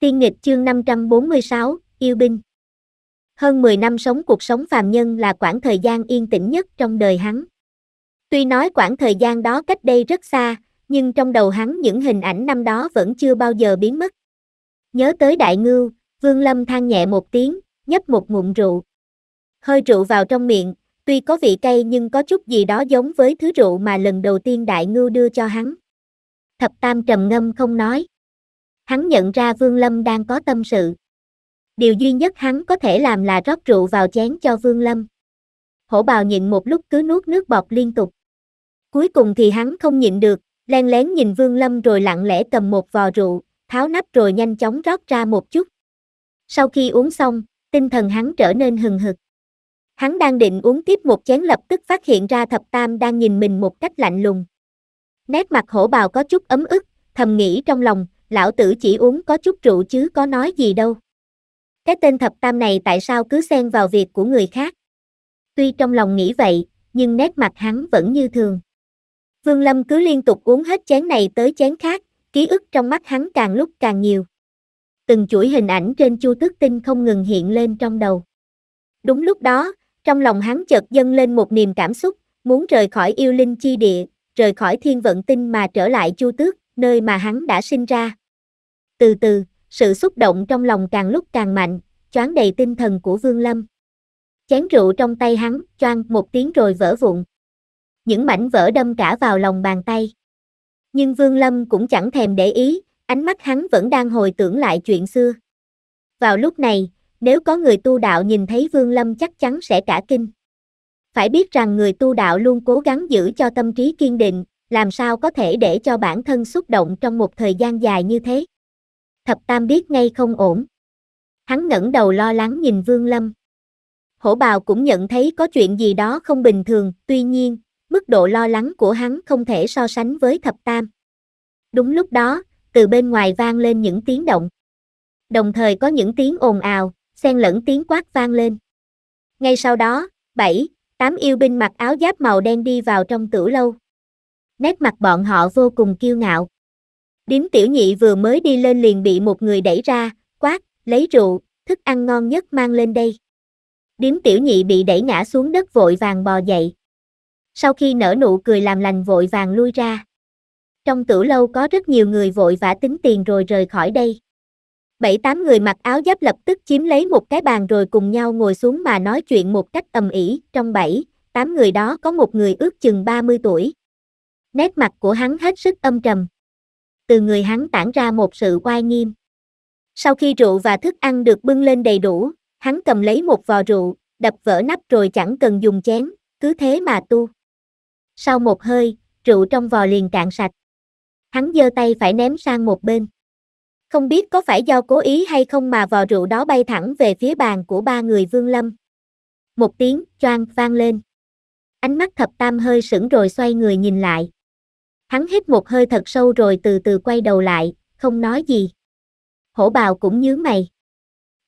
Tiên nghịch chương 546, yêu binh. Hơn 10 năm sống cuộc sống phàm nhân là quãng thời gian yên tĩnh nhất trong đời hắn. Tuy nói quãng thời gian đó cách đây rất xa, nhưng trong đầu hắn những hình ảnh năm đó vẫn chưa bao giờ biến mất. Nhớ tới đại ngưu, Vương Lâm than nhẹ một tiếng, nhấp một ngụm rượu. Hơi rượu vào trong miệng, tuy có vị cay nhưng có chút gì đó giống với thứ rượu mà lần đầu tiên đại ngưu đưa cho hắn. Thập Tam trầm ngâm không nói hắn nhận ra Vương Lâm đang có tâm sự. Điều duy nhất hắn có thể làm là rót rượu vào chén cho Vương Lâm. Hổ bào nhịn một lúc cứ nuốt nước bọt liên tục. Cuối cùng thì hắn không nhịn được, len lén nhìn Vương Lâm rồi lặng lẽ cầm một vò rượu, tháo nắp rồi nhanh chóng rót ra một chút. Sau khi uống xong, tinh thần hắn trở nên hừng hực. Hắn đang định uống tiếp một chén lập tức phát hiện ra thập tam đang nhìn mình một cách lạnh lùng. Nét mặt hổ bào có chút ấm ức, thầm nghĩ trong lòng, lão tử chỉ uống có chút rượu chứ có nói gì đâu. Cái tên thập tam này tại sao cứ xen vào việc của người khác? Tuy trong lòng nghĩ vậy, nhưng nét mặt hắn vẫn như thường. Vương Lâm cứ liên tục uống hết chén này tới chén khác, ký ức trong mắt hắn càng lúc càng nhiều. Từng chuỗi hình ảnh trên chu tước tinh không ngừng hiện lên trong đầu. Đúng lúc đó, trong lòng hắn chợt dâng lên một niềm cảm xúc, muốn rời khỏi yêu linh chi địa, rời khỏi thiên vận tinh mà trở lại chu tước, nơi mà hắn đã sinh ra. Từ từ, sự xúc động trong lòng càng lúc càng mạnh, choáng đầy tinh thần của Vương Lâm. Chén rượu trong tay hắn, choang một tiếng rồi vỡ vụn. Những mảnh vỡ đâm cả vào lòng bàn tay. Nhưng Vương Lâm cũng chẳng thèm để ý, ánh mắt hắn vẫn đang hồi tưởng lại chuyện xưa. Vào lúc này, nếu có người tu đạo nhìn thấy Vương Lâm chắc chắn sẽ cả kinh. Phải biết rằng người tu đạo luôn cố gắng giữ cho tâm trí kiên định, làm sao có thể để cho bản thân xúc động trong một thời gian dài như thế. Thập Tam biết ngay không ổn. Hắn ngẩng đầu lo lắng nhìn Vương Lâm. Hổ bào cũng nhận thấy có chuyện gì đó không bình thường, tuy nhiên, mức độ lo lắng của hắn không thể so sánh với Thập Tam. Đúng lúc đó, từ bên ngoài vang lên những tiếng động. Đồng thời có những tiếng ồn ào, xen lẫn tiếng quát vang lên. Ngay sau đó, bảy, tám yêu binh mặc áo giáp màu đen đi vào trong tử lâu. Nét mặt bọn họ vô cùng kiêu ngạo. Điếm tiểu nhị vừa mới đi lên liền bị một người đẩy ra, quát, lấy rượu, thức ăn ngon nhất mang lên đây. Điếm tiểu nhị bị đẩy ngã xuống đất vội vàng bò dậy. Sau khi nở nụ cười làm lành vội vàng lui ra. Trong tử lâu có rất nhiều người vội vã tính tiền rồi rời khỏi đây. Bảy tám người mặc áo giáp lập tức chiếm lấy một cái bàn rồi cùng nhau ngồi xuống mà nói chuyện một cách ầm ĩ. Trong bảy, tám người đó có một người ước chừng 30 tuổi. Nét mặt của hắn hết sức âm trầm từ người hắn tản ra một sự oai nghiêm. Sau khi rượu và thức ăn được bưng lên đầy đủ, hắn cầm lấy một vò rượu, đập vỡ nắp rồi chẳng cần dùng chén, cứ thế mà tu. Sau một hơi, rượu trong vò liền cạn sạch. Hắn giơ tay phải ném sang một bên. Không biết có phải do cố ý hay không mà vò rượu đó bay thẳng về phía bàn của ba người Vương Lâm. Một tiếng choang vang lên. Ánh mắt thập tam hơi sững rồi xoay người nhìn lại. Hắn hít một hơi thật sâu rồi từ từ quay đầu lại, không nói gì. Hổ bào cũng nhớ mày.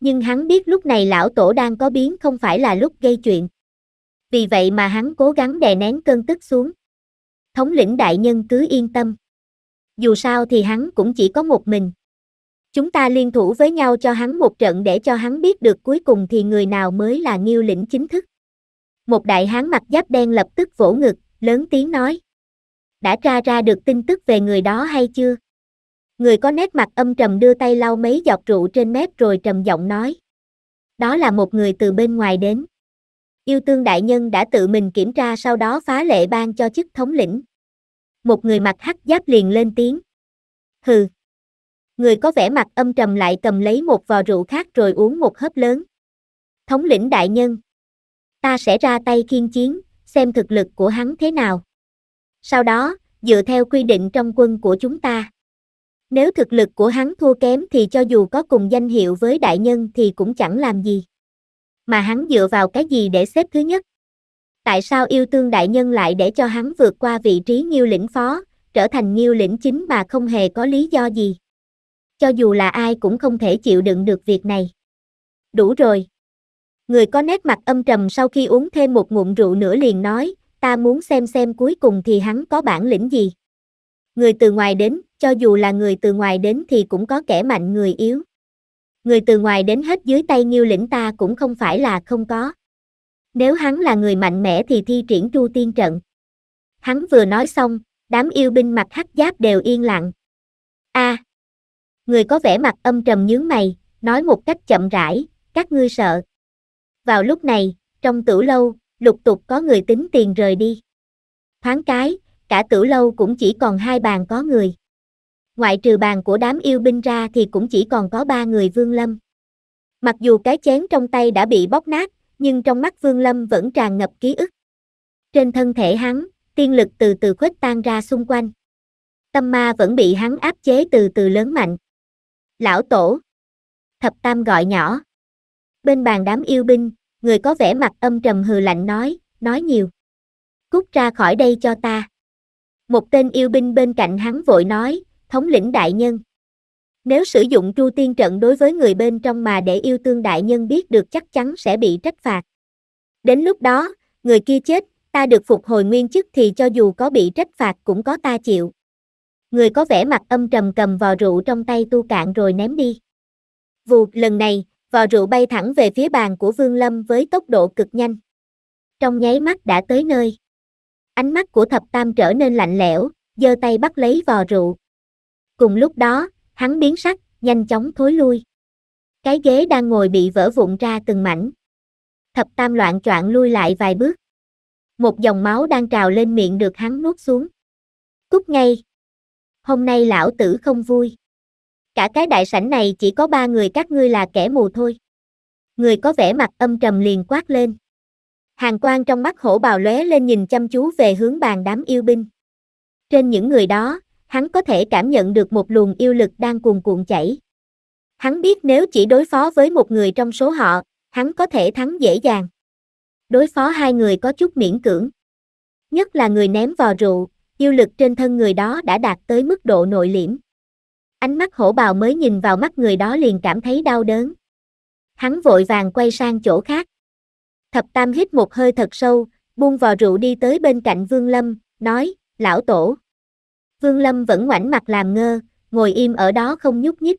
Nhưng hắn biết lúc này lão tổ đang có biến không phải là lúc gây chuyện. Vì vậy mà hắn cố gắng đè nén cơn tức xuống. Thống lĩnh đại nhân cứ yên tâm. Dù sao thì hắn cũng chỉ có một mình. Chúng ta liên thủ với nhau cho hắn một trận để cho hắn biết được cuối cùng thì người nào mới là nghiêu lĩnh chính thức. Một đại hán mặt giáp đen lập tức vỗ ngực, lớn tiếng nói đã tra ra được tin tức về người đó hay chưa? Người có nét mặt âm trầm đưa tay lau mấy giọt rượu trên mép rồi trầm giọng nói. Đó là một người từ bên ngoài đến. Yêu tương đại nhân đã tự mình kiểm tra sau đó phá lệ ban cho chức thống lĩnh. Một người mặt hắc giáp liền lên tiếng. Hừ. Người có vẻ mặt âm trầm lại cầm lấy một vò rượu khác rồi uống một hớp lớn. Thống lĩnh đại nhân. Ta sẽ ra tay khiên chiến, xem thực lực của hắn thế nào. Sau đó, dựa theo quy định trong quân của chúng ta. Nếu thực lực của hắn thua kém thì cho dù có cùng danh hiệu với đại nhân thì cũng chẳng làm gì. Mà hắn dựa vào cái gì để xếp thứ nhất? Tại sao yêu tương đại nhân lại để cho hắn vượt qua vị trí nghiêu lĩnh phó, trở thành nghiêu lĩnh chính mà không hề có lý do gì? Cho dù là ai cũng không thể chịu đựng được việc này. Đủ rồi. Người có nét mặt âm trầm sau khi uống thêm một ngụm rượu nữa liền nói, ta muốn xem xem cuối cùng thì hắn có bản lĩnh gì. Người từ ngoài đến, cho dù là người từ ngoài đến thì cũng có kẻ mạnh người yếu. Người từ ngoài đến hết dưới tay nghiêu lĩnh ta cũng không phải là không có. Nếu hắn là người mạnh mẽ thì thi triển tru tiên trận. Hắn vừa nói xong, đám yêu binh mặt hắc giáp đều yên lặng. a à, Người có vẻ mặt âm trầm nhướng mày, nói một cách chậm rãi, các ngươi sợ. Vào lúc này, trong tử lâu, lục tục có người tính tiền rời đi. Thoáng cái, cả tử lâu cũng chỉ còn hai bàn có người. Ngoại trừ bàn của đám yêu binh ra thì cũng chỉ còn có ba người Vương Lâm. Mặc dù cái chén trong tay đã bị bóc nát, nhưng trong mắt Vương Lâm vẫn tràn ngập ký ức. Trên thân thể hắn, tiên lực từ từ khuếch tan ra xung quanh. Tâm ma vẫn bị hắn áp chế từ từ lớn mạnh. Lão tổ. Thập Tam gọi nhỏ. Bên bàn đám yêu binh, người có vẻ mặt âm trầm hừ lạnh nói, nói nhiều. Cút ra khỏi đây cho ta. Một tên yêu binh bên cạnh hắn vội nói, thống lĩnh đại nhân. Nếu sử dụng tru tiên trận đối với người bên trong mà để yêu tương đại nhân biết được chắc chắn sẽ bị trách phạt. Đến lúc đó, người kia chết, ta được phục hồi nguyên chức thì cho dù có bị trách phạt cũng có ta chịu. Người có vẻ mặt âm trầm cầm vò rượu trong tay tu cạn rồi ném đi. Vụt lần này, vò rượu bay thẳng về phía bàn của Vương Lâm với tốc độ cực nhanh. Trong nháy mắt đã tới nơi. Ánh mắt của thập tam trở nên lạnh lẽo, giơ tay bắt lấy vò rượu. Cùng lúc đó, hắn biến sắc, nhanh chóng thối lui. Cái ghế đang ngồi bị vỡ vụn ra từng mảnh. Thập tam loạn choạng lui lại vài bước. Một dòng máu đang trào lên miệng được hắn nuốt xuống. Cút ngay. Hôm nay lão tử không vui. Cả cái đại sảnh này chỉ có ba người các ngươi là kẻ mù thôi. Người có vẻ mặt âm trầm liền quát lên. Hàng quan trong mắt hổ bào lóe lên nhìn chăm chú về hướng bàn đám yêu binh. Trên những người đó, hắn có thể cảm nhận được một luồng yêu lực đang cuồn cuộn chảy. Hắn biết nếu chỉ đối phó với một người trong số họ, hắn có thể thắng dễ dàng. Đối phó hai người có chút miễn cưỡng. Nhất là người ném vò rượu, yêu lực trên thân người đó đã đạt tới mức độ nội liễm ánh mắt hổ bào mới nhìn vào mắt người đó liền cảm thấy đau đớn. Hắn vội vàng quay sang chỗ khác. Thập Tam hít một hơi thật sâu, buông vò rượu đi tới bên cạnh Vương Lâm, nói, lão tổ. Vương Lâm vẫn ngoảnh mặt làm ngơ, ngồi im ở đó không nhúc nhích.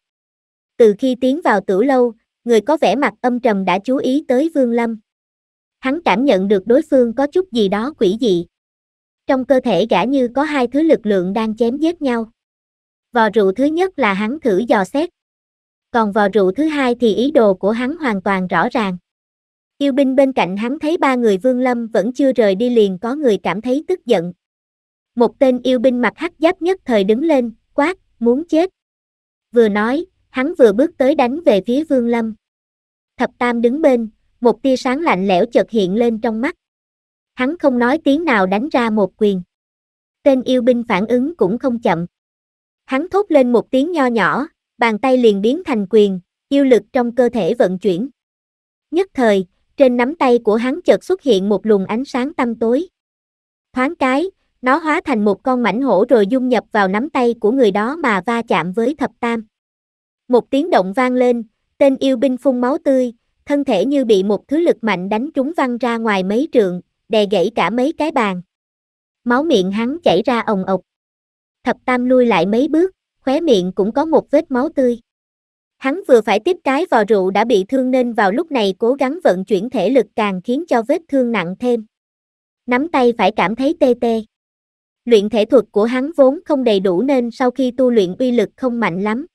Từ khi tiến vào tử lâu, người có vẻ mặt âm trầm đã chú ý tới Vương Lâm. Hắn cảm nhận được đối phương có chút gì đó quỷ dị. Trong cơ thể gã như có hai thứ lực lượng đang chém giết nhau. Vò rượu thứ nhất là hắn thử dò xét. Còn vò rượu thứ hai thì ý đồ của hắn hoàn toàn rõ ràng. Yêu binh bên cạnh hắn thấy ba người Vương Lâm vẫn chưa rời đi liền có người cảm thấy tức giận. Một tên yêu binh mặt hắc giáp nhất thời đứng lên, quát, muốn chết. Vừa nói, hắn vừa bước tới đánh về phía Vương Lâm. Thập Tam đứng bên, một tia sáng lạnh lẽo chợt hiện lên trong mắt. Hắn không nói tiếng nào đánh ra một quyền. Tên yêu binh phản ứng cũng không chậm. Hắn thốt lên một tiếng nho nhỏ, bàn tay liền biến thành quyền, yêu lực trong cơ thể vận chuyển. Nhất thời, trên nắm tay của hắn chợt xuất hiện một luồng ánh sáng tăm tối. Thoáng cái, nó hóa thành một con mảnh hổ rồi dung nhập vào nắm tay của người đó mà va chạm với thập tam. Một tiếng động vang lên, tên yêu binh phun máu tươi, thân thể như bị một thứ lực mạnh đánh trúng văng ra ngoài mấy trường, đè gãy cả mấy cái bàn. Máu miệng hắn chảy ra ồng ộc thập tam lui lại mấy bước, khóe miệng cũng có một vết máu tươi. Hắn vừa phải tiếp cái vò rượu đã bị thương nên vào lúc này cố gắng vận chuyển thể lực càng khiến cho vết thương nặng thêm. Nắm tay phải cảm thấy tê tê. Luyện thể thuật của hắn vốn không đầy đủ nên sau khi tu luyện uy lực không mạnh lắm.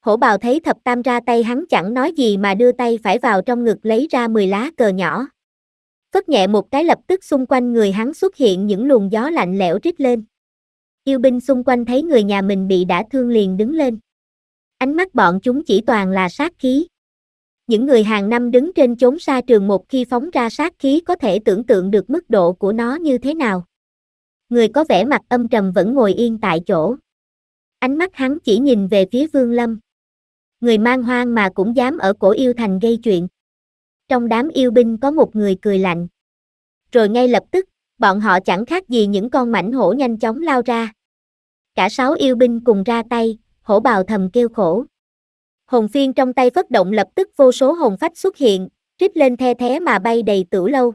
Hổ bào thấy thập tam ra tay hắn chẳng nói gì mà đưa tay phải vào trong ngực lấy ra 10 lá cờ nhỏ. Phất nhẹ một cái lập tức xung quanh người hắn xuất hiện những luồng gió lạnh lẽo rít lên. Yêu binh xung quanh thấy người nhà mình bị đã thương liền đứng lên. Ánh mắt bọn chúng chỉ toàn là sát khí. Những người hàng năm đứng trên chốn xa trường một khi phóng ra sát khí có thể tưởng tượng được mức độ của nó như thế nào. Người có vẻ mặt âm trầm vẫn ngồi yên tại chỗ. Ánh mắt hắn chỉ nhìn về phía Vương Lâm. Người mang hoang mà cũng dám ở cổ yêu thành gây chuyện. Trong đám yêu binh có một người cười lạnh. Rồi ngay lập tức, bọn họ chẳng khác gì những con mảnh hổ nhanh chóng lao ra cả sáu yêu binh cùng ra tay, hổ bào thầm kêu khổ. Hồn phiên trong tay phất động lập tức vô số hồn phách xuất hiện, trích lên the thế mà bay đầy tử lâu.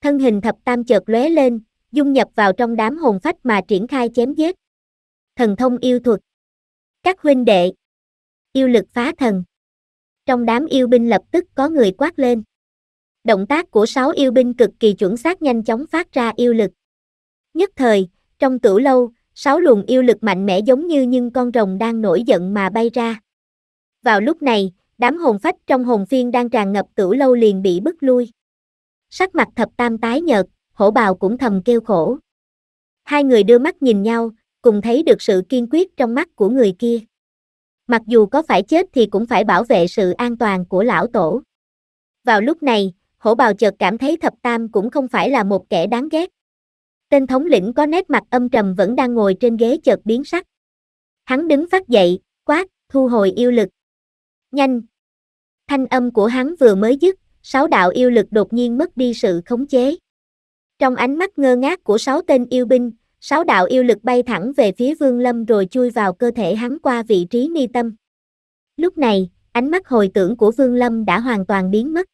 Thân hình thập tam chợt lóe lên, dung nhập vào trong đám hồn phách mà triển khai chém giết. Thần thông yêu thuật. Các huynh đệ. Yêu lực phá thần. Trong đám yêu binh lập tức có người quát lên. Động tác của sáu yêu binh cực kỳ chuẩn xác nhanh chóng phát ra yêu lực. Nhất thời, trong tử lâu, sáu luồng yêu lực mạnh mẽ giống như những con rồng đang nổi giận mà bay ra. Vào lúc này, đám hồn phách trong hồn phiên đang tràn ngập cửu lâu liền bị bức lui. Sắc mặt thập tam tái nhợt, hổ bào cũng thầm kêu khổ. Hai người đưa mắt nhìn nhau, cùng thấy được sự kiên quyết trong mắt của người kia. Mặc dù có phải chết thì cũng phải bảo vệ sự an toàn của lão tổ. Vào lúc này, hổ bào chợt cảm thấy thập tam cũng không phải là một kẻ đáng ghét. Tên thống lĩnh có nét mặt âm trầm vẫn đang ngồi trên ghế chợt biến sắc. Hắn đứng phát dậy, quát, thu hồi yêu lực. Nhanh! Thanh âm của hắn vừa mới dứt, sáu đạo yêu lực đột nhiên mất đi sự khống chế. Trong ánh mắt ngơ ngác của sáu tên yêu binh, sáu đạo yêu lực bay thẳng về phía Vương Lâm rồi chui vào cơ thể hắn qua vị trí ni tâm. Lúc này, ánh mắt hồi tưởng của Vương Lâm đã hoàn toàn biến mất.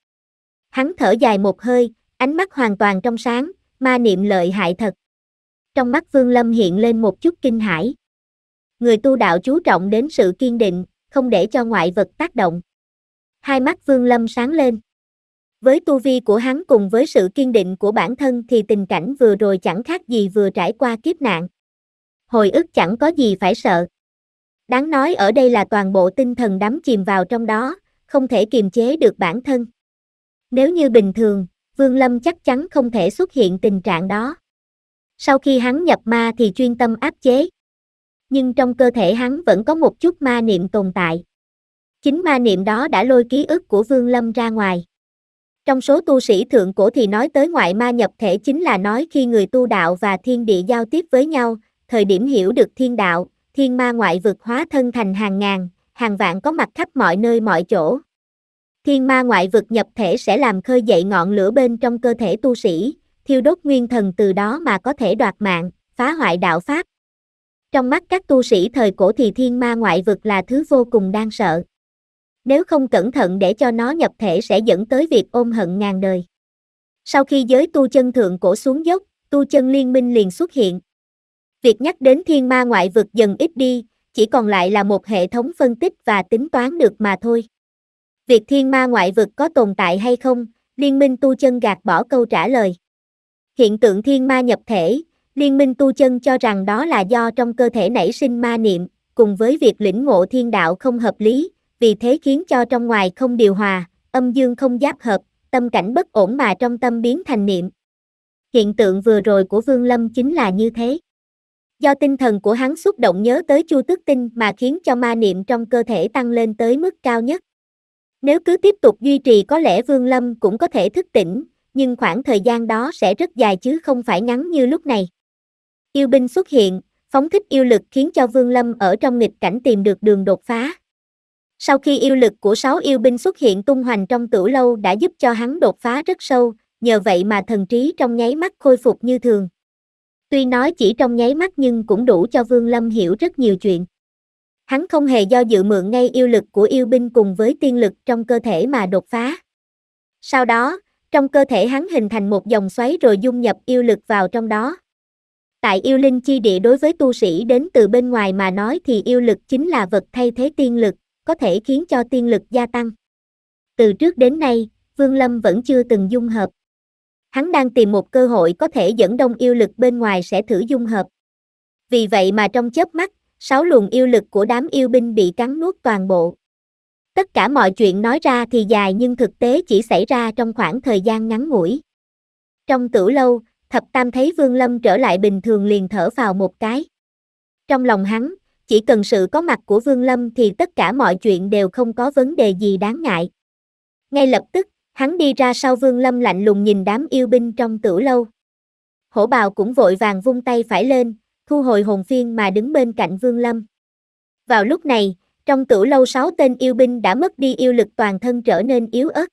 Hắn thở dài một hơi, ánh mắt hoàn toàn trong sáng, ma niệm lợi hại thật. Trong mắt Vương Lâm hiện lên một chút kinh hãi. Người tu đạo chú trọng đến sự kiên định, không để cho ngoại vật tác động. Hai mắt Vương Lâm sáng lên. Với tu vi của hắn cùng với sự kiên định của bản thân thì tình cảnh vừa rồi chẳng khác gì vừa trải qua kiếp nạn. Hồi ức chẳng có gì phải sợ. Đáng nói ở đây là toàn bộ tinh thần đắm chìm vào trong đó, không thể kiềm chế được bản thân. Nếu như bình thường, Vương Lâm chắc chắn không thể xuất hiện tình trạng đó. Sau khi hắn nhập ma thì chuyên tâm áp chế. Nhưng trong cơ thể hắn vẫn có một chút ma niệm tồn tại. Chính ma niệm đó đã lôi ký ức của Vương Lâm ra ngoài. Trong số tu sĩ thượng cổ thì nói tới ngoại ma nhập thể chính là nói khi người tu đạo và thiên địa giao tiếp với nhau, thời điểm hiểu được thiên đạo, thiên ma ngoại vực hóa thân thành hàng ngàn, hàng vạn có mặt khắp mọi nơi mọi chỗ. Thiên ma ngoại vực nhập thể sẽ làm khơi dậy ngọn lửa bên trong cơ thể tu sĩ, thiêu đốt nguyên thần từ đó mà có thể đoạt mạng, phá hoại đạo pháp. Trong mắt các tu sĩ thời cổ thì thiên ma ngoại vực là thứ vô cùng đáng sợ. Nếu không cẩn thận để cho nó nhập thể sẽ dẫn tới việc ôm hận ngàn đời. Sau khi giới tu chân thượng cổ xuống dốc, tu chân liên minh liền xuất hiện. Việc nhắc đến thiên ma ngoại vực dần ít đi, chỉ còn lại là một hệ thống phân tích và tính toán được mà thôi. Việc thiên ma ngoại vực có tồn tại hay không, liên minh tu chân gạt bỏ câu trả lời. Hiện tượng thiên ma nhập thể, liên minh tu chân cho rằng đó là do trong cơ thể nảy sinh ma niệm, cùng với việc lĩnh ngộ thiên đạo không hợp lý, vì thế khiến cho trong ngoài không điều hòa, âm dương không giáp hợp, tâm cảnh bất ổn mà trong tâm biến thành niệm. Hiện tượng vừa rồi của Vương Lâm chính là như thế. Do tinh thần của hắn xúc động nhớ tới Chu Tước Tinh mà khiến cho ma niệm trong cơ thể tăng lên tới mức cao nhất. Nếu cứ tiếp tục duy trì có lẽ Vương Lâm cũng có thể thức tỉnh, nhưng khoảng thời gian đó sẽ rất dài chứ không phải ngắn như lúc này. Yêu binh xuất hiện, phóng thích yêu lực khiến cho Vương Lâm ở trong nghịch cảnh tìm được đường đột phá. Sau khi yêu lực của sáu yêu binh xuất hiện tung hoành trong tử lâu đã giúp cho hắn đột phá rất sâu, nhờ vậy mà thần trí trong nháy mắt khôi phục như thường. Tuy nói chỉ trong nháy mắt nhưng cũng đủ cho Vương Lâm hiểu rất nhiều chuyện hắn không hề do dự mượn ngay yêu lực của yêu binh cùng với tiên lực trong cơ thể mà đột phá. Sau đó, trong cơ thể hắn hình thành một dòng xoáy rồi dung nhập yêu lực vào trong đó. Tại yêu linh chi địa đối với tu sĩ đến từ bên ngoài mà nói thì yêu lực chính là vật thay thế tiên lực, có thể khiến cho tiên lực gia tăng. Từ trước đến nay, Vương Lâm vẫn chưa từng dung hợp. Hắn đang tìm một cơ hội có thể dẫn đông yêu lực bên ngoài sẽ thử dung hợp. Vì vậy mà trong chớp mắt, sáu luồng yêu lực của đám yêu binh bị cắn nuốt toàn bộ. Tất cả mọi chuyện nói ra thì dài nhưng thực tế chỉ xảy ra trong khoảng thời gian ngắn ngủi. Trong tử lâu, thập tam thấy Vương Lâm trở lại bình thường liền thở vào một cái. Trong lòng hắn, chỉ cần sự có mặt của Vương Lâm thì tất cả mọi chuyện đều không có vấn đề gì đáng ngại. Ngay lập tức, hắn đi ra sau Vương Lâm lạnh lùng nhìn đám yêu binh trong tử lâu. Hổ bào cũng vội vàng vung tay phải lên, thu hồi hồn phiên mà đứng bên cạnh Vương Lâm. Vào lúc này, trong tửu lâu sáu tên yêu binh đã mất đi yêu lực toàn thân trở nên yếu ớt.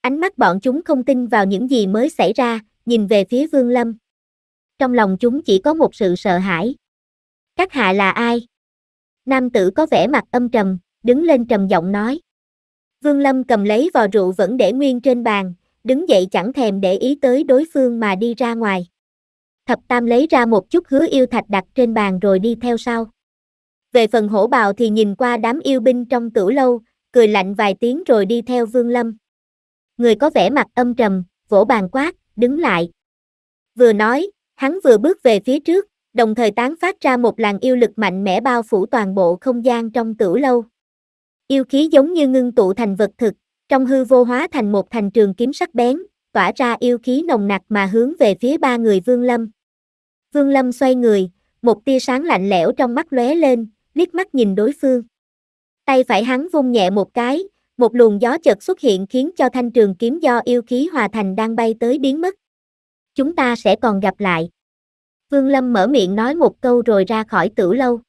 Ánh mắt bọn chúng không tin vào những gì mới xảy ra, nhìn về phía Vương Lâm. Trong lòng chúng chỉ có một sự sợ hãi. Các hạ là ai? Nam tử có vẻ mặt âm trầm, đứng lên trầm giọng nói. Vương Lâm cầm lấy vò rượu vẫn để nguyên trên bàn, đứng dậy chẳng thèm để ý tới đối phương mà đi ra ngoài. Thập Tam lấy ra một chút hứa yêu thạch đặt trên bàn rồi đi theo sau. Về phần hổ bào thì nhìn qua đám yêu binh trong tử lâu, cười lạnh vài tiếng rồi đi theo Vương Lâm. Người có vẻ mặt âm trầm, vỗ bàn quát, đứng lại. Vừa nói, hắn vừa bước về phía trước, đồng thời tán phát ra một làn yêu lực mạnh mẽ bao phủ toàn bộ không gian trong tử lâu. Yêu khí giống như ngưng tụ thành vật thực, trong hư vô hóa thành một thành trường kiếm sắc bén, tỏa ra yêu khí nồng nặc mà hướng về phía ba người Vương Lâm. Vương Lâm xoay người, một tia sáng lạnh lẽo trong mắt lóe lên, liếc mắt nhìn đối phương. Tay phải hắn vung nhẹ một cái, một luồng gió chợt xuất hiện khiến cho thanh trường kiếm do yêu khí hòa thành đang bay tới biến mất. Chúng ta sẽ còn gặp lại. Vương Lâm mở miệng nói một câu rồi ra khỏi tử lâu.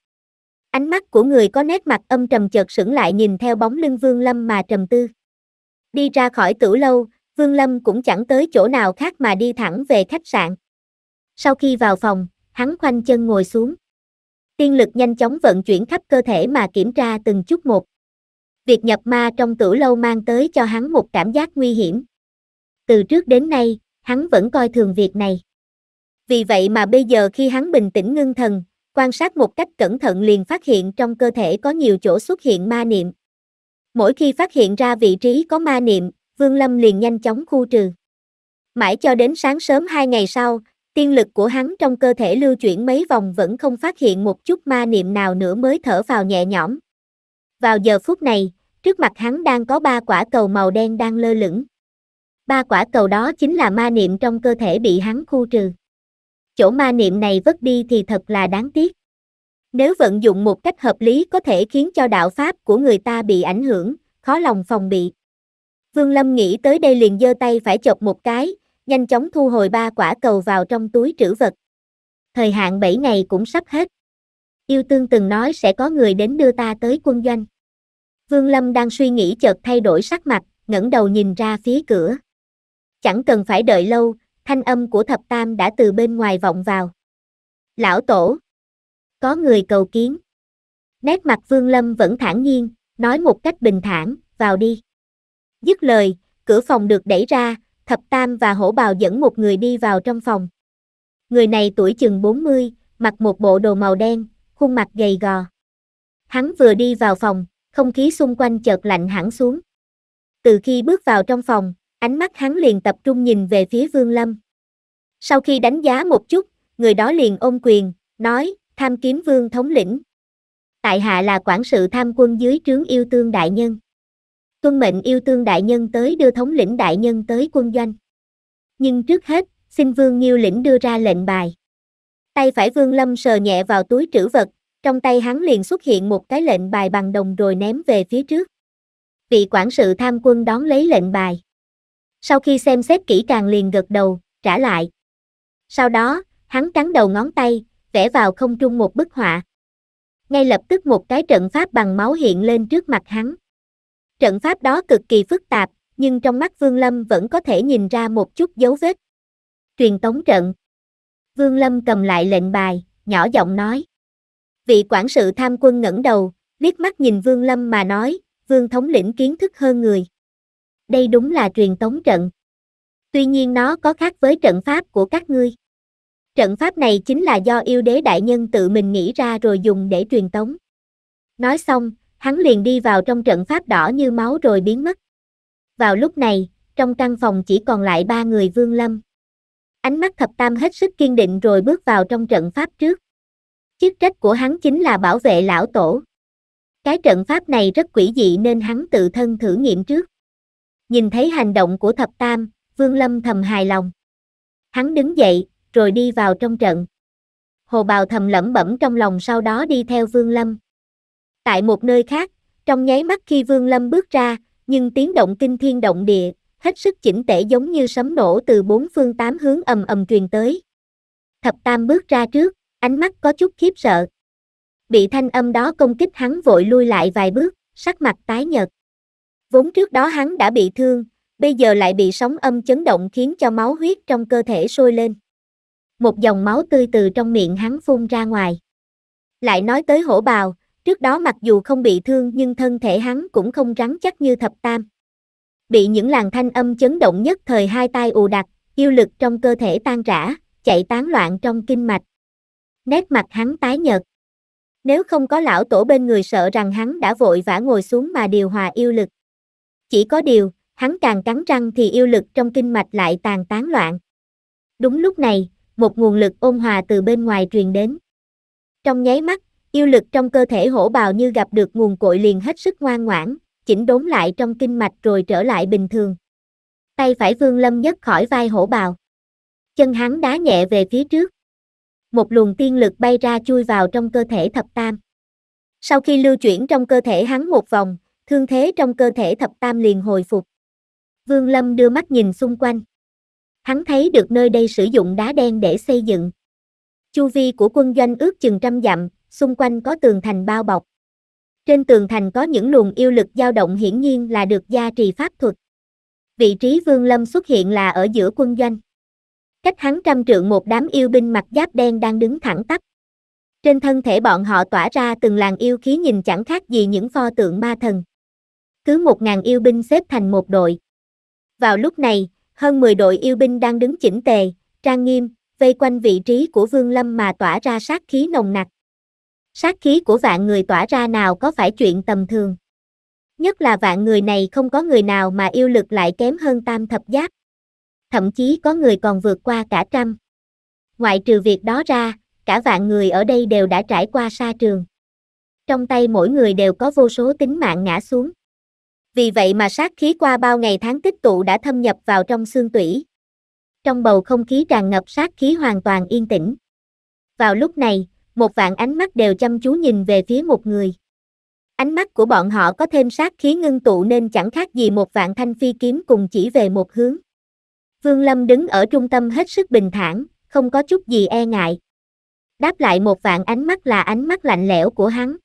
Ánh mắt của người có nét mặt âm trầm chợt sững lại nhìn theo bóng lưng Vương Lâm mà trầm tư. Đi ra khỏi tử lâu, Vương Lâm cũng chẳng tới chỗ nào khác mà đi thẳng về khách sạn. Sau khi vào phòng, hắn khoanh chân ngồi xuống. Tiên lực nhanh chóng vận chuyển khắp cơ thể mà kiểm tra từng chút một. Việc nhập ma trong tử lâu mang tới cho hắn một cảm giác nguy hiểm. Từ trước đến nay, hắn vẫn coi thường việc này. Vì vậy mà bây giờ khi hắn bình tĩnh ngưng thần, quan sát một cách cẩn thận liền phát hiện trong cơ thể có nhiều chỗ xuất hiện ma niệm. Mỗi khi phát hiện ra vị trí có ma niệm, Vương Lâm liền nhanh chóng khu trừ. Mãi cho đến sáng sớm hai ngày sau, tiên lực của hắn trong cơ thể lưu chuyển mấy vòng vẫn không phát hiện một chút ma niệm nào nữa mới thở vào nhẹ nhõm. Vào giờ phút này, trước mặt hắn đang có ba quả cầu màu đen đang lơ lửng. Ba quả cầu đó chính là ma niệm trong cơ thể bị hắn khu trừ. Chỗ ma niệm này vứt đi thì thật là đáng tiếc. Nếu vận dụng một cách hợp lý có thể khiến cho đạo pháp của người ta bị ảnh hưởng, khó lòng phòng bị. Vương Lâm nghĩ tới đây liền giơ tay phải chọc một cái, nhanh chóng thu hồi ba quả cầu vào trong túi trữ vật. Thời hạn 7 ngày cũng sắp hết. Yêu Tương từng nói sẽ có người đến đưa ta tới quân doanh. Vương Lâm đang suy nghĩ chợt thay đổi sắc mặt, ngẩng đầu nhìn ra phía cửa. Chẳng cần phải đợi lâu, thanh âm của thập tam đã từ bên ngoài vọng vào. Lão tổ, có người cầu kiến. Nét mặt Vương Lâm vẫn thản nhiên, nói một cách bình thản, vào đi. Dứt lời, cửa phòng được đẩy ra, thập tam và hổ bào dẫn một người đi vào trong phòng. Người này tuổi chừng 40, mặc một bộ đồ màu đen, khuôn mặt gầy gò. Hắn vừa đi vào phòng, không khí xung quanh chợt lạnh hẳn xuống. Từ khi bước vào trong phòng, ánh mắt hắn liền tập trung nhìn về phía Vương Lâm. Sau khi đánh giá một chút, người đó liền ôm quyền, nói, tham kiếm vương thống lĩnh. Tại hạ là quản sự tham quân dưới trướng yêu tương đại nhân tuân mệnh yêu tương đại nhân tới đưa thống lĩnh đại nhân tới quân doanh. Nhưng trước hết, xin Vương Nghiêu lĩnh đưa ra lệnh bài. Tay phải Vương Lâm sờ nhẹ vào túi trữ vật, trong tay hắn liền xuất hiện một cái lệnh bài bằng đồng rồi ném về phía trước. Vị quản sự tham quân đón lấy lệnh bài. Sau khi xem xét kỹ càng liền gật đầu, trả lại. Sau đó, hắn cắn đầu ngón tay, vẽ vào không trung một bức họa. Ngay lập tức một cái trận pháp bằng máu hiện lên trước mặt hắn. Trận pháp đó cực kỳ phức tạp, nhưng trong mắt Vương Lâm vẫn có thể nhìn ra một chút dấu vết. Truyền tống trận. Vương Lâm cầm lại lệnh bài, nhỏ giọng nói. Vị quản sự tham quân ngẩng đầu, liếc mắt nhìn Vương Lâm mà nói, Vương thống lĩnh kiến thức hơn người. Đây đúng là truyền tống trận. Tuy nhiên nó có khác với trận pháp của các ngươi. Trận pháp này chính là do yêu đế đại nhân tự mình nghĩ ra rồi dùng để truyền tống. Nói xong, hắn liền đi vào trong trận pháp đỏ như máu rồi biến mất. Vào lúc này, trong căn phòng chỉ còn lại ba người vương lâm. Ánh mắt thập tam hết sức kiên định rồi bước vào trong trận pháp trước. Chức trách của hắn chính là bảo vệ lão tổ. Cái trận pháp này rất quỷ dị nên hắn tự thân thử nghiệm trước. Nhìn thấy hành động của thập tam, vương lâm thầm hài lòng. Hắn đứng dậy, rồi đi vào trong trận. Hồ bào thầm lẩm bẩm trong lòng sau đó đi theo vương lâm. Tại một nơi khác, trong nháy mắt khi Vương Lâm bước ra, nhưng tiếng động kinh thiên động địa, hết sức chỉnh tể giống như sấm nổ từ bốn phương tám hướng ầm ầm truyền tới. Thập Tam bước ra trước, ánh mắt có chút khiếp sợ. Bị thanh âm đó công kích hắn vội lui lại vài bước, sắc mặt tái nhợt. Vốn trước đó hắn đã bị thương, bây giờ lại bị sóng âm chấn động khiến cho máu huyết trong cơ thể sôi lên. Một dòng máu tươi từ trong miệng hắn phun ra ngoài. Lại nói tới hổ bào, Trước đó mặc dù không bị thương nhưng thân thể hắn cũng không rắn chắc như thập tam. Bị những làn thanh âm chấn động nhất thời hai tai ù đặc, yêu lực trong cơ thể tan rã, chạy tán loạn trong kinh mạch. Nét mặt hắn tái nhợt. Nếu không có lão tổ bên người sợ rằng hắn đã vội vã ngồi xuống mà điều hòa yêu lực. Chỉ có điều, hắn càng cắn răng thì yêu lực trong kinh mạch lại tàn tán loạn. Đúng lúc này, một nguồn lực ôn hòa từ bên ngoài truyền đến. Trong nháy mắt, Yêu lực trong cơ thể hổ bào như gặp được nguồn cội liền hết sức ngoan ngoãn, chỉnh đốn lại trong kinh mạch rồi trở lại bình thường. Tay phải Vương Lâm nhấc khỏi vai hổ bào. Chân hắn đá nhẹ về phía trước. Một luồng tiên lực bay ra chui vào trong cơ thể thập tam. Sau khi lưu chuyển trong cơ thể hắn một vòng, thương thế trong cơ thể thập tam liền hồi phục. Vương Lâm đưa mắt nhìn xung quanh. Hắn thấy được nơi đây sử dụng đá đen để xây dựng. Chu vi của quân doanh ước chừng trăm dặm, xung quanh có tường thành bao bọc. Trên tường thành có những luồng yêu lực dao động hiển nhiên là được gia trì pháp thuật. Vị trí Vương Lâm xuất hiện là ở giữa quân doanh. Cách hắn trăm trượng một đám yêu binh mặc giáp đen đang đứng thẳng tắp. Trên thân thể bọn họ tỏa ra từng làn yêu khí nhìn chẳng khác gì những pho tượng ma thần. Cứ một ngàn yêu binh xếp thành một đội. Vào lúc này, hơn 10 đội yêu binh đang đứng chỉnh tề, trang nghiêm, vây quanh vị trí của Vương Lâm mà tỏa ra sát khí nồng nặc sát khí của vạn người tỏa ra nào có phải chuyện tầm thường. Nhất là vạn người này không có người nào mà yêu lực lại kém hơn tam thập giáp. Thậm chí có người còn vượt qua cả trăm. Ngoại trừ việc đó ra, cả vạn người ở đây đều đã trải qua sa trường. Trong tay mỗi người đều có vô số tính mạng ngã xuống. Vì vậy mà sát khí qua bao ngày tháng tích tụ đã thâm nhập vào trong xương tủy. Trong bầu không khí tràn ngập sát khí hoàn toàn yên tĩnh. Vào lúc này, một vạn ánh mắt đều chăm chú nhìn về phía một người. Ánh mắt của bọn họ có thêm sát khí ngưng tụ nên chẳng khác gì một vạn thanh phi kiếm cùng chỉ về một hướng. Vương Lâm đứng ở trung tâm hết sức bình thản, không có chút gì e ngại. Đáp lại một vạn ánh mắt là ánh mắt lạnh lẽo của hắn.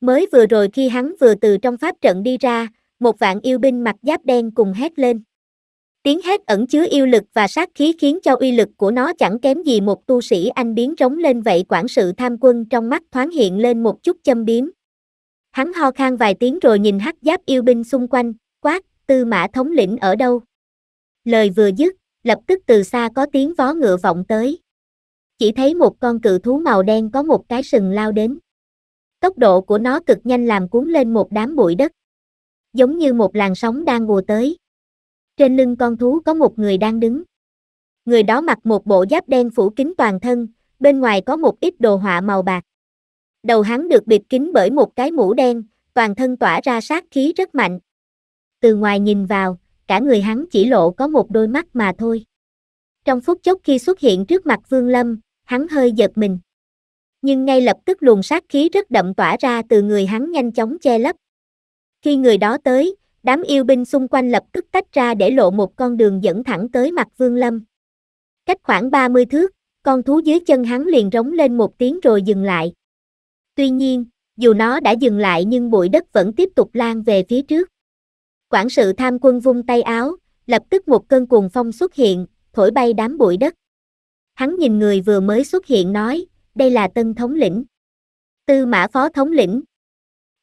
Mới vừa rồi khi hắn vừa từ trong pháp trận đi ra, một vạn yêu binh mặc giáp đen cùng hét lên tiếng hét ẩn chứa yêu lực và sát khí khiến cho uy lực của nó chẳng kém gì một tu sĩ anh biến trống lên vậy quản sự tham quân trong mắt thoáng hiện lên một chút châm biếm. Hắn ho khan vài tiếng rồi nhìn hắc giáp yêu binh xung quanh, quát, tư mã thống lĩnh ở đâu? Lời vừa dứt, lập tức từ xa có tiếng vó ngựa vọng tới. Chỉ thấy một con cự thú màu đen có một cái sừng lao đến. Tốc độ của nó cực nhanh làm cuốn lên một đám bụi đất. Giống như một làn sóng đang ùa tới trên lưng con thú có một người đang đứng. Người đó mặc một bộ giáp đen phủ kín toàn thân, bên ngoài có một ít đồ họa màu bạc. Đầu hắn được bịt kín bởi một cái mũ đen, toàn thân tỏa ra sát khí rất mạnh. Từ ngoài nhìn vào, cả người hắn chỉ lộ có một đôi mắt mà thôi. Trong phút chốc khi xuất hiện trước mặt Vương Lâm, hắn hơi giật mình. Nhưng ngay lập tức luồng sát khí rất đậm tỏa ra từ người hắn nhanh chóng che lấp. Khi người đó tới, đám yêu binh xung quanh lập tức tách ra để lộ một con đường dẫn thẳng tới mặt vương lâm. Cách khoảng 30 thước, con thú dưới chân hắn liền rống lên một tiếng rồi dừng lại. Tuy nhiên, dù nó đã dừng lại nhưng bụi đất vẫn tiếp tục lan về phía trước. Quản sự tham quân vung tay áo, lập tức một cơn cuồng phong xuất hiện, thổi bay đám bụi đất. Hắn nhìn người vừa mới xuất hiện nói, đây là tân thống lĩnh. Tư mã phó thống lĩnh.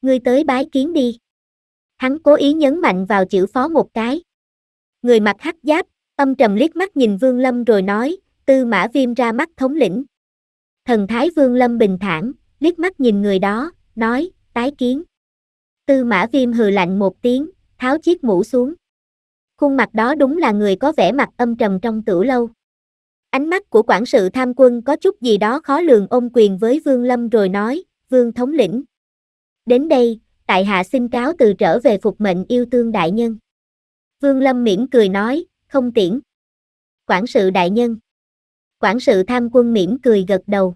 Ngươi tới bái kiến đi. Hắn cố ý nhấn mạnh vào chữ phó một cái. Người mặt hắc giáp, âm trầm liếc mắt nhìn Vương Lâm rồi nói, tư mã viêm ra mắt thống lĩnh. Thần thái Vương Lâm bình thản, liếc mắt nhìn người đó, nói, tái kiến. Tư mã viêm hừ lạnh một tiếng, tháo chiếc mũ xuống. Khuôn mặt đó đúng là người có vẻ mặt âm trầm trong tử lâu. Ánh mắt của quản sự tham quân có chút gì đó khó lường ôm quyền với Vương Lâm rồi nói, Vương thống lĩnh. Đến đây, tại hạ xin cáo từ trở về phục mệnh yêu thương đại nhân. Vương Lâm mỉm cười nói, không tiễn. Quản sự đại nhân. Quản sự tham quân mỉm cười gật đầu.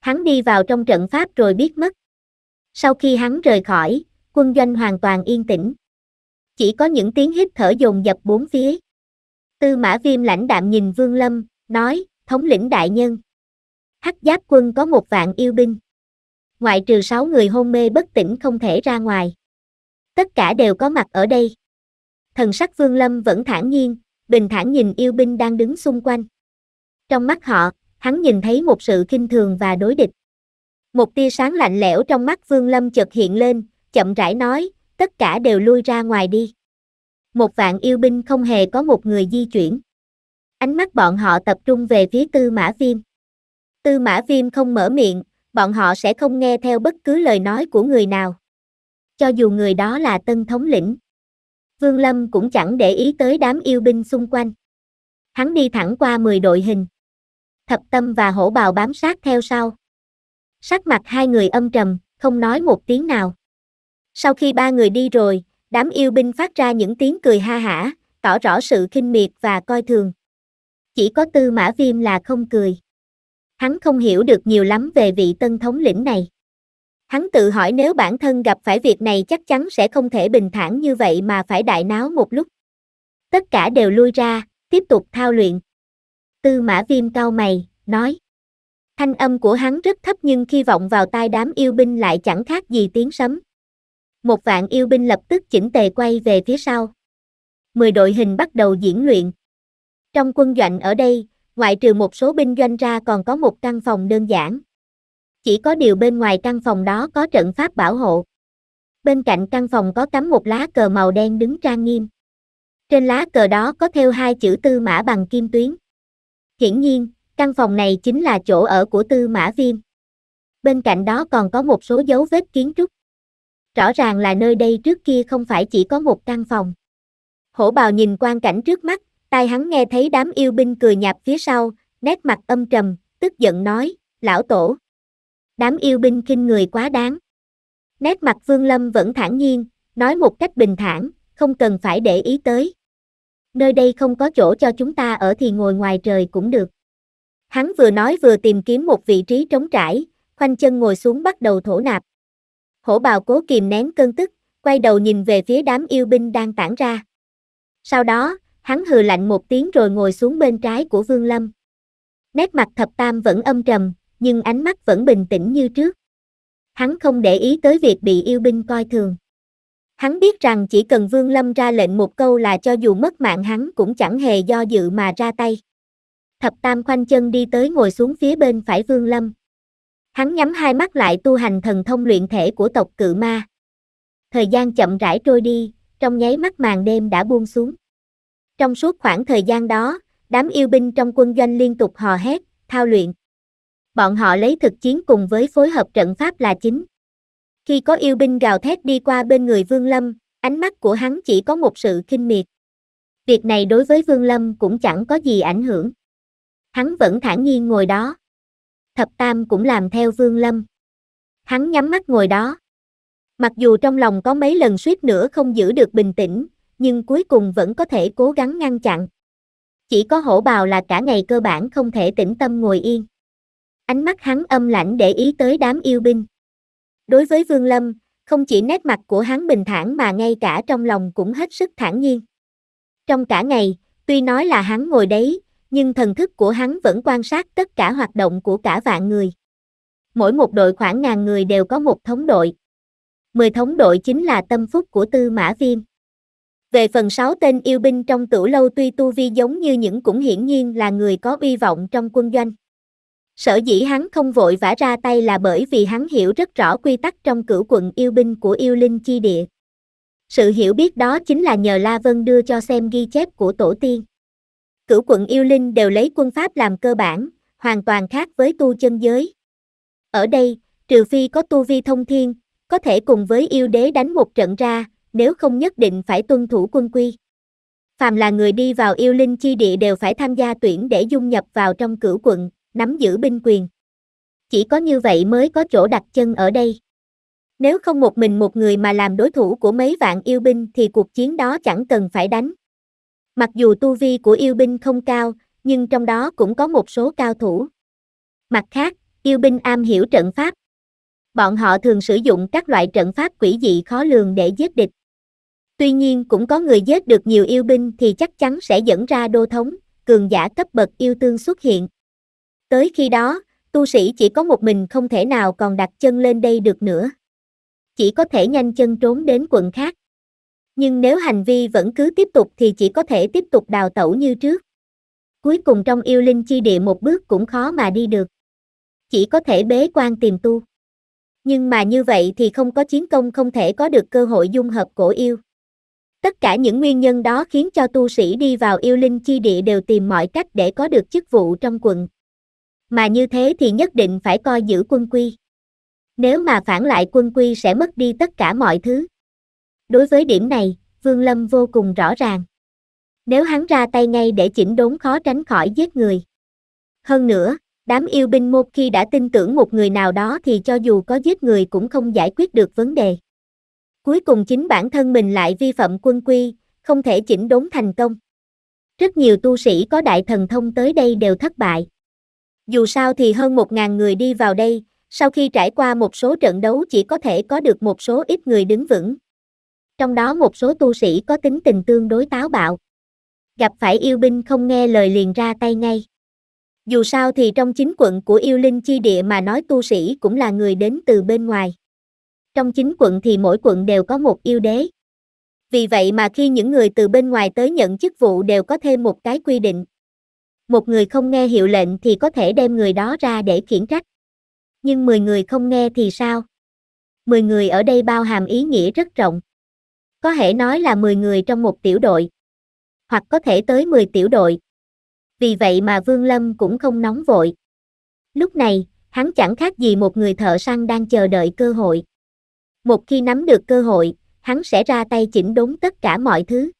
Hắn đi vào trong trận pháp rồi biết mất. Sau khi hắn rời khỏi, quân doanh hoàn toàn yên tĩnh. Chỉ có những tiếng hít thở dồn dập bốn phía. Tư mã viêm lãnh đạm nhìn Vương Lâm, nói, thống lĩnh đại nhân. Hắc giáp quân có một vạn yêu binh ngoại trừ 6 người hôn mê bất tỉnh không thể ra ngoài. Tất cả đều có mặt ở đây. Thần sắc Vương Lâm vẫn thản nhiên, bình thản nhìn yêu binh đang đứng xung quanh. Trong mắt họ, hắn nhìn thấy một sự kinh thường và đối địch. Một tia sáng lạnh lẽo trong mắt Vương Lâm chợt hiện lên, chậm rãi nói, tất cả đều lui ra ngoài đi. Một vạn yêu binh không hề có một người di chuyển. Ánh mắt bọn họ tập trung về phía Tư Mã Viêm. Tư Mã Viêm không mở miệng, bọn họ sẽ không nghe theo bất cứ lời nói của người nào. Cho dù người đó là tân thống lĩnh. Vương Lâm cũng chẳng để ý tới đám yêu binh xung quanh. Hắn đi thẳng qua 10 đội hình. Thập Tâm và Hổ Bào bám sát theo sau. Sắc mặt hai người âm trầm, không nói một tiếng nào. Sau khi ba người đi rồi, đám yêu binh phát ra những tiếng cười ha hả, tỏ rõ sự khinh miệt và coi thường. Chỉ có Tư Mã Viêm là không cười hắn không hiểu được nhiều lắm về vị tân thống lĩnh này. Hắn tự hỏi nếu bản thân gặp phải việc này chắc chắn sẽ không thể bình thản như vậy mà phải đại náo một lúc. Tất cả đều lui ra, tiếp tục thao luyện. Tư mã viêm cau mày, nói. Thanh âm của hắn rất thấp nhưng khi vọng vào tai đám yêu binh lại chẳng khác gì tiếng sấm. Một vạn yêu binh lập tức chỉnh tề quay về phía sau. Mười đội hình bắt đầu diễn luyện. Trong quân doanh ở đây, ngoại trừ một số binh doanh ra còn có một căn phòng đơn giản. Chỉ có điều bên ngoài căn phòng đó có trận pháp bảo hộ. Bên cạnh căn phòng có cắm một lá cờ màu đen đứng trang nghiêm. Trên lá cờ đó có theo hai chữ tư mã bằng kim tuyến. Hiển nhiên, căn phòng này chính là chỗ ở của tư mã viêm. Bên cạnh đó còn có một số dấu vết kiến trúc. Rõ ràng là nơi đây trước kia không phải chỉ có một căn phòng. Hổ bào nhìn quan cảnh trước mắt, Tai hắn nghe thấy đám yêu binh cười nhạt phía sau, nét mặt âm trầm, tức giận nói, lão tổ. Đám yêu binh kinh người quá đáng. Nét mặt Vương Lâm vẫn thản nhiên, nói một cách bình thản, không cần phải để ý tới. Nơi đây không có chỗ cho chúng ta ở thì ngồi ngoài trời cũng được. Hắn vừa nói vừa tìm kiếm một vị trí trống trải, khoanh chân ngồi xuống bắt đầu thổ nạp. Hổ bào cố kìm nén cơn tức, quay đầu nhìn về phía đám yêu binh đang tản ra. Sau đó, hắn hừ lạnh một tiếng rồi ngồi xuống bên trái của Vương Lâm. Nét mặt thập tam vẫn âm trầm, nhưng ánh mắt vẫn bình tĩnh như trước. Hắn không để ý tới việc bị yêu binh coi thường. Hắn biết rằng chỉ cần Vương Lâm ra lệnh một câu là cho dù mất mạng hắn cũng chẳng hề do dự mà ra tay. Thập Tam khoanh chân đi tới ngồi xuống phía bên phải Vương Lâm. Hắn nhắm hai mắt lại tu hành thần thông luyện thể của tộc cự ma. Thời gian chậm rãi trôi đi, trong nháy mắt màn đêm đã buông xuống. Trong suốt khoảng thời gian đó, đám yêu binh trong quân doanh liên tục hò hét, thao luyện. Bọn họ lấy thực chiến cùng với phối hợp trận pháp là chính. Khi có yêu binh gào thét đi qua bên người Vương Lâm, ánh mắt của hắn chỉ có một sự kinh miệt. Việc này đối với Vương Lâm cũng chẳng có gì ảnh hưởng. Hắn vẫn thản nhiên ngồi đó. Thập Tam cũng làm theo Vương Lâm. Hắn nhắm mắt ngồi đó. Mặc dù trong lòng có mấy lần suýt nữa không giữ được bình tĩnh, nhưng cuối cùng vẫn có thể cố gắng ngăn chặn. Chỉ có hổ bào là cả ngày cơ bản không thể tĩnh tâm ngồi yên. Ánh mắt hắn âm lãnh để ý tới đám yêu binh. Đối với Vương Lâm, không chỉ nét mặt của hắn bình thản mà ngay cả trong lòng cũng hết sức thản nhiên. Trong cả ngày, tuy nói là hắn ngồi đấy, nhưng thần thức của hắn vẫn quan sát tất cả hoạt động của cả vạn người. Mỗi một đội khoảng ngàn người đều có một thống đội. Mười thống đội chính là tâm phúc của Tư Mã Viêm. Về phần sáu tên yêu binh trong tửu lâu tuy tu vi giống như những cũng hiển nhiên là người có uy vọng trong quân doanh. Sở dĩ hắn không vội vã ra tay là bởi vì hắn hiểu rất rõ quy tắc trong cửu quận yêu binh của yêu linh chi địa. Sự hiểu biết đó chính là nhờ La Vân đưa cho xem ghi chép của tổ tiên. Cửu quận yêu linh đều lấy quân pháp làm cơ bản, hoàn toàn khác với tu chân giới. Ở đây, trừ phi có tu vi thông thiên, có thể cùng với yêu đế đánh một trận ra, nếu không nhất định phải tuân thủ quân quy. Phàm là người đi vào yêu linh chi địa đều phải tham gia tuyển để dung nhập vào trong cửu quận, nắm giữ binh quyền. Chỉ có như vậy mới có chỗ đặt chân ở đây. Nếu không một mình một người mà làm đối thủ của mấy vạn yêu binh thì cuộc chiến đó chẳng cần phải đánh. Mặc dù tu vi của yêu binh không cao, nhưng trong đó cũng có một số cao thủ. Mặt khác, yêu binh am hiểu trận pháp. Bọn họ thường sử dụng các loại trận pháp quỷ dị khó lường để giết địch. Tuy nhiên cũng có người giết được nhiều yêu binh thì chắc chắn sẽ dẫn ra đô thống, cường giả cấp bậc yêu tương xuất hiện. Tới khi đó, tu sĩ chỉ có một mình không thể nào còn đặt chân lên đây được nữa. Chỉ có thể nhanh chân trốn đến quận khác. Nhưng nếu hành vi vẫn cứ tiếp tục thì chỉ có thể tiếp tục đào tẩu như trước. Cuối cùng trong yêu linh chi địa một bước cũng khó mà đi được. Chỉ có thể bế quan tìm tu. Nhưng mà như vậy thì không có chiến công không thể có được cơ hội dung hợp cổ yêu. Tất cả những nguyên nhân đó khiến cho tu sĩ đi vào yêu linh chi địa đều tìm mọi cách để có được chức vụ trong quận. Mà như thế thì nhất định phải coi giữ quân quy. Nếu mà phản lại quân quy sẽ mất đi tất cả mọi thứ. Đối với điểm này, Vương Lâm vô cùng rõ ràng. Nếu hắn ra tay ngay để chỉnh đốn khó tránh khỏi giết người. Hơn nữa, đám yêu binh một khi đã tin tưởng một người nào đó thì cho dù có giết người cũng không giải quyết được vấn đề. Cuối cùng chính bản thân mình lại vi phạm quân quy, không thể chỉnh đốn thành công. Rất nhiều tu sĩ có đại thần thông tới đây đều thất bại. Dù sao thì hơn 1.000 người đi vào đây, sau khi trải qua một số trận đấu chỉ có thể có được một số ít người đứng vững. Trong đó một số tu sĩ có tính tình tương đối táo bạo. Gặp phải yêu binh không nghe lời liền ra tay ngay. Dù sao thì trong chính quận của yêu linh chi địa mà nói tu sĩ cũng là người đến từ bên ngoài trong chính quận thì mỗi quận đều có một yêu đế. Vì vậy mà khi những người từ bên ngoài tới nhận chức vụ đều có thêm một cái quy định. Một người không nghe hiệu lệnh thì có thể đem người đó ra để khiển trách. Nhưng 10 người không nghe thì sao? 10 người ở đây bao hàm ý nghĩa rất rộng. Có thể nói là 10 người trong một tiểu đội. Hoặc có thể tới 10 tiểu đội. Vì vậy mà Vương Lâm cũng không nóng vội. Lúc này, hắn chẳng khác gì một người thợ săn đang chờ đợi cơ hội. Một khi nắm được cơ hội, hắn sẽ ra tay chỉnh đốn tất cả mọi thứ.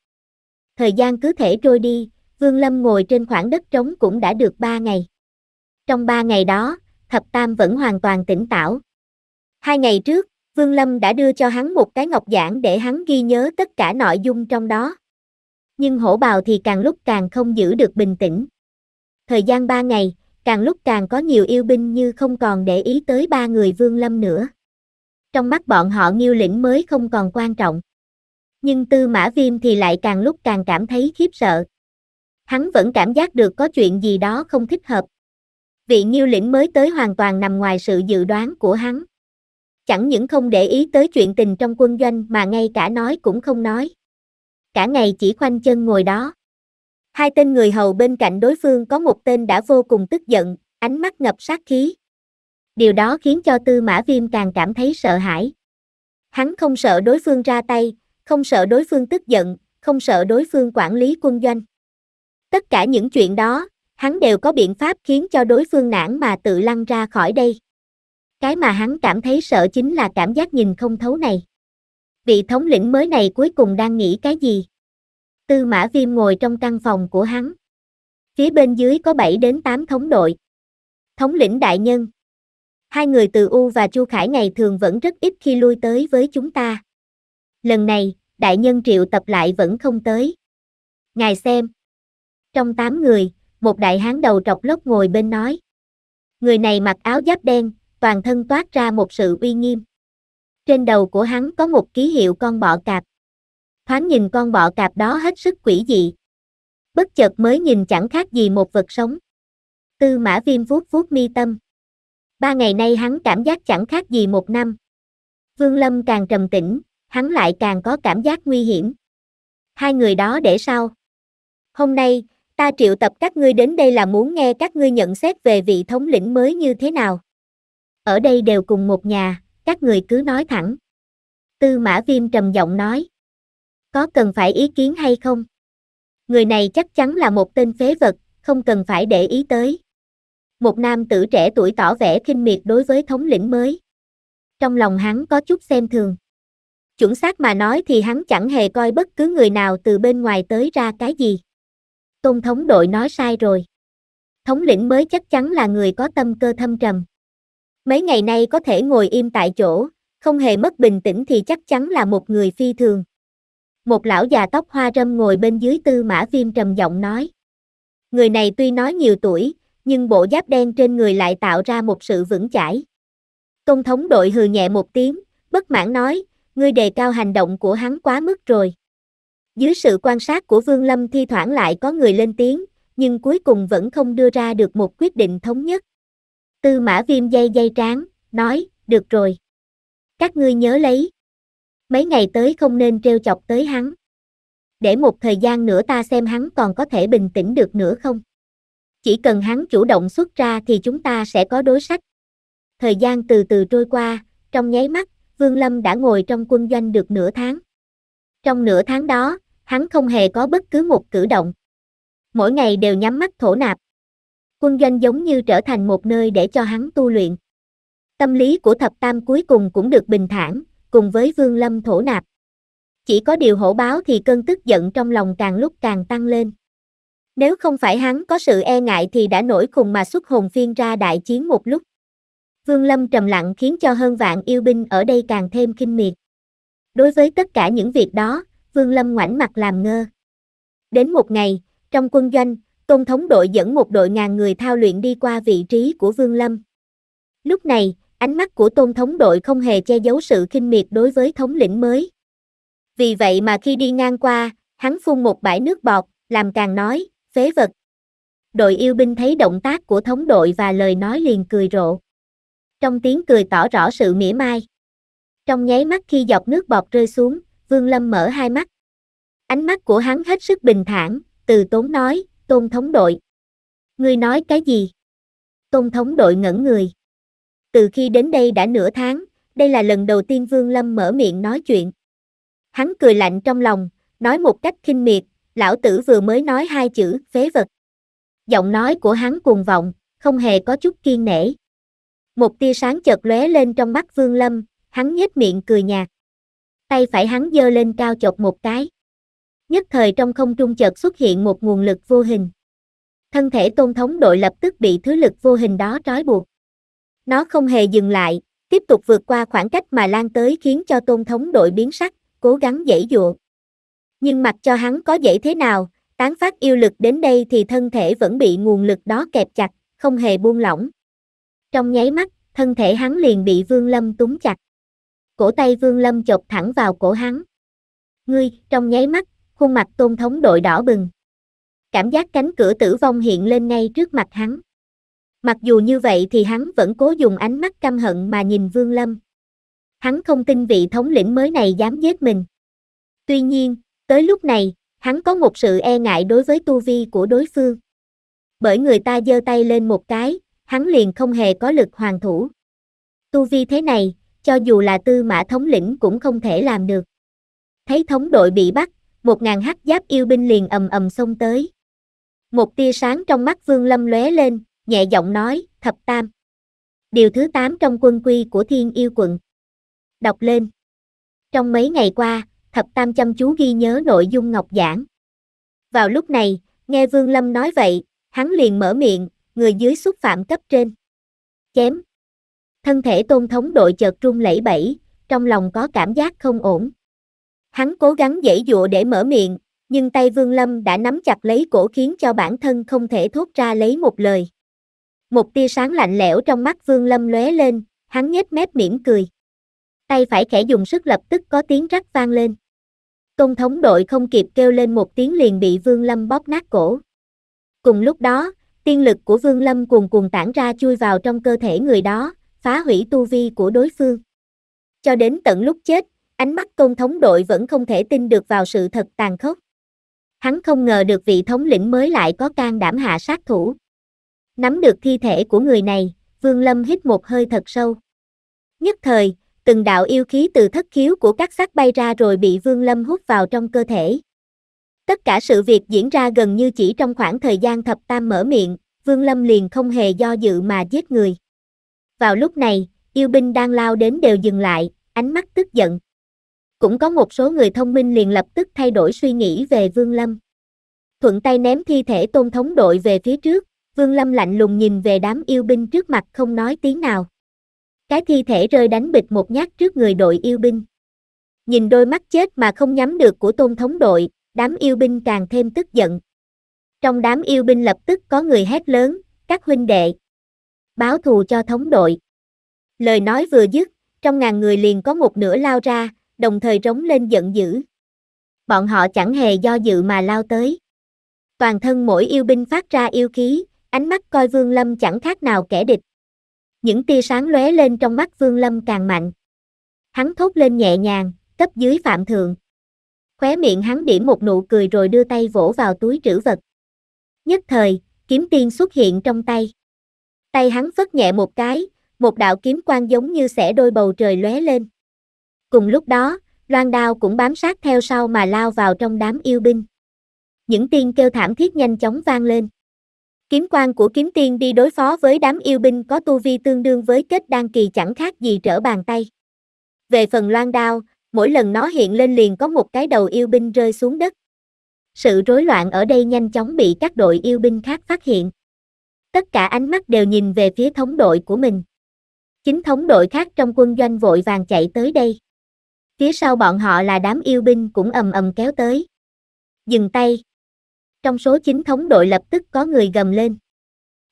Thời gian cứ thể trôi đi, Vương Lâm ngồi trên khoảng đất trống cũng đã được 3 ngày. Trong 3 ngày đó, Thập Tam vẫn hoàn toàn tỉnh táo. Hai ngày trước, Vương Lâm đã đưa cho hắn một cái ngọc giản để hắn ghi nhớ tất cả nội dung trong đó. Nhưng hổ bào thì càng lúc càng không giữ được bình tĩnh. Thời gian 3 ngày, càng lúc càng có nhiều yêu binh như không còn để ý tới ba người Vương Lâm nữa trong mắt bọn họ nghiêu lĩnh mới không còn quan trọng. Nhưng tư mã viêm thì lại càng lúc càng cảm thấy khiếp sợ. Hắn vẫn cảm giác được có chuyện gì đó không thích hợp. Vị nghiêu lĩnh mới tới hoàn toàn nằm ngoài sự dự đoán của hắn. Chẳng những không để ý tới chuyện tình trong quân doanh mà ngay cả nói cũng không nói. Cả ngày chỉ khoanh chân ngồi đó. Hai tên người hầu bên cạnh đối phương có một tên đã vô cùng tức giận, ánh mắt ngập sát khí điều đó khiến cho tư mã viêm càng cảm thấy sợ hãi. Hắn không sợ đối phương ra tay, không sợ đối phương tức giận, không sợ đối phương quản lý quân doanh. Tất cả những chuyện đó, hắn đều có biện pháp khiến cho đối phương nản mà tự lăn ra khỏi đây. Cái mà hắn cảm thấy sợ chính là cảm giác nhìn không thấu này. Vị thống lĩnh mới này cuối cùng đang nghĩ cái gì? Tư mã viêm ngồi trong căn phòng của hắn. Phía bên dưới có 7 đến 8 thống đội. Thống lĩnh đại nhân, hai người từ U và Chu Khải ngày thường vẫn rất ít khi lui tới với chúng ta. Lần này, đại nhân triệu tập lại vẫn không tới. Ngài xem. Trong tám người, một đại hán đầu trọc lốc ngồi bên nói. Người này mặc áo giáp đen, toàn thân toát ra một sự uy nghiêm. Trên đầu của hắn có một ký hiệu con bọ cạp. Thoáng nhìn con bọ cạp đó hết sức quỷ dị. Bất chợt mới nhìn chẳng khác gì một vật sống. Tư mã viêm vuốt vuốt mi tâm ba ngày nay hắn cảm giác chẳng khác gì một năm. Vương Lâm càng trầm tĩnh, hắn lại càng có cảm giác nguy hiểm. Hai người đó để sau. Hôm nay, ta triệu tập các ngươi đến đây là muốn nghe các ngươi nhận xét về vị thống lĩnh mới như thế nào. Ở đây đều cùng một nhà, các người cứ nói thẳng. Tư Mã Viêm trầm giọng nói. Có cần phải ý kiến hay không? Người này chắc chắn là một tên phế vật, không cần phải để ý tới một nam tử trẻ tuổi tỏ vẻ kinh miệt đối với thống lĩnh mới. Trong lòng hắn có chút xem thường. Chuẩn xác mà nói thì hắn chẳng hề coi bất cứ người nào từ bên ngoài tới ra cái gì. Tôn thống đội nói sai rồi. Thống lĩnh mới chắc chắn là người có tâm cơ thâm trầm. Mấy ngày nay có thể ngồi im tại chỗ, không hề mất bình tĩnh thì chắc chắn là một người phi thường. Một lão già tóc hoa râm ngồi bên dưới tư mã viêm trầm giọng nói. Người này tuy nói nhiều tuổi, nhưng bộ giáp đen trên người lại tạo ra một sự vững chãi. Công thống đội hừ nhẹ một tiếng, bất mãn nói, ngươi đề cao hành động của hắn quá mức rồi. Dưới sự quan sát của Vương Lâm thi thoảng lại có người lên tiếng, nhưng cuối cùng vẫn không đưa ra được một quyết định thống nhất. Tư mã viêm dây dây trán, nói, được rồi. Các ngươi nhớ lấy. Mấy ngày tới không nên trêu chọc tới hắn. Để một thời gian nữa ta xem hắn còn có thể bình tĩnh được nữa không. Chỉ cần hắn chủ động xuất ra thì chúng ta sẽ có đối sách. Thời gian từ từ trôi qua, trong nháy mắt, Vương Lâm đã ngồi trong quân doanh được nửa tháng. Trong nửa tháng đó, hắn không hề có bất cứ một cử động. Mỗi ngày đều nhắm mắt thổ nạp. Quân doanh giống như trở thành một nơi để cho hắn tu luyện. Tâm lý của thập tam cuối cùng cũng được bình thản, cùng với Vương Lâm thổ nạp. Chỉ có điều hổ báo thì cơn tức giận trong lòng càng lúc càng tăng lên. Nếu không phải hắn có sự e ngại thì đã nổi cùng mà xuất hồn phiên ra đại chiến một lúc. Vương Lâm trầm lặng khiến cho hơn vạn yêu binh ở đây càng thêm kinh miệt. Đối với tất cả những việc đó, Vương Lâm ngoảnh mặt làm ngơ. Đến một ngày, trong quân doanh, Tôn thống đội dẫn một đội ngàn người thao luyện đi qua vị trí của Vương Lâm. Lúc này, ánh mắt của Tôn thống đội không hề che giấu sự kinh miệt đối với thống lĩnh mới. Vì vậy mà khi đi ngang qua, hắn phun một bãi nước bọt, làm càng nói, phế vật. Đội yêu binh thấy động tác của thống đội và lời nói liền cười rộ. Trong tiếng cười tỏ rõ sự mỉa mai. Trong nháy mắt khi giọt nước bọt rơi xuống, Vương Lâm mở hai mắt. Ánh mắt của hắn hết sức bình thản, từ tốn nói, tôn thống đội. Ngươi nói cái gì? Tôn thống đội ngẩn người. Từ khi đến đây đã nửa tháng, đây là lần đầu tiên Vương Lâm mở miệng nói chuyện. Hắn cười lạnh trong lòng, nói một cách khinh miệt, lão tử vừa mới nói hai chữ phế vật. Giọng nói của hắn cuồng vọng, không hề có chút kiên nể. Một tia sáng chợt lóe lên trong mắt Vương Lâm, hắn nhếch miệng cười nhạt. Tay phải hắn giơ lên cao chộp một cái. Nhất thời trong không trung chợt xuất hiện một nguồn lực vô hình. Thân thể tôn thống đội lập tức bị thứ lực vô hình đó trói buộc. Nó không hề dừng lại, tiếp tục vượt qua khoảng cách mà lan tới khiến cho tôn thống đội biến sắc, cố gắng dãy dụa nhưng mặc cho hắn có dễ thế nào, tán phát yêu lực đến đây thì thân thể vẫn bị nguồn lực đó kẹp chặt, không hề buông lỏng. Trong nháy mắt, thân thể hắn liền bị Vương Lâm túm chặt. Cổ tay Vương Lâm chộp thẳng vào cổ hắn. Ngươi, trong nháy mắt, khuôn mặt tôn thống đội đỏ bừng. Cảm giác cánh cửa tử vong hiện lên ngay trước mặt hắn. Mặc dù như vậy thì hắn vẫn cố dùng ánh mắt căm hận mà nhìn Vương Lâm. Hắn không tin vị thống lĩnh mới này dám giết mình. Tuy nhiên, Tới lúc này, hắn có một sự e ngại đối với tu vi của đối phương. Bởi người ta giơ tay lên một cái, hắn liền không hề có lực hoàn thủ. Tu vi thế này, cho dù là tư mã thống lĩnh cũng không thể làm được. Thấy thống đội bị bắt, một ngàn hắc giáp yêu binh liền ầm ầm xông tới. Một tia sáng trong mắt Vương Lâm lóe lên, nhẹ giọng nói, thập tam. Điều thứ tám trong quân quy của thiên yêu quận. Đọc lên. Trong mấy ngày qua, thập tam chăm chú ghi nhớ nội dung ngọc giảng. Vào lúc này, nghe Vương Lâm nói vậy, hắn liền mở miệng, người dưới xúc phạm cấp trên. Chém. Thân thể tôn thống đội chợt rung lẩy bẩy, trong lòng có cảm giác không ổn. Hắn cố gắng dễ dụa để mở miệng, nhưng tay Vương Lâm đã nắm chặt lấy cổ khiến cho bản thân không thể thốt ra lấy một lời. Một tia sáng lạnh lẽo trong mắt Vương Lâm lóe lên, hắn nhếch mép mỉm cười. Tay phải khẽ dùng sức lập tức có tiếng rắc vang lên công thống đội không kịp kêu lên một tiếng liền bị Vương Lâm bóp nát cổ. Cùng lúc đó, tiên lực của Vương Lâm cuồn cuồn tản ra chui vào trong cơ thể người đó, phá hủy tu vi của đối phương. Cho đến tận lúc chết, ánh mắt công thống đội vẫn không thể tin được vào sự thật tàn khốc. Hắn không ngờ được vị thống lĩnh mới lại có can đảm hạ sát thủ. Nắm được thi thể của người này, Vương Lâm hít một hơi thật sâu. Nhất thời, từng đạo yêu khí từ thất khiếu của các xác bay ra rồi bị Vương Lâm hút vào trong cơ thể. Tất cả sự việc diễn ra gần như chỉ trong khoảng thời gian thập tam mở miệng, Vương Lâm liền không hề do dự mà giết người. Vào lúc này, yêu binh đang lao đến đều dừng lại, ánh mắt tức giận. Cũng có một số người thông minh liền lập tức thay đổi suy nghĩ về Vương Lâm. Thuận tay ném thi thể tôn thống đội về phía trước, Vương Lâm lạnh lùng nhìn về đám yêu binh trước mặt không nói tiếng nào cái thi thể rơi đánh bịch một nhát trước người đội yêu binh. Nhìn đôi mắt chết mà không nhắm được của tôn thống đội, đám yêu binh càng thêm tức giận. Trong đám yêu binh lập tức có người hét lớn, các huynh đệ. Báo thù cho thống đội. Lời nói vừa dứt, trong ngàn người liền có một nửa lao ra, đồng thời rống lên giận dữ. Bọn họ chẳng hề do dự mà lao tới. Toàn thân mỗi yêu binh phát ra yêu khí, ánh mắt coi Vương Lâm chẳng khác nào kẻ địch. Những tia sáng lóe lên trong mắt Vương Lâm càng mạnh. Hắn thốt lên nhẹ nhàng, cấp dưới phạm thượng. Khóe miệng hắn điểm một nụ cười rồi đưa tay vỗ vào túi trữ vật. Nhất thời, kiếm tiên xuất hiện trong tay. Tay hắn phất nhẹ một cái, một đạo kiếm quang giống như sẽ đôi bầu trời lóe lên. Cùng lúc đó, loan đao cũng bám sát theo sau mà lao vào trong đám yêu binh. Những tiên kêu thảm thiết nhanh chóng vang lên. Kiếm quan của kiếm tiên đi đối phó với đám yêu binh có tu vi tương đương với kết đan kỳ chẳng khác gì trở bàn tay. Về phần loan đao, mỗi lần nó hiện lên liền có một cái đầu yêu binh rơi xuống đất. Sự rối loạn ở đây nhanh chóng bị các đội yêu binh khác phát hiện. Tất cả ánh mắt đều nhìn về phía thống đội của mình. Chính thống đội khác trong quân doanh vội vàng chạy tới đây. Phía sau bọn họ là đám yêu binh cũng ầm ầm kéo tới. Dừng tay, trong số chính thống đội lập tức có người gầm lên.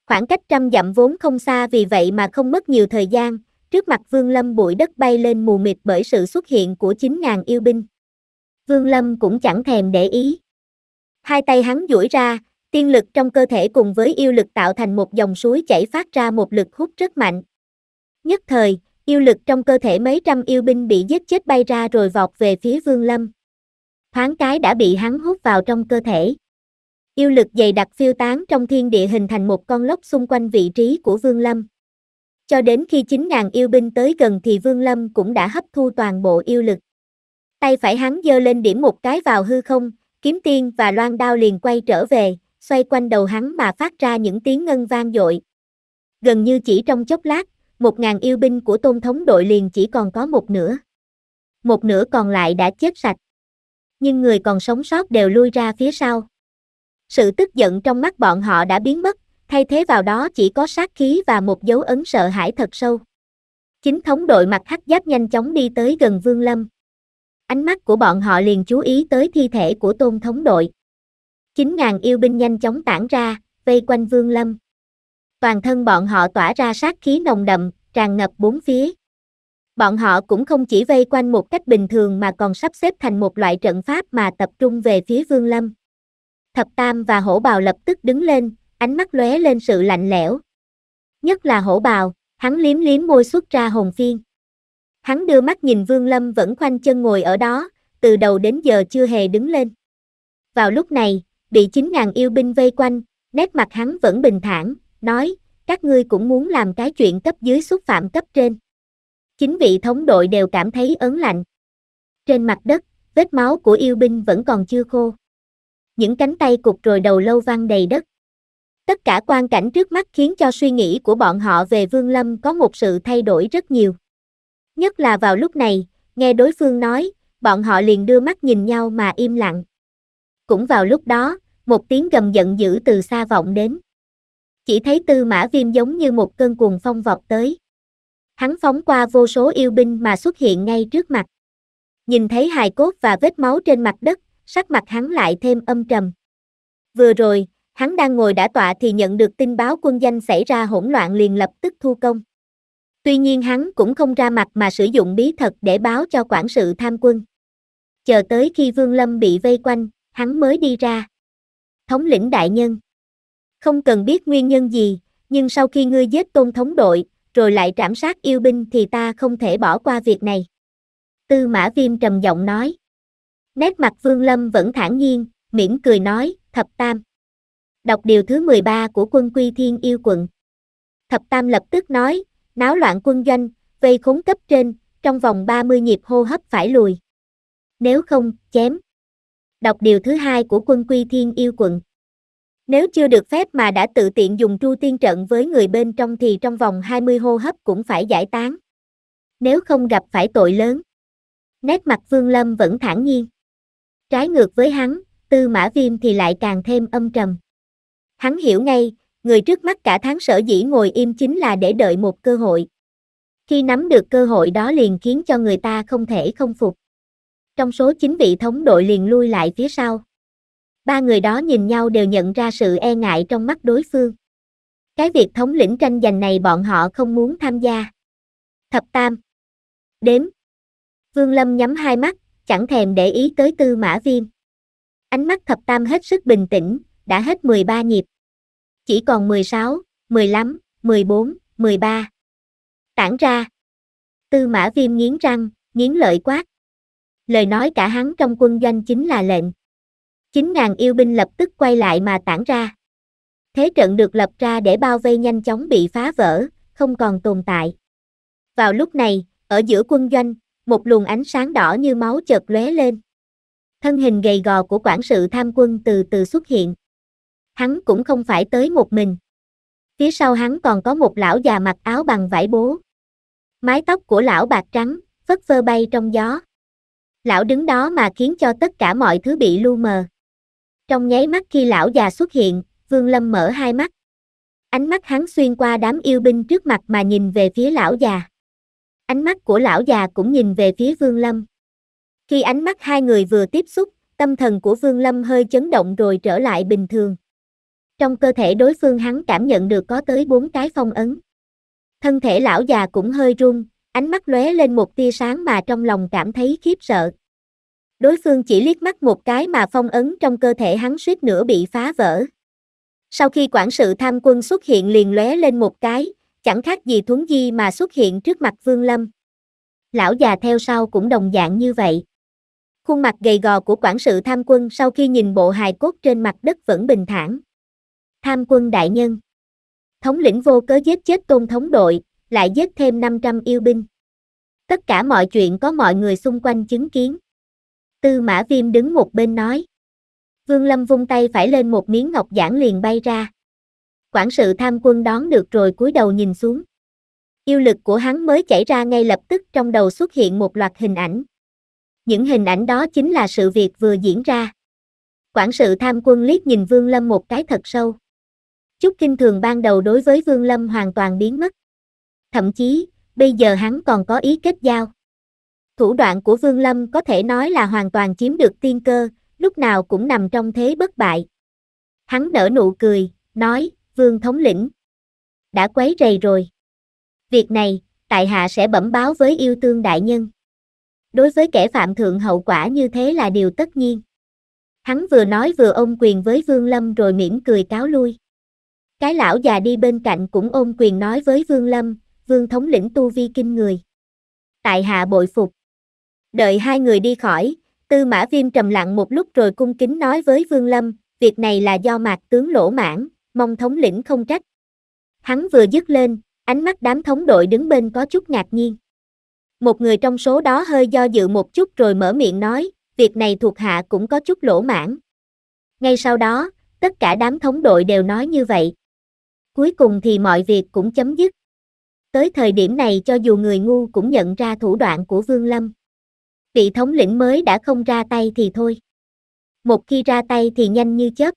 Khoảng cách trăm dặm vốn không xa vì vậy mà không mất nhiều thời gian, trước mặt Vương Lâm bụi đất bay lên mù mịt bởi sự xuất hiện của 9.000 yêu binh. Vương Lâm cũng chẳng thèm để ý. Hai tay hắn duỗi ra, tiên lực trong cơ thể cùng với yêu lực tạo thành một dòng suối chảy phát ra một lực hút rất mạnh. Nhất thời, yêu lực trong cơ thể mấy trăm yêu binh bị giết chết bay ra rồi vọt về phía Vương Lâm. Thoáng cái đã bị hắn hút vào trong cơ thể yêu lực dày đặc phiêu tán trong thiên địa hình thành một con lốc xung quanh vị trí của Vương Lâm. Cho đến khi 9.000 yêu binh tới gần thì Vương Lâm cũng đã hấp thu toàn bộ yêu lực. Tay phải hắn giơ lên điểm một cái vào hư không, kiếm tiên và loan đao liền quay trở về, xoay quanh đầu hắn mà phát ra những tiếng ngân vang dội. Gần như chỉ trong chốc lát, một ngàn yêu binh của tôn thống đội liền chỉ còn có một nửa. Một nửa còn lại đã chết sạch. Nhưng người còn sống sót đều lui ra phía sau. Sự tức giận trong mắt bọn họ đã biến mất, thay thế vào đó chỉ có sát khí và một dấu ấn sợ hãi thật sâu. Chính thống đội mặt hắc giáp nhanh chóng đi tới gần Vương Lâm. Ánh mắt của bọn họ liền chú ý tới thi thể của tôn thống đội. 9.000 yêu binh nhanh chóng tản ra, vây quanh Vương Lâm. Toàn thân bọn họ tỏa ra sát khí nồng đậm, tràn ngập bốn phía. Bọn họ cũng không chỉ vây quanh một cách bình thường mà còn sắp xếp thành một loại trận pháp mà tập trung về phía Vương Lâm. Thập Tam và Hổ Bào lập tức đứng lên, ánh mắt lóe lên sự lạnh lẽo. Nhất là Hổ Bào, hắn liếm liếm môi xuất ra hồn phiên. Hắn đưa mắt nhìn Vương Lâm vẫn khoanh chân ngồi ở đó, từ đầu đến giờ chưa hề đứng lên. Vào lúc này, bị 9.000 yêu binh vây quanh, nét mặt hắn vẫn bình thản, nói, các ngươi cũng muốn làm cái chuyện cấp dưới xúc phạm cấp trên. Chính vị thống đội đều cảm thấy ớn lạnh. Trên mặt đất, vết máu của yêu binh vẫn còn chưa khô những cánh tay cục rồi đầu lâu văng đầy đất. Tất cả quan cảnh trước mắt khiến cho suy nghĩ của bọn họ về Vương Lâm có một sự thay đổi rất nhiều. Nhất là vào lúc này, nghe đối phương nói, bọn họ liền đưa mắt nhìn nhau mà im lặng. Cũng vào lúc đó, một tiếng gầm giận dữ từ xa vọng đến. Chỉ thấy tư mã viêm giống như một cơn cuồng phong vọt tới. Hắn phóng qua vô số yêu binh mà xuất hiện ngay trước mặt. Nhìn thấy hài cốt và vết máu trên mặt đất, sắc mặt hắn lại thêm âm trầm. Vừa rồi, hắn đang ngồi đã tọa thì nhận được tin báo quân danh xảy ra hỗn loạn liền lập tức thu công. Tuy nhiên hắn cũng không ra mặt mà sử dụng bí thuật để báo cho quản sự tham quân. Chờ tới khi Vương Lâm bị vây quanh, hắn mới đi ra. Thống lĩnh đại nhân. Không cần biết nguyên nhân gì, nhưng sau khi ngươi giết tôn thống đội, rồi lại trảm sát yêu binh thì ta không thể bỏ qua việc này. Tư Mã Viêm trầm giọng nói. Nét mặt Vương Lâm vẫn thản nhiên, mỉm cười nói, thập tam. Đọc điều thứ 13 của quân quy thiên yêu quận. Thập tam lập tức nói, náo loạn quân doanh, vây khốn cấp trên, trong vòng 30 nhịp hô hấp phải lùi. Nếu không, chém. Đọc điều thứ hai của quân quy thiên yêu quận. Nếu chưa được phép mà đã tự tiện dùng tru tiên trận với người bên trong thì trong vòng 20 hô hấp cũng phải giải tán. Nếu không gặp phải tội lớn. Nét mặt Vương Lâm vẫn thản nhiên. Trái ngược với hắn, tư mã viêm thì lại càng thêm âm trầm. Hắn hiểu ngay, người trước mắt cả tháng sở dĩ ngồi im chính là để đợi một cơ hội. Khi nắm được cơ hội đó liền khiến cho người ta không thể không phục. Trong số chính vị thống đội liền lui lại phía sau. Ba người đó nhìn nhau đều nhận ra sự e ngại trong mắt đối phương. Cái việc thống lĩnh tranh giành này bọn họ không muốn tham gia. Thập tam. Đếm. Vương Lâm nhắm hai mắt, chẳng thèm để ý tới tư mã viêm. Ánh mắt thập tam hết sức bình tĩnh, đã hết 13 nhịp. Chỉ còn 16, 15, 14, 13. Tản ra. Tư mã viêm nghiến răng, nghiến lợi quát. Lời nói cả hắn trong quân doanh chính là lệnh. 9 ngàn yêu binh lập tức quay lại mà tản ra. Thế trận được lập ra để bao vây nhanh chóng bị phá vỡ, không còn tồn tại. Vào lúc này, ở giữa quân doanh, một luồng ánh sáng đỏ như máu chợt lóe lên. Thân hình gầy gò của quản sự tham quân từ từ xuất hiện. Hắn cũng không phải tới một mình. Phía sau hắn còn có một lão già mặc áo bằng vải bố. Mái tóc của lão bạc trắng, phất phơ bay trong gió. Lão đứng đó mà khiến cho tất cả mọi thứ bị lu mờ. Trong nháy mắt khi lão già xuất hiện, Vương Lâm mở hai mắt. Ánh mắt hắn xuyên qua đám yêu binh trước mặt mà nhìn về phía lão già ánh mắt của lão già cũng nhìn về phía Vương Lâm. Khi ánh mắt hai người vừa tiếp xúc, tâm thần của Vương Lâm hơi chấn động rồi trở lại bình thường. Trong cơ thể đối phương hắn cảm nhận được có tới bốn cái phong ấn. Thân thể lão già cũng hơi run, ánh mắt lóe lên một tia sáng mà trong lòng cảm thấy khiếp sợ. Đối phương chỉ liếc mắt một cái mà phong ấn trong cơ thể hắn suýt nữa bị phá vỡ. Sau khi quản sự tham quân xuất hiện liền lóe lên một cái, chẳng khác gì thuấn di mà xuất hiện trước mặt Vương Lâm. Lão già theo sau cũng đồng dạng như vậy. Khuôn mặt gầy gò của quản sự tham quân sau khi nhìn bộ hài cốt trên mặt đất vẫn bình thản. Tham quân đại nhân. Thống lĩnh vô cớ giết chết tôn thống đội, lại giết thêm 500 yêu binh. Tất cả mọi chuyện có mọi người xung quanh chứng kiến. Tư mã viêm đứng một bên nói. Vương Lâm vung tay phải lên một miếng ngọc giản liền bay ra quản sự tham quân đón được rồi cúi đầu nhìn xuống. Yêu lực của hắn mới chảy ra ngay lập tức trong đầu xuất hiện một loạt hình ảnh. Những hình ảnh đó chính là sự việc vừa diễn ra. Quản sự tham quân liếc nhìn Vương Lâm một cái thật sâu. Chút kinh thường ban đầu đối với Vương Lâm hoàn toàn biến mất. Thậm chí, bây giờ hắn còn có ý kết giao. Thủ đoạn của Vương Lâm có thể nói là hoàn toàn chiếm được tiên cơ, lúc nào cũng nằm trong thế bất bại. Hắn nở nụ cười, nói, vương thống lĩnh. Đã quấy rầy rồi. Việc này, tại hạ sẽ bẩm báo với yêu tương đại nhân. Đối với kẻ phạm thượng hậu quả như thế là điều tất nhiên. Hắn vừa nói vừa ôm quyền với Vương Lâm rồi mỉm cười cáo lui. Cái lão già đi bên cạnh cũng ôm quyền nói với Vương Lâm, Vương thống lĩnh tu vi kinh người. Tại hạ bội phục. Đợi hai người đi khỏi, Tư Mã Viêm trầm lặng một lúc rồi cung kính nói với Vương Lâm, việc này là do mạc tướng lỗ mãn, mong thống lĩnh không trách. Hắn vừa dứt lên, ánh mắt đám thống đội đứng bên có chút ngạc nhiên. Một người trong số đó hơi do dự một chút rồi mở miệng nói, việc này thuộc hạ cũng có chút lỗ mãn. Ngay sau đó, tất cả đám thống đội đều nói như vậy. Cuối cùng thì mọi việc cũng chấm dứt. Tới thời điểm này cho dù người ngu cũng nhận ra thủ đoạn của Vương Lâm. Vị thống lĩnh mới đã không ra tay thì thôi. Một khi ra tay thì nhanh như chớp.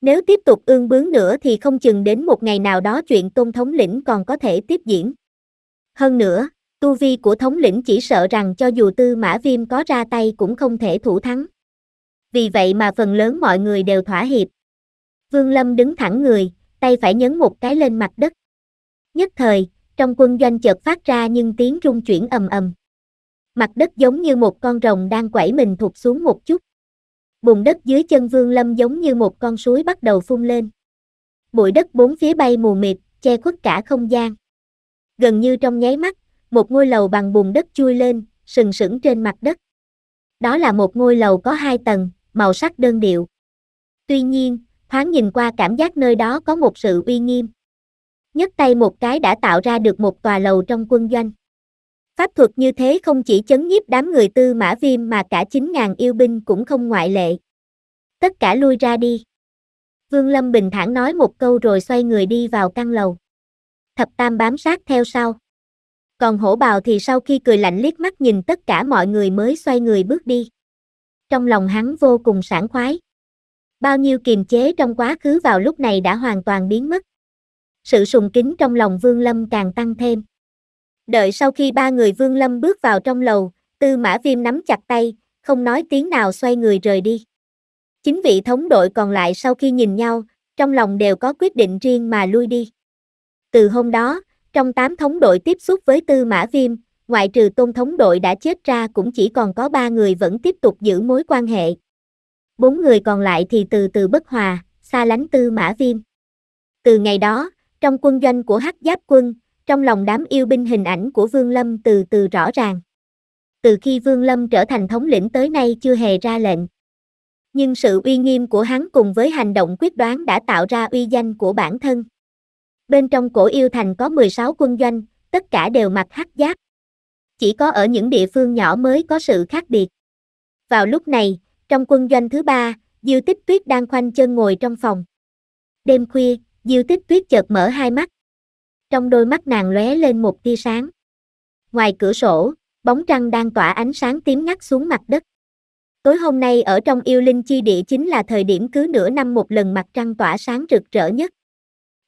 Nếu tiếp tục ương bướng nữa thì không chừng đến một ngày nào đó chuyện tôn thống lĩnh còn có thể tiếp diễn. Hơn nữa, tu vi của thống lĩnh chỉ sợ rằng cho dù tư mã viêm có ra tay cũng không thể thủ thắng. Vì vậy mà phần lớn mọi người đều thỏa hiệp. Vương Lâm đứng thẳng người, tay phải nhấn một cái lên mặt đất. Nhất thời, trong quân doanh chợt phát ra nhưng tiếng rung chuyển ầm ầm. Mặt đất giống như một con rồng đang quẩy mình thụt xuống một chút bùn đất dưới chân Vương Lâm giống như một con suối bắt đầu phun lên. Bụi đất bốn phía bay mù mịt, che khuất cả không gian. Gần như trong nháy mắt, một ngôi lầu bằng bùn đất chui lên, sừng sững trên mặt đất. Đó là một ngôi lầu có hai tầng, màu sắc đơn điệu. Tuy nhiên, thoáng nhìn qua cảm giác nơi đó có một sự uy nghiêm. Nhất tay một cái đã tạo ra được một tòa lầu trong quân doanh. Pháp thuật như thế không chỉ chấn nhiếp đám người tư mã viêm mà cả 9.000 yêu binh cũng không ngoại lệ. Tất cả lui ra đi. Vương Lâm bình thản nói một câu rồi xoay người đi vào căn lầu. Thập Tam bám sát theo sau. Còn hổ bào thì sau khi cười lạnh liếc mắt nhìn tất cả mọi người mới xoay người bước đi. Trong lòng hắn vô cùng sảng khoái. Bao nhiêu kiềm chế trong quá khứ vào lúc này đã hoàn toàn biến mất. Sự sùng kính trong lòng Vương Lâm càng tăng thêm. Đợi sau khi ba người Vương Lâm bước vào trong lầu, Tư Mã Viêm nắm chặt tay, không nói tiếng nào xoay người rời đi. Chính vị thống đội còn lại sau khi nhìn nhau, trong lòng đều có quyết định riêng mà lui đi. Từ hôm đó, trong tám thống đội tiếp xúc với Tư Mã Viêm, ngoại trừ tôn thống đội đã chết ra cũng chỉ còn có ba người vẫn tiếp tục giữ mối quan hệ. Bốn người còn lại thì từ từ bất hòa, xa lánh Tư Mã Viêm. Từ ngày đó, trong quân doanh của Hắc Giáp quân, trong lòng đám yêu binh hình ảnh của Vương Lâm từ từ rõ ràng. Từ khi Vương Lâm trở thành thống lĩnh tới nay chưa hề ra lệnh. Nhưng sự uy nghiêm của hắn cùng với hành động quyết đoán đã tạo ra uy danh của bản thân. Bên trong cổ yêu thành có 16 quân doanh, tất cả đều mặc hắc giáp. Chỉ có ở những địa phương nhỏ mới có sự khác biệt. Vào lúc này, trong quân doanh thứ ba, Diêu Tích Tuyết đang khoanh chân ngồi trong phòng. Đêm khuya, Diêu Tích Tuyết chợt mở hai mắt trong đôi mắt nàng lóe lên một tia sáng. Ngoài cửa sổ, bóng trăng đang tỏa ánh sáng tím ngắt xuống mặt đất. Tối hôm nay ở trong yêu linh chi địa chính là thời điểm cứ nửa năm một lần mặt trăng tỏa sáng rực rỡ nhất.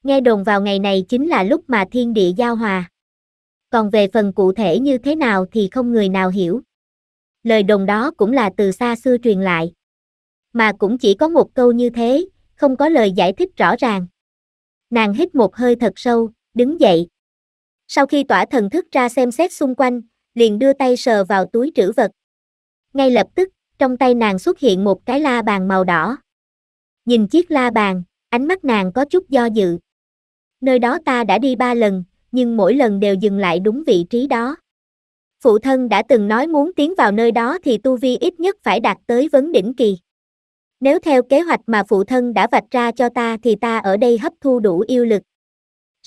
Nghe đồn vào ngày này chính là lúc mà thiên địa giao hòa. Còn về phần cụ thể như thế nào thì không người nào hiểu. Lời đồn đó cũng là từ xa xưa truyền lại. Mà cũng chỉ có một câu như thế, không có lời giải thích rõ ràng. Nàng hít một hơi thật sâu, đứng dậy. Sau khi tỏa thần thức ra xem xét xung quanh, liền đưa tay sờ vào túi trữ vật. Ngay lập tức, trong tay nàng xuất hiện một cái la bàn màu đỏ. Nhìn chiếc la bàn, ánh mắt nàng có chút do dự. Nơi đó ta đã đi ba lần, nhưng mỗi lần đều dừng lại đúng vị trí đó. Phụ thân đã từng nói muốn tiến vào nơi đó thì tu vi ít nhất phải đạt tới vấn đỉnh kỳ. Nếu theo kế hoạch mà phụ thân đã vạch ra cho ta thì ta ở đây hấp thu đủ yêu lực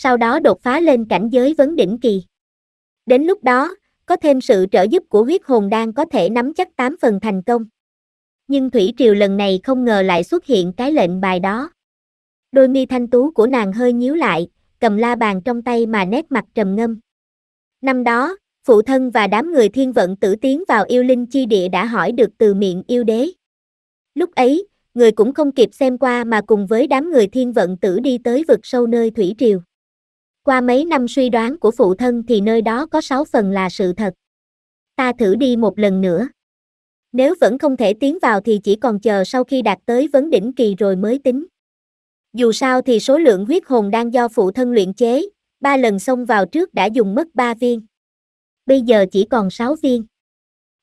sau đó đột phá lên cảnh giới vấn đỉnh kỳ. Đến lúc đó, có thêm sự trợ giúp của huyết hồn đang có thể nắm chắc 8 phần thành công. Nhưng Thủy Triều lần này không ngờ lại xuất hiện cái lệnh bài đó. Đôi mi thanh tú của nàng hơi nhíu lại, cầm la bàn trong tay mà nét mặt trầm ngâm. Năm đó, phụ thân và đám người thiên vận tử tiến vào yêu linh chi địa đã hỏi được từ miệng yêu đế. Lúc ấy, người cũng không kịp xem qua mà cùng với đám người thiên vận tử đi tới vực sâu nơi Thủy Triều. Qua mấy năm suy đoán của phụ thân thì nơi đó có sáu phần là sự thật. Ta thử đi một lần nữa. Nếu vẫn không thể tiến vào thì chỉ còn chờ sau khi đạt tới vấn đỉnh kỳ rồi mới tính. Dù sao thì số lượng huyết hồn đang do phụ thân luyện chế, ba lần xông vào trước đã dùng mất ba viên. Bây giờ chỉ còn sáu viên.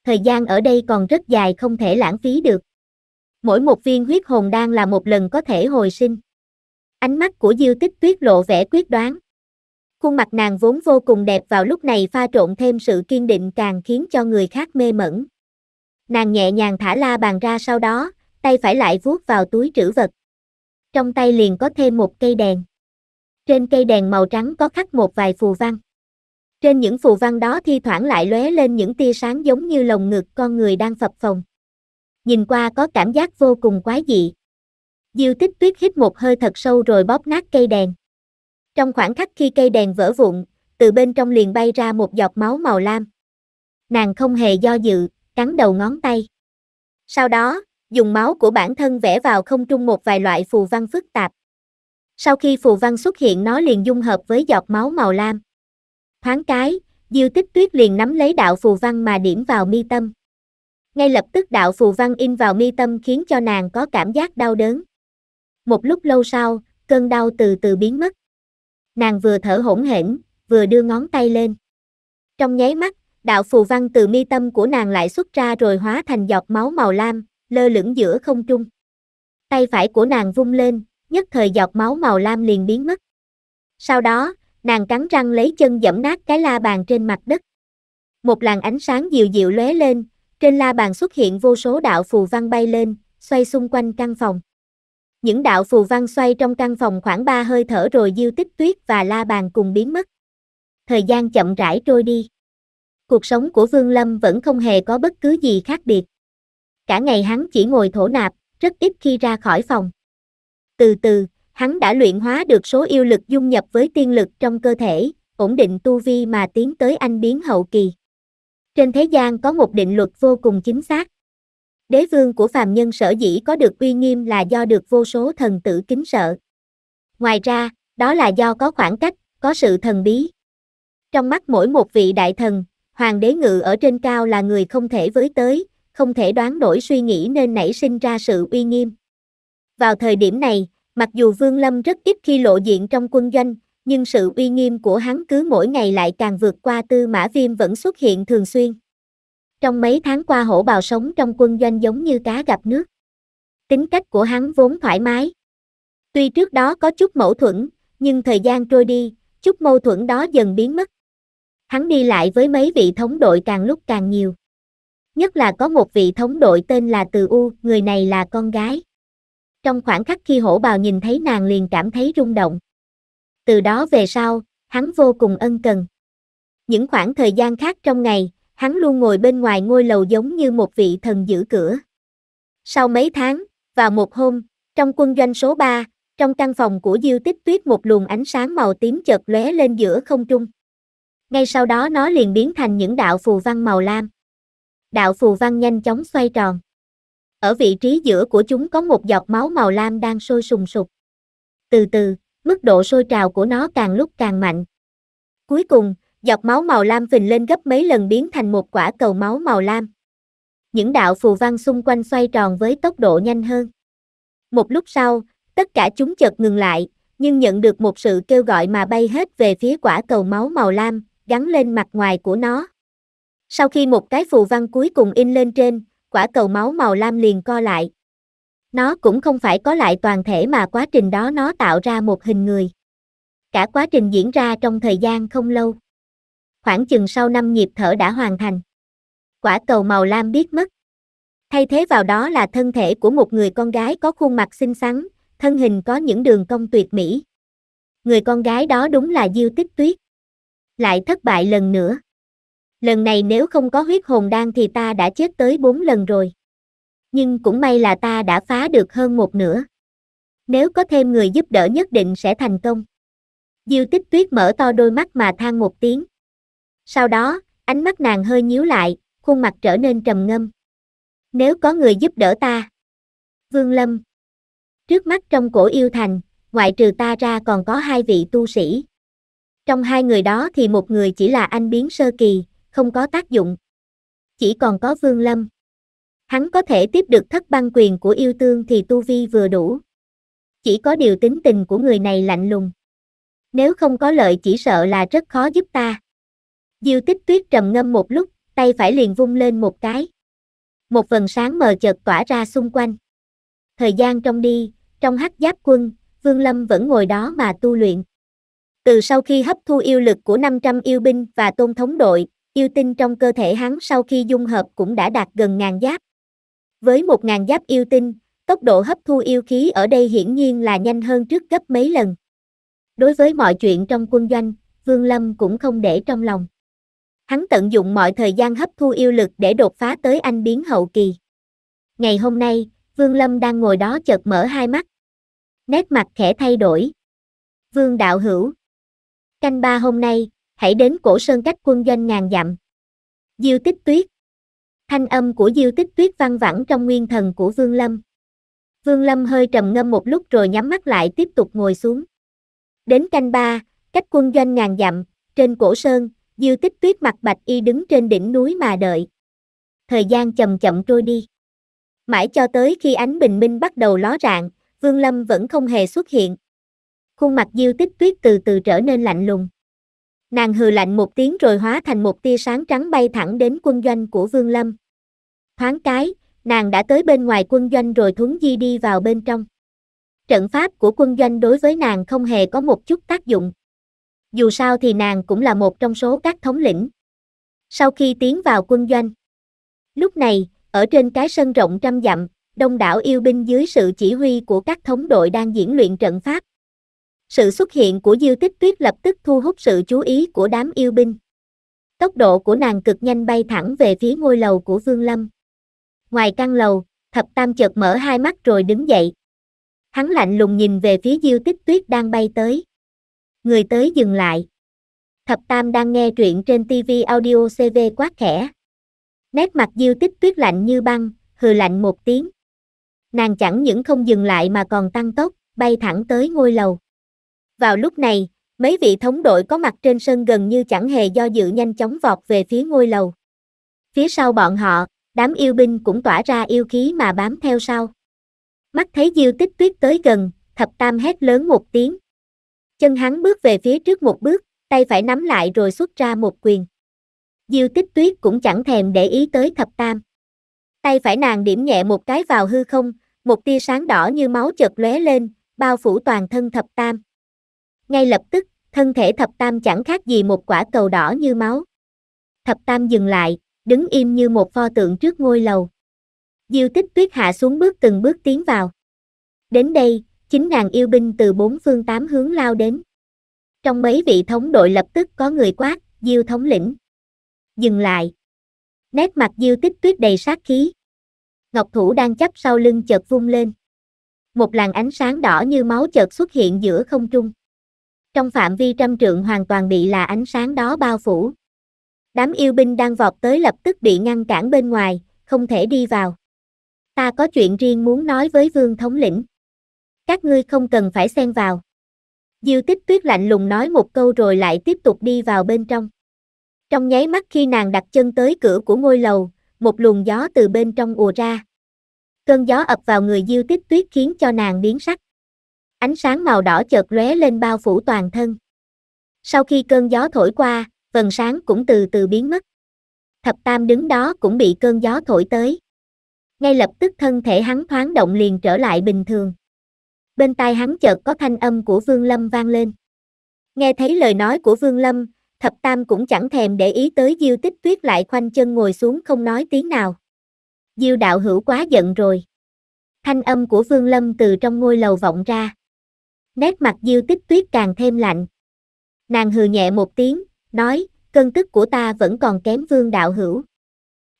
Thời gian ở đây còn rất dài không thể lãng phí được. Mỗi một viên huyết hồn đang là một lần có thể hồi sinh. Ánh mắt của Diêu Tích Tuyết lộ vẻ quyết đoán. Khuôn mặt nàng vốn vô cùng đẹp vào lúc này pha trộn thêm sự kiên định càng khiến cho người khác mê mẩn. Nàng nhẹ nhàng thả la bàn ra sau đó, tay phải lại vuốt vào túi trữ vật. Trong tay liền có thêm một cây đèn. Trên cây đèn màu trắng có khắc một vài phù văn. Trên những phù văn đó thi thoảng lại lóe lên những tia sáng giống như lồng ngực con người đang phập phồng. Nhìn qua có cảm giác vô cùng quái dị. Diêu tích tuyết hít một hơi thật sâu rồi bóp nát cây đèn. Trong khoảng khắc khi cây đèn vỡ vụn, từ bên trong liền bay ra một giọt máu màu lam. Nàng không hề do dự, cắn đầu ngón tay. Sau đó, dùng máu của bản thân vẽ vào không trung một vài loại phù văn phức tạp. Sau khi phù văn xuất hiện nó liền dung hợp với giọt máu màu lam. Thoáng cái, Diêu Tích Tuyết liền nắm lấy đạo phù văn mà điểm vào mi tâm. Ngay lập tức đạo phù văn in vào mi tâm khiến cho nàng có cảm giác đau đớn. Một lúc lâu sau, cơn đau từ từ biến mất nàng vừa thở hổn hển, vừa đưa ngón tay lên. Trong nháy mắt, đạo phù văn từ mi tâm của nàng lại xuất ra rồi hóa thành giọt máu màu lam, lơ lửng giữa không trung. Tay phải của nàng vung lên, nhất thời giọt máu màu lam liền biến mất. Sau đó, nàng cắn răng lấy chân dẫm nát cái la bàn trên mặt đất. Một làn ánh sáng dịu dịu lóe lên, trên la bàn xuất hiện vô số đạo phù văn bay lên, xoay xung quanh căn phòng. Những đạo phù văn xoay trong căn phòng khoảng ba hơi thở rồi diêu tích tuyết và la bàn cùng biến mất. Thời gian chậm rãi trôi đi. Cuộc sống của Vương Lâm vẫn không hề có bất cứ gì khác biệt. Cả ngày hắn chỉ ngồi thổ nạp, rất ít khi ra khỏi phòng. Từ từ, hắn đã luyện hóa được số yêu lực dung nhập với tiên lực trong cơ thể, ổn định tu vi mà tiến tới anh biến hậu kỳ. Trên thế gian có một định luật vô cùng chính xác, Đế vương của phàm nhân sở dĩ có được uy nghiêm là do được vô số thần tử kính sợ. Ngoài ra, đó là do có khoảng cách, có sự thần bí. Trong mắt mỗi một vị đại thần, hoàng đế ngự ở trên cao là người không thể với tới, không thể đoán nổi suy nghĩ nên nảy sinh ra sự uy nghiêm. Vào thời điểm này, mặc dù Vương Lâm rất ít khi lộ diện trong quân doanh, nhưng sự uy nghiêm của hắn cứ mỗi ngày lại càng vượt qua tư mã viêm vẫn xuất hiện thường xuyên. Trong mấy tháng qua hổ bào sống trong quân doanh giống như cá gặp nước. Tính cách của hắn vốn thoải mái. Tuy trước đó có chút mâu thuẫn, nhưng thời gian trôi đi, chút mâu thuẫn đó dần biến mất. Hắn đi lại với mấy vị thống đội càng lúc càng nhiều. Nhất là có một vị thống đội tên là Từ U, người này là con gái. Trong khoảng khắc khi hổ bào nhìn thấy nàng liền cảm thấy rung động. Từ đó về sau, hắn vô cùng ân cần. Những khoảng thời gian khác trong ngày, hắn luôn ngồi bên ngoài ngôi lầu giống như một vị thần giữ cửa. Sau mấy tháng, vào một hôm, trong quân doanh số 3, trong căn phòng của Diêu Tích Tuyết một luồng ánh sáng màu tím chợt lóe lên giữa không trung. Ngay sau đó nó liền biến thành những đạo phù văn màu lam. Đạo phù văn nhanh chóng xoay tròn. Ở vị trí giữa của chúng có một giọt máu màu lam đang sôi sùng sục. Từ từ, mức độ sôi trào của nó càng lúc càng mạnh. Cuối cùng, Giọt máu màu lam phình lên gấp mấy lần biến thành một quả cầu máu màu lam. Những đạo phù văn xung quanh xoay tròn với tốc độ nhanh hơn. Một lúc sau, tất cả chúng chợt ngừng lại, nhưng nhận được một sự kêu gọi mà bay hết về phía quả cầu máu màu lam, gắn lên mặt ngoài của nó. Sau khi một cái phù văn cuối cùng in lên trên, quả cầu máu màu lam liền co lại. Nó cũng không phải có lại toàn thể mà quá trình đó nó tạo ra một hình người. Cả quá trình diễn ra trong thời gian không lâu khoảng chừng sau năm nhịp thở đã hoàn thành. Quả cầu màu lam biết mất. Thay thế vào đó là thân thể của một người con gái có khuôn mặt xinh xắn, thân hình có những đường cong tuyệt mỹ. Người con gái đó đúng là Diêu Tích Tuyết. Lại thất bại lần nữa. Lần này nếu không có huyết hồn đan thì ta đã chết tới 4 lần rồi. Nhưng cũng may là ta đã phá được hơn một nửa. Nếu có thêm người giúp đỡ nhất định sẽ thành công. Diêu Tích Tuyết mở to đôi mắt mà than một tiếng. Sau đó, ánh mắt nàng hơi nhíu lại, khuôn mặt trở nên trầm ngâm. Nếu có người giúp đỡ ta. Vương Lâm. Trước mắt trong cổ yêu thành, ngoại trừ ta ra còn có hai vị tu sĩ. Trong hai người đó thì một người chỉ là anh biến sơ kỳ, không có tác dụng. Chỉ còn có Vương Lâm. Hắn có thể tiếp được thất băng quyền của yêu tương thì tu vi vừa đủ. Chỉ có điều tính tình của người này lạnh lùng. Nếu không có lợi chỉ sợ là rất khó giúp ta. Diêu tích tuyết trầm ngâm một lúc, tay phải liền vung lên một cái. Một phần sáng mờ chợt tỏa ra xung quanh. Thời gian trong đi, trong hắc giáp quân, Vương Lâm vẫn ngồi đó mà tu luyện. Từ sau khi hấp thu yêu lực của 500 yêu binh và tôn thống đội, yêu tinh trong cơ thể hắn sau khi dung hợp cũng đã đạt gần ngàn giáp. Với một ngàn giáp yêu tinh, tốc độ hấp thu yêu khí ở đây hiển nhiên là nhanh hơn trước gấp mấy lần. Đối với mọi chuyện trong quân doanh, Vương Lâm cũng không để trong lòng. Hắn tận dụng mọi thời gian hấp thu yêu lực để đột phá tới anh biến hậu kỳ. Ngày hôm nay, Vương Lâm đang ngồi đó chợt mở hai mắt. Nét mặt khẽ thay đổi. Vương Đạo Hữu. Canh ba hôm nay, hãy đến cổ sơn cách quân doanh ngàn dặm. Diêu tích tuyết. Thanh âm của Diêu tích tuyết vang vẳng trong nguyên thần của Vương Lâm. Vương Lâm hơi trầm ngâm một lúc rồi nhắm mắt lại tiếp tục ngồi xuống. Đến canh ba, cách quân doanh ngàn dặm, trên cổ sơn, Diêu tích tuyết mặt bạch y đứng trên đỉnh núi mà đợi. Thời gian chậm chậm trôi đi. Mãi cho tới khi ánh bình minh bắt đầu ló rạng, Vương Lâm vẫn không hề xuất hiện. Khuôn mặt Diêu tích tuyết từ từ trở nên lạnh lùng. Nàng hừ lạnh một tiếng rồi hóa thành một tia sáng trắng bay thẳng đến quân doanh của Vương Lâm. Thoáng cái, nàng đã tới bên ngoài quân doanh rồi thúng di đi vào bên trong. Trận pháp của quân doanh đối với nàng không hề có một chút tác dụng dù sao thì nàng cũng là một trong số các thống lĩnh. Sau khi tiến vào quân doanh, lúc này, ở trên cái sân rộng trăm dặm, đông đảo yêu binh dưới sự chỉ huy của các thống đội đang diễn luyện trận pháp. Sự xuất hiện của Diêu Tích Tuyết lập tức thu hút sự chú ý của đám yêu binh. Tốc độ của nàng cực nhanh bay thẳng về phía ngôi lầu của Vương Lâm. Ngoài căn lầu, Thập Tam chợt mở hai mắt rồi đứng dậy. Hắn lạnh lùng nhìn về phía Diêu Tích Tuyết đang bay tới người tới dừng lại. Thập Tam đang nghe truyện trên TV audio CV quá khẽ. Nét mặt diêu tích tuyết lạnh như băng, hừ lạnh một tiếng. Nàng chẳng những không dừng lại mà còn tăng tốc, bay thẳng tới ngôi lầu. Vào lúc này, mấy vị thống đội có mặt trên sân gần như chẳng hề do dự nhanh chóng vọt về phía ngôi lầu. Phía sau bọn họ, đám yêu binh cũng tỏa ra yêu khí mà bám theo sau. Mắt thấy diêu tích tuyết tới gần, thập tam hét lớn một tiếng, Chân hắn bước về phía trước một bước, tay phải nắm lại rồi xuất ra một quyền. Diêu tích tuyết cũng chẳng thèm để ý tới thập tam. Tay phải nàng điểm nhẹ một cái vào hư không, một tia sáng đỏ như máu chợt lóe lên, bao phủ toàn thân thập tam. Ngay lập tức, thân thể thập tam chẳng khác gì một quả cầu đỏ như máu. Thập tam dừng lại, đứng im như một pho tượng trước ngôi lầu. Diêu tích tuyết hạ xuống bước từng bước tiến vào. Đến đây, 9.000 yêu binh từ bốn phương tám hướng lao đến. Trong mấy vị thống đội lập tức có người quát, Diêu thống lĩnh. Dừng lại. Nét mặt Diêu tích tuyết đầy sát khí. Ngọc thủ đang chấp sau lưng chợt vung lên. Một làn ánh sáng đỏ như máu chợt xuất hiện giữa không trung. Trong phạm vi trăm trượng hoàn toàn bị là ánh sáng đó bao phủ. Đám yêu binh đang vọt tới lập tức bị ngăn cản bên ngoài, không thể đi vào. Ta có chuyện riêng muốn nói với vương thống lĩnh các ngươi không cần phải xen vào. Diêu tích tuyết lạnh lùng nói một câu rồi lại tiếp tục đi vào bên trong. Trong nháy mắt khi nàng đặt chân tới cửa của ngôi lầu, một luồng gió từ bên trong ùa ra. Cơn gió ập vào người diêu tích tuyết khiến cho nàng biến sắc. Ánh sáng màu đỏ chợt lóe lên bao phủ toàn thân. Sau khi cơn gió thổi qua, phần sáng cũng từ từ biến mất. Thập tam đứng đó cũng bị cơn gió thổi tới. Ngay lập tức thân thể hắn thoáng động liền trở lại bình thường bên tai hắn chợt có thanh âm của Vương Lâm vang lên. Nghe thấy lời nói của Vương Lâm, Thập Tam cũng chẳng thèm để ý tới Diêu Tích Tuyết lại khoanh chân ngồi xuống không nói tiếng nào. Diêu đạo hữu quá giận rồi. Thanh âm của Vương Lâm từ trong ngôi lầu vọng ra. Nét mặt Diêu Tích Tuyết càng thêm lạnh. Nàng hừ nhẹ một tiếng, nói, cơn tức của ta vẫn còn kém Vương đạo hữu.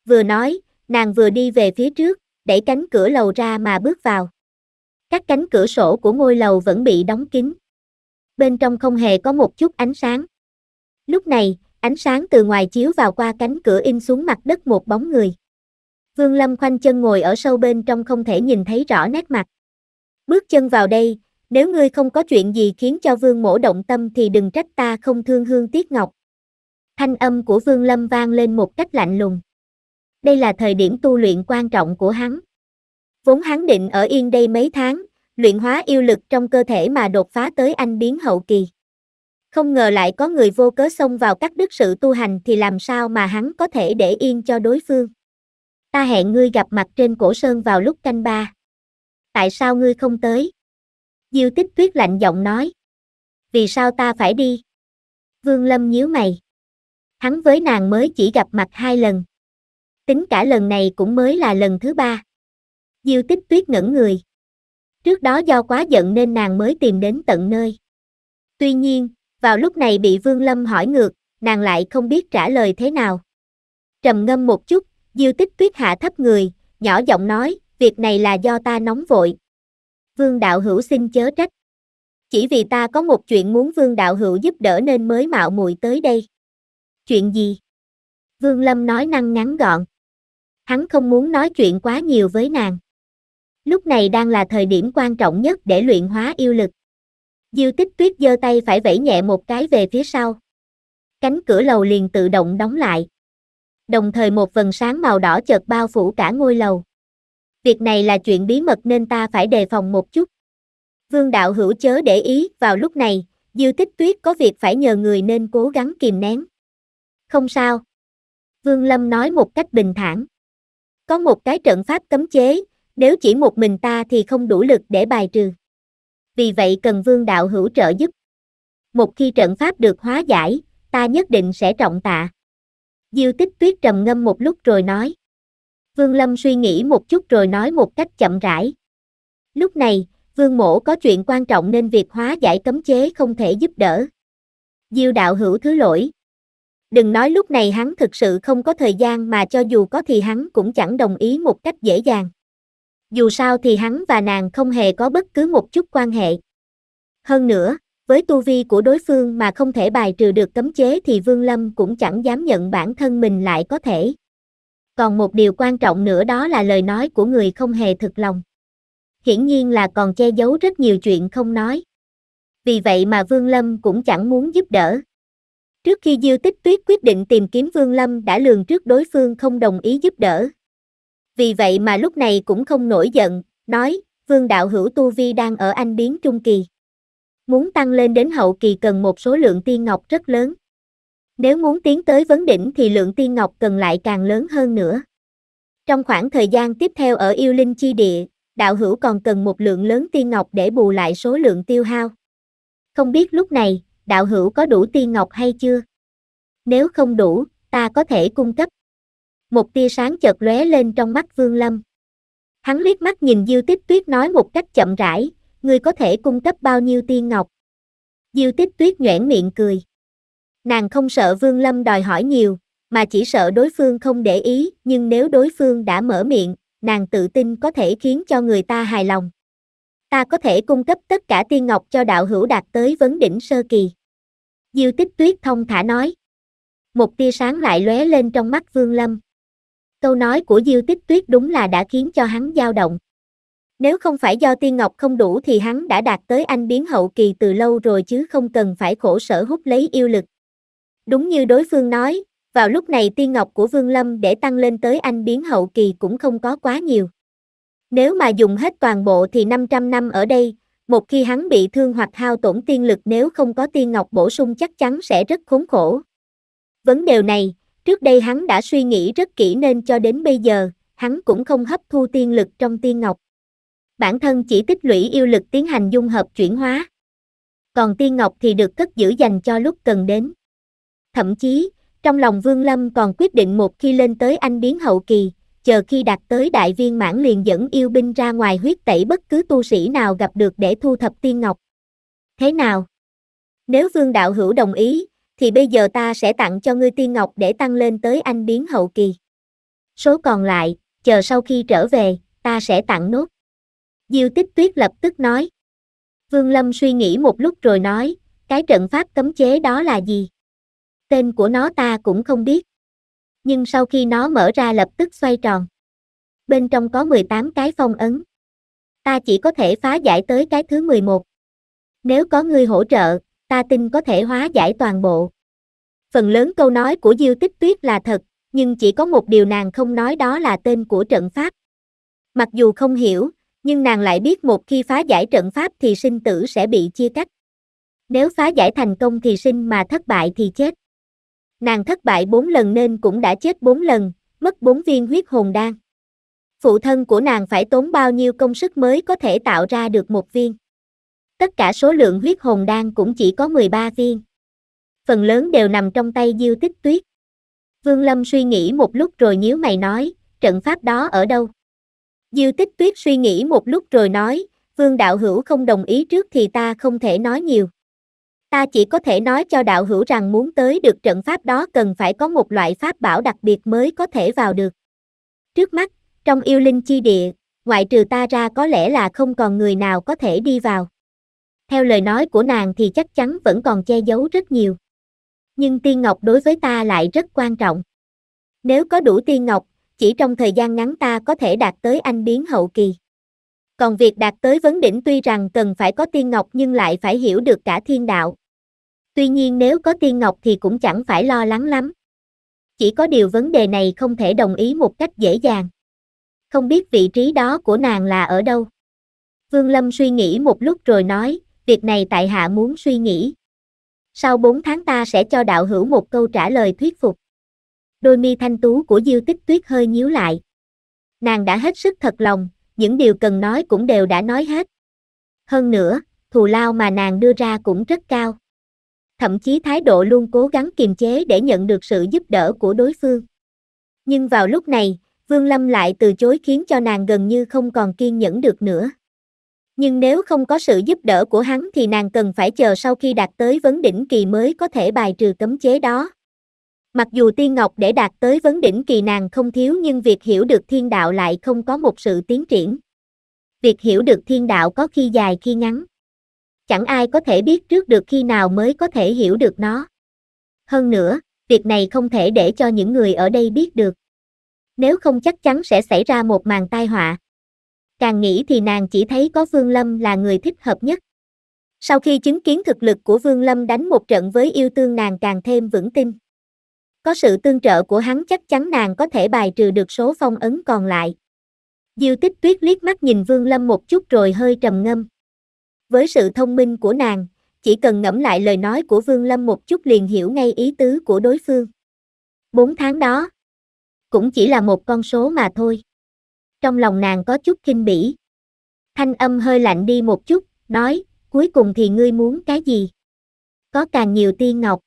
Vừa nói, nàng vừa đi về phía trước, đẩy cánh cửa lầu ra mà bước vào. Các cánh cửa sổ của ngôi lầu vẫn bị đóng kín. Bên trong không hề có một chút ánh sáng. Lúc này, ánh sáng từ ngoài chiếu vào qua cánh cửa in xuống mặt đất một bóng người. Vương Lâm khoanh chân ngồi ở sâu bên trong không thể nhìn thấy rõ nét mặt. Bước chân vào đây, nếu ngươi không có chuyện gì khiến cho Vương Mỗ động tâm thì đừng trách ta không thương hương tiếc ngọc. Thanh âm của Vương Lâm vang lên một cách lạnh lùng. Đây là thời điểm tu luyện quan trọng của hắn. Vốn hắn định ở yên đây mấy tháng, luyện hóa yêu lực trong cơ thể mà đột phá tới anh biến hậu kỳ. Không ngờ lại có người vô cớ xông vào các đức sự tu hành thì làm sao mà hắn có thể để yên cho đối phương. Ta hẹn ngươi gặp mặt trên cổ sơn vào lúc canh ba. Tại sao ngươi không tới? Diêu tích tuyết lạnh giọng nói. Vì sao ta phải đi? Vương Lâm nhíu mày. Hắn với nàng mới chỉ gặp mặt hai lần. Tính cả lần này cũng mới là lần thứ ba. Diêu tích tuyết ngẩn người. Trước đó do quá giận nên nàng mới tìm đến tận nơi. Tuy nhiên, vào lúc này bị Vương Lâm hỏi ngược, nàng lại không biết trả lời thế nào. Trầm ngâm một chút, Diêu tích tuyết hạ thấp người, nhỏ giọng nói, việc này là do ta nóng vội. Vương Đạo Hữu xin chớ trách. Chỉ vì ta có một chuyện muốn Vương Đạo Hữu giúp đỡ nên mới mạo muội tới đây. Chuyện gì? Vương Lâm nói năng ngắn gọn. Hắn không muốn nói chuyện quá nhiều với nàng lúc này đang là thời điểm quan trọng nhất để luyện hóa yêu lực. Diêu tích tuyết giơ tay phải vẫy nhẹ một cái về phía sau. Cánh cửa lầu liền tự động đóng lại. Đồng thời một vần sáng màu đỏ chợt bao phủ cả ngôi lầu. Việc này là chuyện bí mật nên ta phải đề phòng một chút. Vương đạo hữu chớ để ý, vào lúc này, Diêu tích tuyết có việc phải nhờ người nên cố gắng kìm nén. Không sao. Vương Lâm nói một cách bình thản. Có một cái trận pháp cấm chế, nếu chỉ một mình ta thì không đủ lực để bài trừ. Vì vậy cần vương đạo hữu trợ giúp. Một khi trận pháp được hóa giải, ta nhất định sẽ trọng tạ. Diêu tích tuyết trầm ngâm một lúc rồi nói. Vương Lâm suy nghĩ một chút rồi nói một cách chậm rãi. Lúc này, Vương Mổ có chuyện quan trọng nên việc hóa giải cấm chế không thể giúp đỡ. Diêu đạo hữu thứ lỗi. Đừng nói lúc này hắn thực sự không có thời gian mà cho dù có thì hắn cũng chẳng đồng ý một cách dễ dàng dù sao thì hắn và nàng không hề có bất cứ một chút quan hệ. Hơn nữa, với tu vi của đối phương mà không thể bài trừ được cấm chế thì Vương Lâm cũng chẳng dám nhận bản thân mình lại có thể. Còn một điều quan trọng nữa đó là lời nói của người không hề thực lòng. Hiển nhiên là còn che giấu rất nhiều chuyện không nói. Vì vậy mà Vương Lâm cũng chẳng muốn giúp đỡ. Trước khi Diêu Tích Tuyết quyết định tìm kiếm Vương Lâm đã lường trước đối phương không đồng ý giúp đỡ, vì vậy mà lúc này cũng không nổi giận, nói, vương đạo hữu tu vi đang ở anh biến trung kỳ. Muốn tăng lên đến hậu kỳ cần một số lượng tiên ngọc rất lớn. Nếu muốn tiến tới vấn đỉnh thì lượng tiên ngọc cần lại càng lớn hơn nữa. Trong khoảng thời gian tiếp theo ở yêu linh chi địa, đạo hữu còn cần một lượng lớn tiên ngọc để bù lại số lượng tiêu hao. Không biết lúc này, đạo hữu có đủ tiên ngọc hay chưa? Nếu không đủ, ta có thể cung cấp một tia sáng chợt lóe lên trong mắt Vương Lâm. Hắn liếc mắt nhìn Diêu Tích Tuyết nói một cách chậm rãi, ngươi có thể cung cấp bao nhiêu tiên ngọc? Diêu Tích Tuyết nhuyễn miệng cười. Nàng không sợ Vương Lâm đòi hỏi nhiều, mà chỉ sợ đối phương không để ý, nhưng nếu đối phương đã mở miệng, nàng tự tin có thể khiến cho người ta hài lòng. Ta có thể cung cấp tất cả tiên ngọc cho đạo hữu đạt tới vấn đỉnh sơ kỳ. Diêu Tích Tuyết thông thả nói. Một tia sáng lại lóe lên trong mắt Vương Lâm. Câu nói của Diêu Tích Tuyết đúng là đã khiến cho hắn dao động. Nếu không phải do tiên ngọc không đủ thì hắn đã đạt tới anh biến hậu kỳ từ lâu rồi chứ không cần phải khổ sở hút lấy yêu lực. Đúng như đối phương nói, vào lúc này tiên ngọc của Vương Lâm để tăng lên tới anh biến hậu kỳ cũng không có quá nhiều. Nếu mà dùng hết toàn bộ thì 500 năm ở đây, một khi hắn bị thương hoặc hao tổn tiên lực nếu không có tiên ngọc bổ sung chắc chắn sẽ rất khốn khổ. Vấn đề này, Trước đây hắn đã suy nghĩ rất kỹ nên cho đến bây giờ, hắn cũng không hấp thu tiên lực trong tiên ngọc. Bản thân chỉ tích lũy yêu lực tiến hành dung hợp chuyển hóa. Còn tiên ngọc thì được cất giữ dành cho lúc cần đến. Thậm chí, trong lòng Vương Lâm còn quyết định một khi lên tới anh biến hậu kỳ, chờ khi đạt tới đại viên mãn liền dẫn yêu binh ra ngoài huyết tẩy bất cứ tu sĩ nào gặp được để thu thập tiên ngọc. Thế nào? Nếu Vương Đạo Hữu đồng ý, thì bây giờ ta sẽ tặng cho ngươi tiên ngọc để tăng lên tới anh biến hậu kỳ. Số còn lại, chờ sau khi trở về, ta sẽ tặng nốt. Diêu tích tuyết lập tức nói. Vương Lâm suy nghĩ một lúc rồi nói, cái trận pháp cấm chế đó là gì? Tên của nó ta cũng không biết. Nhưng sau khi nó mở ra lập tức xoay tròn. Bên trong có 18 cái phong ấn. Ta chỉ có thể phá giải tới cái thứ 11. Nếu có người hỗ trợ, ta tin có thể hóa giải toàn bộ. Phần lớn câu nói của Diêu Tích Tuyết là thật, nhưng chỉ có một điều nàng không nói đó là tên của trận pháp. Mặc dù không hiểu, nhưng nàng lại biết một khi phá giải trận pháp thì sinh tử sẽ bị chia cắt. Nếu phá giải thành công thì sinh mà thất bại thì chết. Nàng thất bại 4 lần nên cũng đã chết 4 lần, mất 4 viên huyết hồn đan. Phụ thân của nàng phải tốn bao nhiêu công sức mới có thể tạo ra được một viên tất cả số lượng huyết hồn đan cũng chỉ có 13 viên. Phần lớn đều nằm trong tay Diêu Tích Tuyết. Vương Lâm suy nghĩ một lúc rồi nhíu mày nói, trận pháp đó ở đâu? Diêu Tích Tuyết suy nghĩ một lúc rồi nói, Vương Đạo Hữu không đồng ý trước thì ta không thể nói nhiều. Ta chỉ có thể nói cho Đạo Hữu rằng muốn tới được trận pháp đó cần phải có một loại pháp bảo đặc biệt mới có thể vào được. Trước mắt, trong yêu linh chi địa, ngoại trừ ta ra có lẽ là không còn người nào có thể đi vào theo lời nói của nàng thì chắc chắn vẫn còn che giấu rất nhiều. Nhưng tiên ngọc đối với ta lại rất quan trọng. Nếu có đủ tiên ngọc, chỉ trong thời gian ngắn ta có thể đạt tới anh biến hậu kỳ. Còn việc đạt tới vấn đỉnh tuy rằng cần phải có tiên ngọc nhưng lại phải hiểu được cả thiên đạo. Tuy nhiên nếu có tiên ngọc thì cũng chẳng phải lo lắng lắm. Chỉ có điều vấn đề này không thể đồng ý một cách dễ dàng. Không biết vị trí đó của nàng là ở đâu. Vương Lâm suy nghĩ một lúc rồi nói, việc này tại hạ muốn suy nghĩ. Sau 4 tháng ta sẽ cho đạo hữu một câu trả lời thuyết phục. Đôi mi thanh tú của Diêu Tích Tuyết hơi nhíu lại. Nàng đã hết sức thật lòng, những điều cần nói cũng đều đã nói hết. Hơn nữa, thù lao mà nàng đưa ra cũng rất cao. Thậm chí thái độ luôn cố gắng kiềm chế để nhận được sự giúp đỡ của đối phương. Nhưng vào lúc này, Vương Lâm lại từ chối khiến cho nàng gần như không còn kiên nhẫn được nữa nhưng nếu không có sự giúp đỡ của hắn thì nàng cần phải chờ sau khi đạt tới vấn đỉnh kỳ mới có thể bài trừ cấm chế đó. Mặc dù tiên ngọc để đạt tới vấn đỉnh kỳ nàng không thiếu nhưng việc hiểu được thiên đạo lại không có một sự tiến triển. Việc hiểu được thiên đạo có khi dài khi ngắn. Chẳng ai có thể biết trước được khi nào mới có thể hiểu được nó. Hơn nữa, việc này không thể để cho những người ở đây biết được. Nếu không chắc chắn sẽ xảy ra một màn tai họa, càng nghĩ thì nàng chỉ thấy có Vương Lâm là người thích hợp nhất. Sau khi chứng kiến thực lực của Vương Lâm đánh một trận với yêu tương nàng càng thêm vững tin. Có sự tương trợ của hắn chắc chắn nàng có thể bài trừ được số phong ấn còn lại. Diêu tích tuyết liếc mắt nhìn Vương Lâm một chút rồi hơi trầm ngâm. Với sự thông minh của nàng, chỉ cần ngẫm lại lời nói của Vương Lâm một chút liền hiểu ngay ý tứ của đối phương. Bốn tháng đó, cũng chỉ là một con số mà thôi trong lòng nàng có chút kinh bỉ. Thanh âm hơi lạnh đi một chút, nói, cuối cùng thì ngươi muốn cái gì? Có càng nhiều tiên ngọc,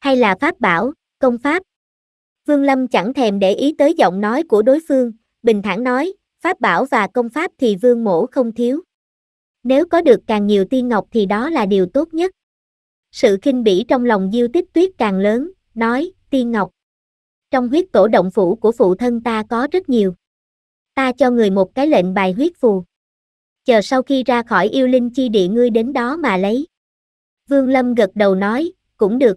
hay là pháp bảo, công pháp? Vương Lâm chẳng thèm để ý tới giọng nói của đối phương, bình thản nói, pháp bảo và công pháp thì vương mổ không thiếu. Nếu có được càng nhiều tiên ngọc thì đó là điều tốt nhất. Sự kinh bỉ trong lòng diêu tích tuyết càng lớn, nói, tiên ngọc. Trong huyết tổ động phủ của phụ thân ta có rất nhiều ta cho người một cái lệnh bài huyết phù. Chờ sau khi ra khỏi yêu linh chi địa ngươi đến đó mà lấy. Vương Lâm gật đầu nói, cũng được.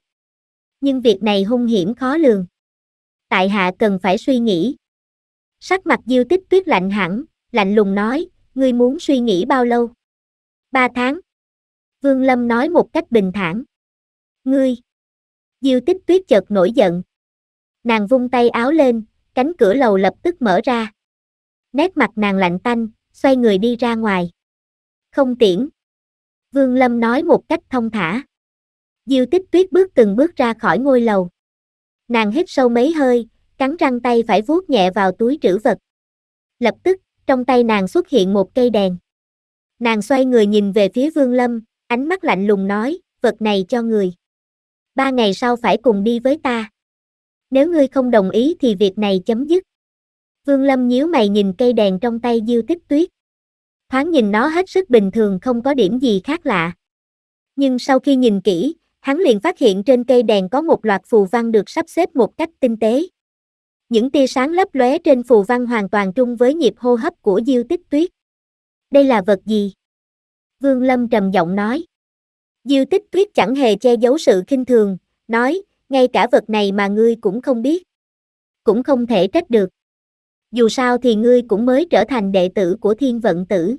Nhưng việc này hung hiểm khó lường. Tại hạ cần phải suy nghĩ. Sắc mặt diêu tích tuyết lạnh hẳn, lạnh lùng nói, ngươi muốn suy nghĩ bao lâu? Ba tháng. Vương Lâm nói một cách bình thản. Ngươi. Diêu tích tuyết chợt nổi giận. Nàng vung tay áo lên, cánh cửa lầu lập tức mở ra. Nét mặt nàng lạnh tanh, xoay người đi ra ngoài. Không tiễn. Vương Lâm nói một cách thông thả. Diêu tích tuyết bước từng bước ra khỏi ngôi lầu. Nàng hít sâu mấy hơi, cắn răng tay phải vuốt nhẹ vào túi trữ vật. Lập tức, trong tay nàng xuất hiện một cây đèn. Nàng xoay người nhìn về phía Vương Lâm, ánh mắt lạnh lùng nói, vật này cho người. Ba ngày sau phải cùng đi với ta. Nếu ngươi không đồng ý thì việc này chấm dứt. Vương Lâm nhíu mày nhìn cây đèn trong tay Diêu Tích Tuyết. Thoáng nhìn nó hết sức bình thường không có điểm gì khác lạ. Nhưng sau khi nhìn kỹ, hắn liền phát hiện trên cây đèn có một loạt phù văn được sắp xếp một cách tinh tế. Những tia sáng lấp lóe trên phù văn hoàn toàn trung với nhịp hô hấp của Diêu Tích Tuyết. Đây là vật gì? Vương Lâm trầm giọng nói. Diêu Tích Tuyết chẳng hề che giấu sự khinh thường, nói, ngay cả vật này mà ngươi cũng không biết. Cũng không thể trách được dù sao thì ngươi cũng mới trở thành đệ tử của thiên vận tử.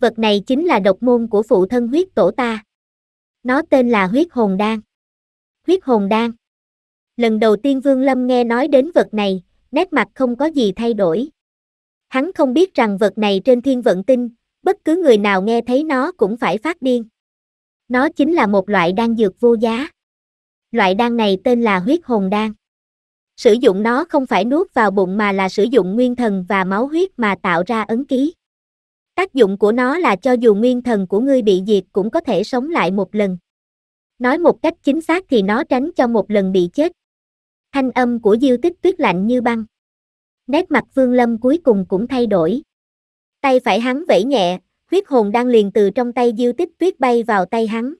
Vật này chính là độc môn của phụ thân huyết tổ ta. Nó tên là huyết hồn đan. Huyết hồn đan. Lần đầu tiên Vương Lâm nghe nói đến vật này, nét mặt không có gì thay đổi. Hắn không biết rằng vật này trên thiên vận tinh, bất cứ người nào nghe thấy nó cũng phải phát điên. Nó chính là một loại đan dược vô giá. Loại đan này tên là huyết hồn đan. Sử dụng nó không phải nuốt vào bụng mà là sử dụng nguyên thần và máu huyết mà tạo ra ấn ký. Tác dụng của nó là cho dù nguyên thần của ngươi bị diệt cũng có thể sống lại một lần. Nói một cách chính xác thì nó tránh cho một lần bị chết. Thanh âm của diêu tích tuyết lạnh như băng. Nét mặt vương lâm cuối cùng cũng thay đổi. Tay phải hắn vẫy nhẹ, huyết hồn đang liền từ trong tay diêu tích tuyết bay vào tay hắn.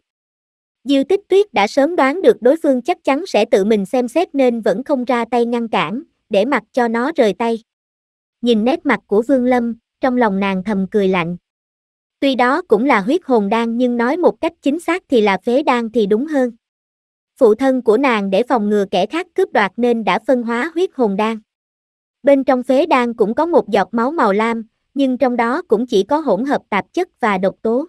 Diêu Tích Tuyết đã sớm đoán được đối phương chắc chắn sẽ tự mình xem xét nên vẫn không ra tay ngăn cản, để mặc cho nó rời tay. Nhìn nét mặt của Vương Lâm, trong lòng nàng thầm cười lạnh. Tuy đó cũng là huyết hồn đan nhưng nói một cách chính xác thì là phế đan thì đúng hơn. Phụ thân của nàng để phòng ngừa kẻ khác cướp đoạt nên đã phân hóa huyết hồn đan. Bên trong phế đan cũng có một giọt máu màu lam, nhưng trong đó cũng chỉ có hỗn hợp tạp chất và độc tố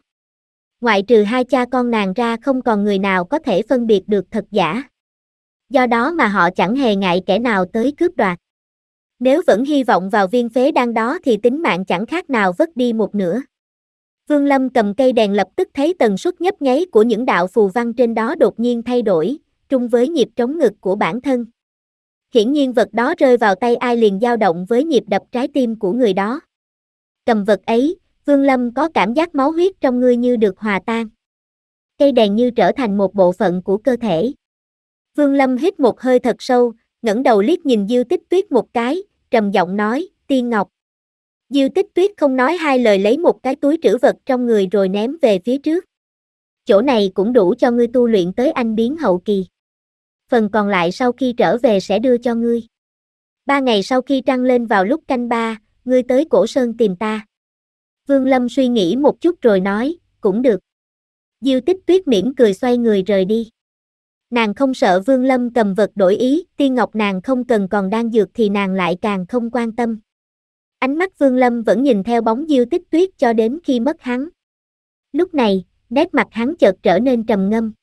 ngoại trừ hai cha con nàng ra không còn người nào có thể phân biệt được thật giả. Do đó mà họ chẳng hề ngại kẻ nào tới cướp đoạt. Nếu vẫn hy vọng vào viên phế đan đó thì tính mạng chẳng khác nào vất đi một nửa. Vương Lâm cầm cây đèn lập tức thấy tần suất nhấp nháy của những đạo phù văn trên đó đột nhiên thay đổi, trung với nhịp trống ngực của bản thân. Hiển nhiên vật đó rơi vào tay ai liền dao động với nhịp đập trái tim của người đó. Cầm vật ấy, Vương Lâm có cảm giác máu huyết trong ngươi như được hòa tan. Cây đèn như trở thành một bộ phận của cơ thể. Vương Lâm hít một hơi thật sâu, ngẩng đầu liếc nhìn Diêu Tích Tuyết một cái, trầm giọng nói, "Tiên Ngọc." Diêu Tích Tuyết không nói hai lời lấy một cái túi trữ vật trong người rồi ném về phía trước. Chỗ này cũng đủ cho ngươi tu luyện tới anh biến hậu kỳ. Phần còn lại sau khi trở về sẽ đưa cho ngươi. Ba ngày sau khi trăng lên vào lúc canh ba, ngươi tới cổ sơn tìm ta. Vương Lâm suy nghĩ một chút rồi nói, cũng được. Diêu tích tuyết miễn cười xoay người rời đi. Nàng không sợ Vương Lâm cầm vật đổi ý, tiên ngọc nàng không cần còn đang dược thì nàng lại càng không quan tâm. Ánh mắt Vương Lâm vẫn nhìn theo bóng diêu tích tuyết cho đến khi mất hắn. Lúc này, nét mặt hắn chợt trở nên trầm ngâm.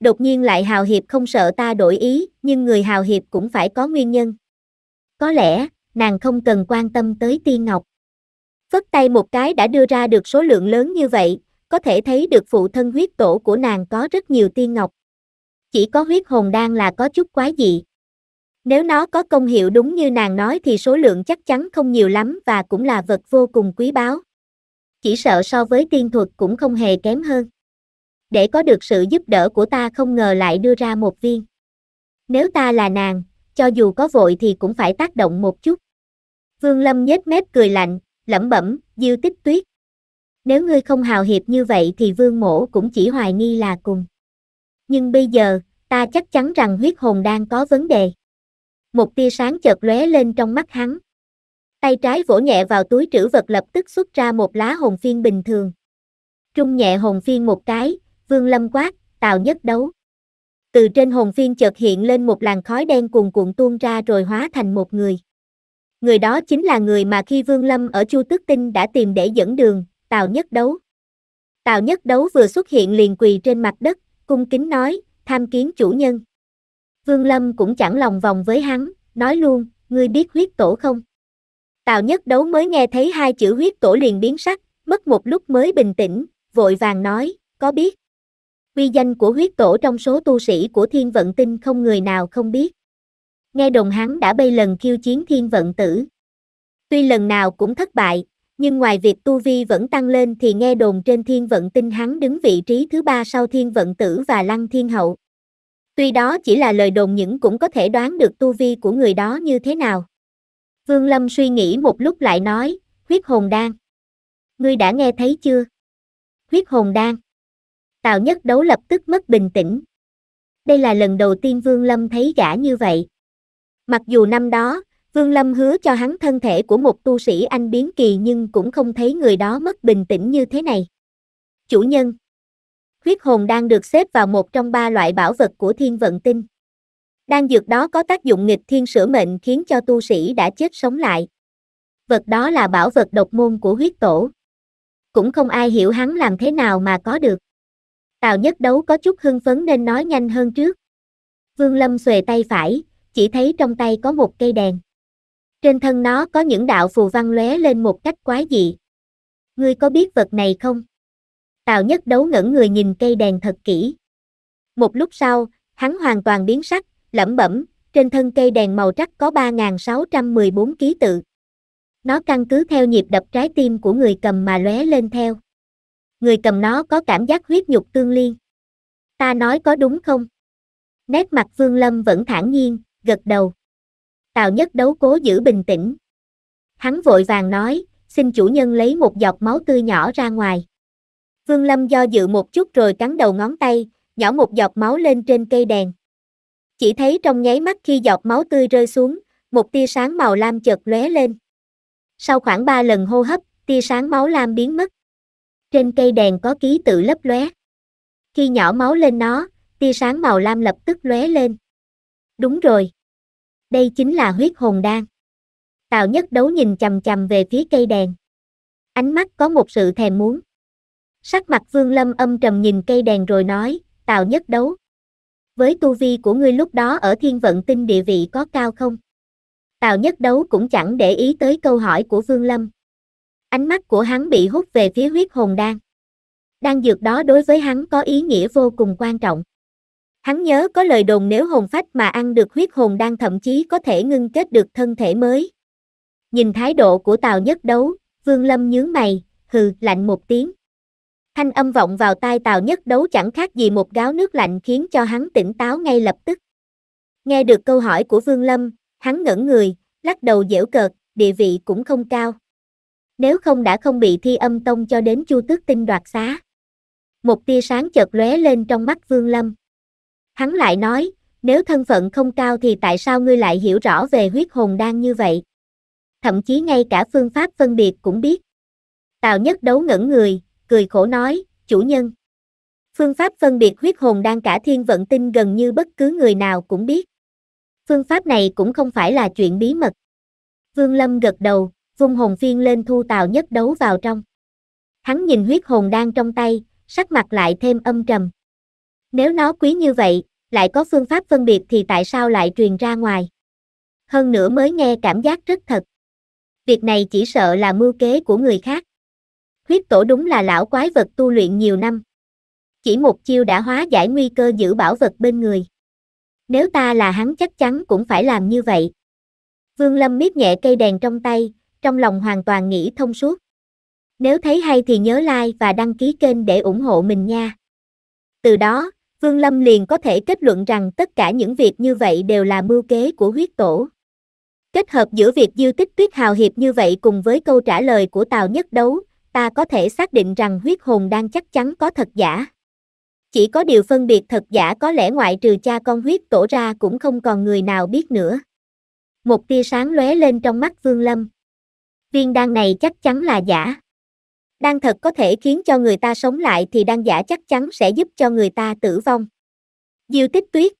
Đột nhiên lại Hào Hiệp không sợ ta đổi ý, nhưng người Hào Hiệp cũng phải có nguyên nhân. Có lẽ, nàng không cần quan tâm tới tiên ngọc. Phất tay một cái đã đưa ra được số lượng lớn như vậy, có thể thấy được phụ thân huyết tổ của nàng có rất nhiều tiên ngọc. Chỉ có huyết hồn đan là có chút quái dị. Nếu nó có công hiệu đúng như nàng nói thì số lượng chắc chắn không nhiều lắm và cũng là vật vô cùng quý báu. Chỉ sợ so với tiên thuật cũng không hề kém hơn. Để có được sự giúp đỡ của ta không ngờ lại đưa ra một viên. Nếu ta là nàng, cho dù có vội thì cũng phải tác động một chút. Vương Lâm nhếch mép cười lạnh, lẩm bẩm, diêu tích tuyết. Nếu ngươi không hào hiệp như vậy thì vương mổ cũng chỉ hoài nghi là cùng. Nhưng bây giờ, ta chắc chắn rằng huyết hồn đang có vấn đề. Một tia sáng chợt lóe lên trong mắt hắn. Tay trái vỗ nhẹ vào túi trữ vật lập tức xuất ra một lá hồn phiên bình thường. Trung nhẹ hồn phiên một cái, vương lâm quát, tào nhất đấu. Từ trên hồn phiên chợt hiện lên một làn khói đen cuồn cuộn tuôn ra rồi hóa thành một người. Người đó chính là người mà khi Vương Lâm ở Chu Tước Tinh đã tìm để dẫn đường, Tào Nhất Đấu. Tào Nhất Đấu vừa xuất hiện liền quỳ trên mặt đất, cung kính nói, tham kiến chủ nhân. Vương Lâm cũng chẳng lòng vòng với hắn, nói luôn, ngươi biết huyết tổ không? Tào Nhất Đấu mới nghe thấy hai chữ huyết tổ liền biến sắc, mất một lúc mới bình tĩnh, vội vàng nói, có biết. Quy danh của huyết tổ trong số tu sĩ của thiên vận tinh không người nào không biết nghe đồng hắn đã bay lần khiêu chiến thiên vận tử. Tuy lần nào cũng thất bại, nhưng ngoài việc tu vi vẫn tăng lên thì nghe đồn trên thiên vận tinh hắn đứng vị trí thứ ba sau thiên vận tử và lăng thiên hậu. Tuy đó chỉ là lời đồn những cũng có thể đoán được tu vi của người đó như thế nào. Vương Lâm suy nghĩ một lúc lại nói, huyết hồn đan. Ngươi đã nghe thấy chưa? Huyết hồn đan. Tào nhất đấu lập tức mất bình tĩnh. Đây là lần đầu tiên Vương Lâm thấy gã như vậy. Mặc dù năm đó, Vương Lâm hứa cho hắn thân thể của một tu sĩ anh biến kỳ nhưng cũng không thấy người đó mất bình tĩnh như thế này. Chủ nhân Huyết hồn đang được xếp vào một trong ba loại bảo vật của thiên vận tinh. Đan dược đó có tác dụng nghịch thiên sửa mệnh khiến cho tu sĩ đã chết sống lại. Vật đó là bảo vật độc môn của huyết tổ. Cũng không ai hiểu hắn làm thế nào mà có được. Tào nhất đấu có chút hưng phấn nên nói nhanh hơn trước. Vương Lâm xuề tay phải, chỉ thấy trong tay có một cây đèn. Trên thân nó có những đạo phù văn lóe lên một cách quái dị. Ngươi có biết vật này không? Tào Nhất Đấu ngẩn người nhìn cây đèn thật kỹ. Một lúc sau, hắn hoàn toàn biến sắc, lẩm bẩm, trên thân cây đèn màu trắc có 3.614 ký tự. Nó căn cứ theo nhịp đập trái tim của người cầm mà lóe lên theo. Người cầm nó có cảm giác huyết nhục tương liên. Ta nói có đúng không? Nét mặt Vương Lâm vẫn thản nhiên, gật đầu. Tào nhất đấu cố giữ bình tĩnh. Hắn vội vàng nói, xin chủ nhân lấy một giọt máu tươi nhỏ ra ngoài. Vương Lâm do dự một chút rồi cắn đầu ngón tay, nhỏ một giọt máu lên trên cây đèn. Chỉ thấy trong nháy mắt khi giọt máu tươi rơi xuống, một tia sáng màu lam chợt lóe lên. Sau khoảng 3 lần hô hấp, tia sáng máu lam biến mất. Trên cây đèn có ký tự lấp lóe. Khi nhỏ máu lên nó, tia sáng màu lam lập tức lóe lên. Đúng rồi. Đây chính là huyết hồn đan. Tào nhất đấu nhìn chầm chầm về phía cây đèn. Ánh mắt có một sự thèm muốn. Sắc mặt vương lâm âm trầm nhìn cây đèn rồi nói, Tào nhất đấu. Với tu vi của ngươi lúc đó ở thiên vận tinh địa vị có cao không? Tào nhất đấu cũng chẳng để ý tới câu hỏi của vương lâm. Ánh mắt của hắn bị hút về phía huyết hồn đan. Đan dược đó đối với hắn có ý nghĩa vô cùng quan trọng. Hắn nhớ có lời đồn nếu hồn phách mà ăn được huyết hồn đang thậm chí có thể ngưng kết được thân thể mới. Nhìn thái độ của Tào Nhất Đấu, Vương Lâm nhướng mày, hừ, lạnh một tiếng. Thanh âm vọng vào tai Tào Nhất Đấu chẳng khác gì một gáo nước lạnh khiến cho hắn tỉnh táo ngay lập tức. Nghe được câu hỏi của Vương Lâm, hắn ngẩn người, lắc đầu dễu cợt, địa vị cũng không cao. Nếu không đã không bị thi âm tông cho đến chu tước tinh đoạt xá. Một tia sáng chợt lóe lên trong mắt Vương Lâm. Hắn lại nói, nếu thân phận không cao thì tại sao ngươi lại hiểu rõ về huyết hồn đan như vậy? Thậm chí ngay cả phương pháp phân biệt cũng biết. Tào nhất đấu ngẩn người, cười khổ nói, chủ nhân. Phương pháp phân biệt huyết hồn đan cả thiên vận tinh gần như bất cứ người nào cũng biết. Phương pháp này cũng không phải là chuyện bí mật. Vương Lâm gật đầu, vung hồn phiên lên thu Tào nhất đấu vào trong. Hắn nhìn huyết hồn đan trong tay, sắc mặt lại thêm âm trầm. Nếu nó quý như vậy, lại có phương pháp phân biệt thì tại sao lại truyền ra ngoài? Hơn nữa mới nghe cảm giác rất thật. Việc này chỉ sợ là mưu kế của người khác. Huyết tổ đúng là lão quái vật tu luyện nhiều năm. Chỉ một chiêu đã hóa giải nguy cơ giữ bảo vật bên người. Nếu ta là hắn chắc chắn cũng phải làm như vậy. Vương Lâm miết nhẹ cây đèn trong tay, trong lòng hoàn toàn nghĩ thông suốt. Nếu thấy hay thì nhớ like và đăng ký kênh để ủng hộ mình nha. Từ đó, Vương Lâm liền có thể kết luận rằng tất cả những việc như vậy đều là mưu kế của huyết tổ. Kết hợp giữa việc dư tích tuyết hào hiệp như vậy cùng với câu trả lời của Tào Nhất Đấu, ta có thể xác định rằng huyết hồn đang chắc chắn có thật giả. Chỉ có điều phân biệt thật giả có lẽ ngoại trừ cha con huyết tổ ra cũng không còn người nào biết nữa. Một tia sáng lóe lên trong mắt Vương Lâm. Viên đan này chắc chắn là giả đang thật có thể khiến cho người ta sống lại thì đang giả chắc chắn sẽ giúp cho người ta tử vong. Diêu tích tuyết.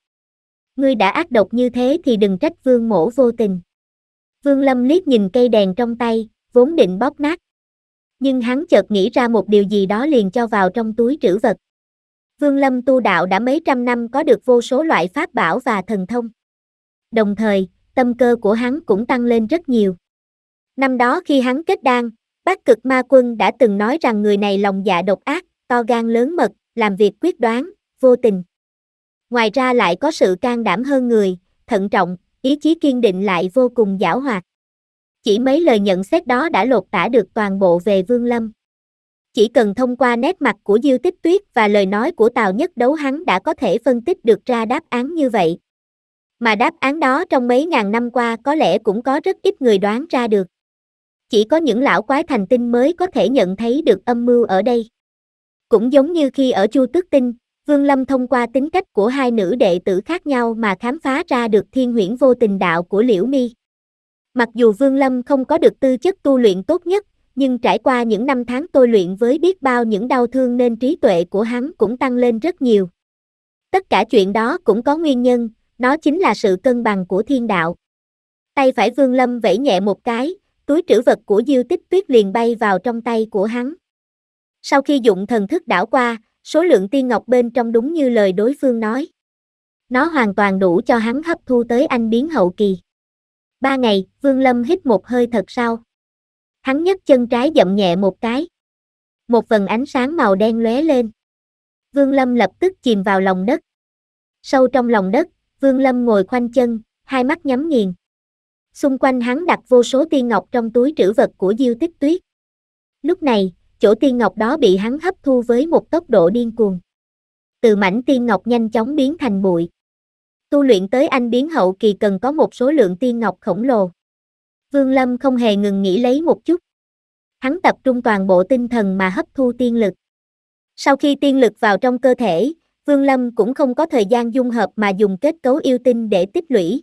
Ngươi đã ác độc như thế thì đừng trách vương mổ vô tình. Vương Lâm liếc nhìn cây đèn trong tay, vốn định bóp nát. Nhưng hắn chợt nghĩ ra một điều gì đó liền cho vào trong túi trữ vật. Vương Lâm tu đạo đã mấy trăm năm có được vô số loại pháp bảo và thần thông. Đồng thời, tâm cơ của hắn cũng tăng lên rất nhiều. Năm đó khi hắn kết đan, Bác cực ma quân đã từng nói rằng người này lòng dạ độc ác, to gan lớn mật, làm việc quyết đoán, vô tình. Ngoài ra lại có sự can đảm hơn người, thận trọng, ý chí kiên định lại vô cùng giảo hoạt. Chỉ mấy lời nhận xét đó đã lột tả được toàn bộ về Vương Lâm. Chỉ cần thông qua nét mặt của Diêu Tích Tuyết và lời nói của Tào Nhất Đấu hắn đã có thể phân tích được ra đáp án như vậy. Mà đáp án đó trong mấy ngàn năm qua có lẽ cũng có rất ít người đoán ra được chỉ có những lão quái thành tinh mới có thể nhận thấy được âm mưu ở đây. Cũng giống như khi ở Chu Tước Tinh, Vương Lâm thông qua tính cách của hai nữ đệ tử khác nhau mà khám phá ra được thiên huyễn vô tình đạo của Liễu Mi. Mặc dù Vương Lâm không có được tư chất tu luyện tốt nhất, nhưng trải qua những năm tháng tôi luyện với biết bao những đau thương nên trí tuệ của hắn cũng tăng lên rất nhiều. Tất cả chuyện đó cũng có nguyên nhân, nó chính là sự cân bằng của thiên đạo. Tay phải Vương Lâm vẫy nhẹ một cái, túi trữ vật của Diêu Tích Tuyết liền bay vào trong tay của hắn. Sau khi dụng thần thức đảo qua, số lượng tiên ngọc bên trong đúng như lời đối phương nói. Nó hoàn toàn đủ cho hắn hấp thu tới anh biến hậu kỳ. Ba ngày, Vương Lâm hít một hơi thật sâu. Hắn nhấc chân trái dậm nhẹ một cái. Một phần ánh sáng màu đen lóe lên. Vương Lâm lập tức chìm vào lòng đất. Sâu trong lòng đất, Vương Lâm ngồi khoanh chân, hai mắt nhắm nghiền. Xung quanh hắn đặt vô số tiên ngọc trong túi trữ vật của Diêu Tích Tuyết. Lúc này, chỗ tiên ngọc đó bị hắn hấp thu với một tốc độ điên cuồng. Từ mảnh tiên ngọc nhanh chóng biến thành bụi. Tu luyện tới anh biến hậu kỳ cần có một số lượng tiên ngọc khổng lồ. Vương Lâm không hề ngừng nghỉ lấy một chút. Hắn tập trung toàn bộ tinh thần mà hấp thu tiên lực. Sau khi tiên lực vào trong cơ thể, Vương Lâm cũng không có thời gian dung hợp mà dùng kết cấu yêu tinh để tích lũy.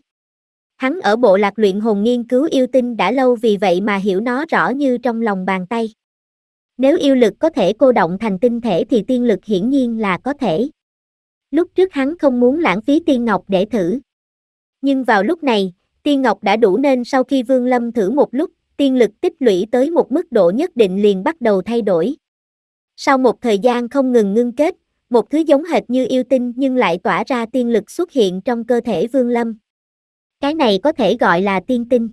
Hắn ở bộ lạc luyện hồn nghiên cứu yêu tinh đã lâu vì vậy mà hiểu nó rõ như trong lòng bàn tay. Nếu yêu lực có thể cô động thành tinh thể thì tiên lực hiển nhiên là có thể. Lúc trước hắn không muốn lãng phí tiên ngọc để thử. Nhưng vào lúc này, tiên ngọc đã đủ nên sau khi Vương Lâm thử một lúc, tiên lực tích lũy tới một mức độ nhất định liền bắt đầu thay đổi. Sau một thời gian không ngừng ngưng kết, một thứ giống hệt như yêu tinh nhưng lại tỏa ra tiên lực xuất hiện trong cơ thể Vương Lâm. Cái này có thể gọi là tiên tinh.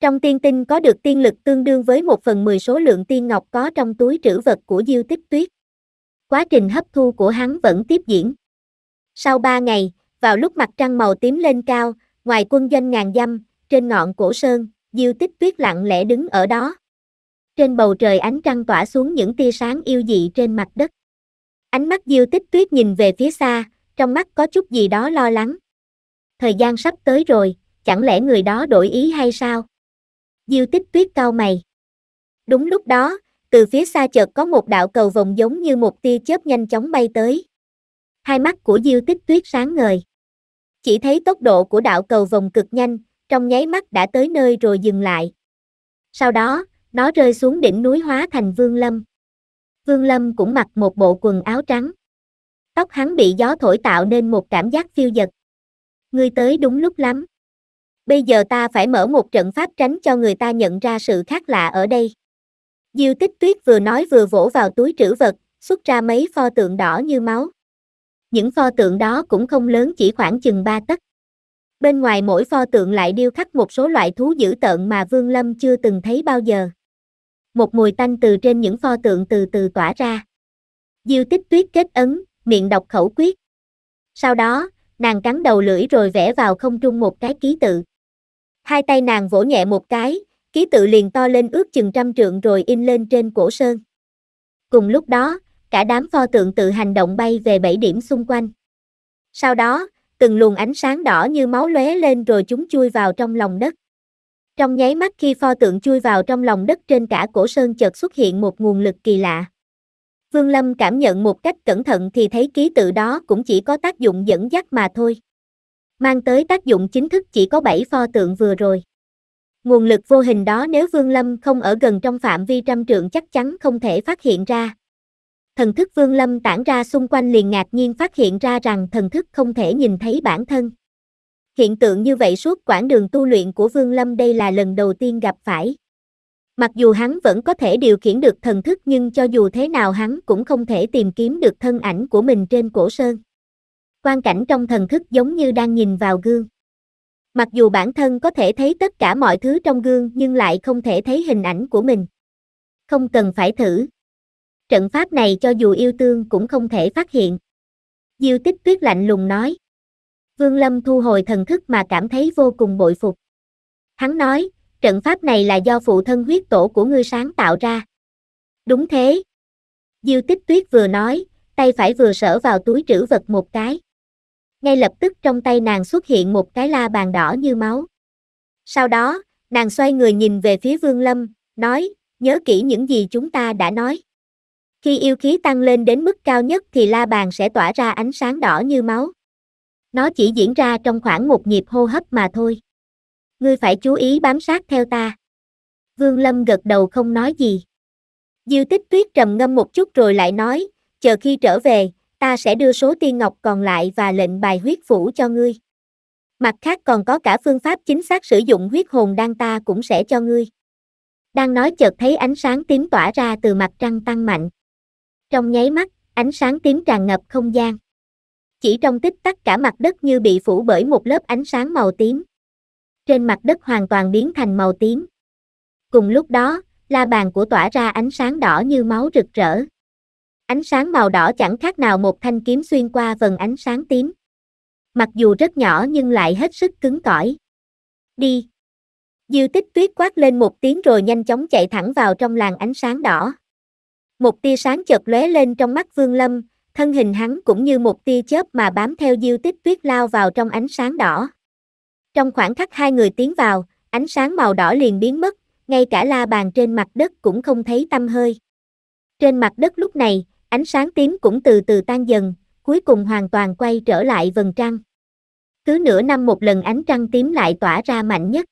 Trong tiên tinh có được tiên lực tương đương với 1 phần 10 số lượng tiên ngọc có trong túi trữ vật của Diêu Tích Tuyết. Quá trình hấp thu của hắn vẫn tiếp diễn. Sau 3 ngày, vào lúc mặt trăng màu tím lên cao, ngoài quân doanh ngàn dăm, trên ngọn cổ sơn, Diêu Tích Tuyết lặng lẽ đứng ở đó. Trên bầu trời ánh trăng tỏa xuống những tia sáng yêu dị trên mặt đất. Ánh mắt Diêu Tích Tuyết nhìn về phía xa, trong mắt có chút gì đó lo lắng thời gian sắp tới rồi, chẳng lẽ người đó đổi ý hay sao? Diêu tích tuyết cao mày. Đúng lúc đó, từ phía xa chợt có một đạo cầu vòng giống như một tia chớp nhanh chóng bay tới. Hai mắt của Diêu Tích Tuyết sáng ngời. Chỉ thấy tốc độ của đạo cầu vòng cực nhanh, trong nháy mắt đã tới nơi rồi dừng lại. Sau đó, nó rơi xuống đỉnh núi hóa thành Vương Lâm. Vương Lâm cũng mặc một bộ quần áo trắng. Tóc hắn bị gió thổi tạo nên một cảm giác phiêu dật ngươi tới đúng lúc lắm. Bây giờ ta phải mở một trận pháp tránh cho người ta nhận ra sự khác lạ ở đây. Diêu tích tuyết vừa nói vừa vỗ vào túi trữ vật, xuất ra mấy pho tượng đỏ như máu. Những pho tượng đó cũng không lớn chỉ khoảng chừng ba tấc. Bên ngoài mỗi pho tượng lại điêu khắc một số loại thú dữ tợn mà Vương Lâm chưa từng thấy bao giờ. Một mùi tanh từ trên những pho tượng từ từ tỏa ra. Diêu tích tuyết kết ấn, miệng đọc khẩu quyết. Sau đó, nàng cắn đầu lưỡi rồi vẽ vào không trung một cái ký tự. Hai tay nàng vỗ nhẹ một cái, ký tự liền to lên ước chừng trăm trượng rồi in lên trên cổ sơn. Cùng lúc đó, cả đám pho tượng tự hành động bay về bảy điểm xung quanh. Sau đó, từng luồng ánh sáng đỏ như máu lóe lên rồi chúng chui vào trong lòng đất. Trong nháy mắt khi pho tượng chui vào trong lòng đất trên cả cổ sơn chợt xuất hiện một nguồn lực kỳ lạ. Vương Lâm cảm nhận một cách cẩn thận thì thấy ký tự đó cũng chỉ có tác dụng dẫn dắt mà thôi. Mang tới tác dụng chính thức chỉ có 7 pho tượng vừa rồi. Nguồn lực vô hình đó nếu Vương Lâm không ở gần trong phạm vi trăm trượng chắc chắn không thể phát hiện ra. Thần thức Vương Lâm tản ra xung quanh liền ngạc nhiên phát hiện ra rằng thần thức không thể nhìn thấy bản thân. Hiện tượng như vậy suốt quãng đường tu luyện của Vương Lâm đây là lần đầu tiên gặp phải. Mặc dù hắn vẫn có thể điều khiển được thần thức nhưng cho dù thế nào hắn cũng không thể tìm kiếm được thân ảnh của mình trên cổ sơn. Quan cảnh trong thần thức giống như đang nhìn vào gương. Mặc dù bản thân có thể thấy tất cả mọi thứ trong gương nhưng lại không thể thấy hình ảnh của mình. Không cần phải thử. Trận pháp này cho dù yêu tương cũng không thể phát hiện. Diêu tích tuyết lạnh lùng nói. Vương Lâm thu hồi thần thức mà cảm thấy vô cùng bội phục. Hắn nói, trận pháp này là do phụ thân huyết tổ của ngươi sáng tạo ra. Đúng thế. Diêu tích tuyết vừa nói, tay phải vừa sở vào túi trữ vật một cái. Ngay lập tức trong tay nàng xuất hiện một cái la bàn đỏ như máu. Sau đó, nàng xoay người nhìn về phía Vương Lâm, nói, nhớ kỹ những gì chúng ta đã nói. Khi yêu khí tăng lên đến mức cao nhất thì la bàn sẽ tỏa ra ánh sáng đỏ như máu. Nó chỉ diễn ra trong khoảng một nhịp hô hấp mà thôi ngươi phải chú ý bám sát theo ta. Vương Lâm gật đầu không nói gì. Diêu tích tuyết trầm ngâm một chút rồi lại nói, chờ khi trở về, ta sẽ đưa số tiên ngọc còn lại và lệnh bài huyết phủ cho ngươi. Mặt khác còn có cả phương pháp chính xác sử dụng huyết hồn đan ta cũng sẽ cho ngươi. Đang nói chợt thấy ánh sáng tím tỏa ra từ mặt trăng tăng mạnh. Trong nháy mắt, ánh sáng tím tràn ngập không gian. Chỉ trong tích tắc cả mặt đất như bị phủ bởi một lớp ánh sáng màu tím trên mặt đất hoàn toàn biến thành màu tím. Cùng lúc đó, la bàn của tỏa ra ánh sáng đỏ như máu rực rỡ. Ánh sáng màu đỏ chẳng khác nào một thanh kiếm xuyên qua vần ánh sáng tím. Mặc dù rất nhỏ nhưng lại hết sức cứng cỏi. Đi! Dư tích tuyết quát lên một tiếng rồi nhanh chóng chạy thẳng vào trong làng ánh sáng đỏ. Một tia sáng chợt lóe lên trong mắt Vương Lâm, thân hình hắn cũng như một tia chớp mà bám theo Diêu Tích Tuyết lao vào trong ánh sáng đỏ. Trong khoảng khắc hai người tiến vào, ánh sáng màu đỏ liền biến mất, ngay cả la bàn trên mặt đất cũng không thấy tâm hơi. Trên mặt đất lúc này, ánh sáng tím cũng từ từ tan dần, cuối cùng hoàn toàn quay trở lại vầng trăng. Cứ nửa năm một lần ánh trăng tím lại tỏa ra mạnh nhất.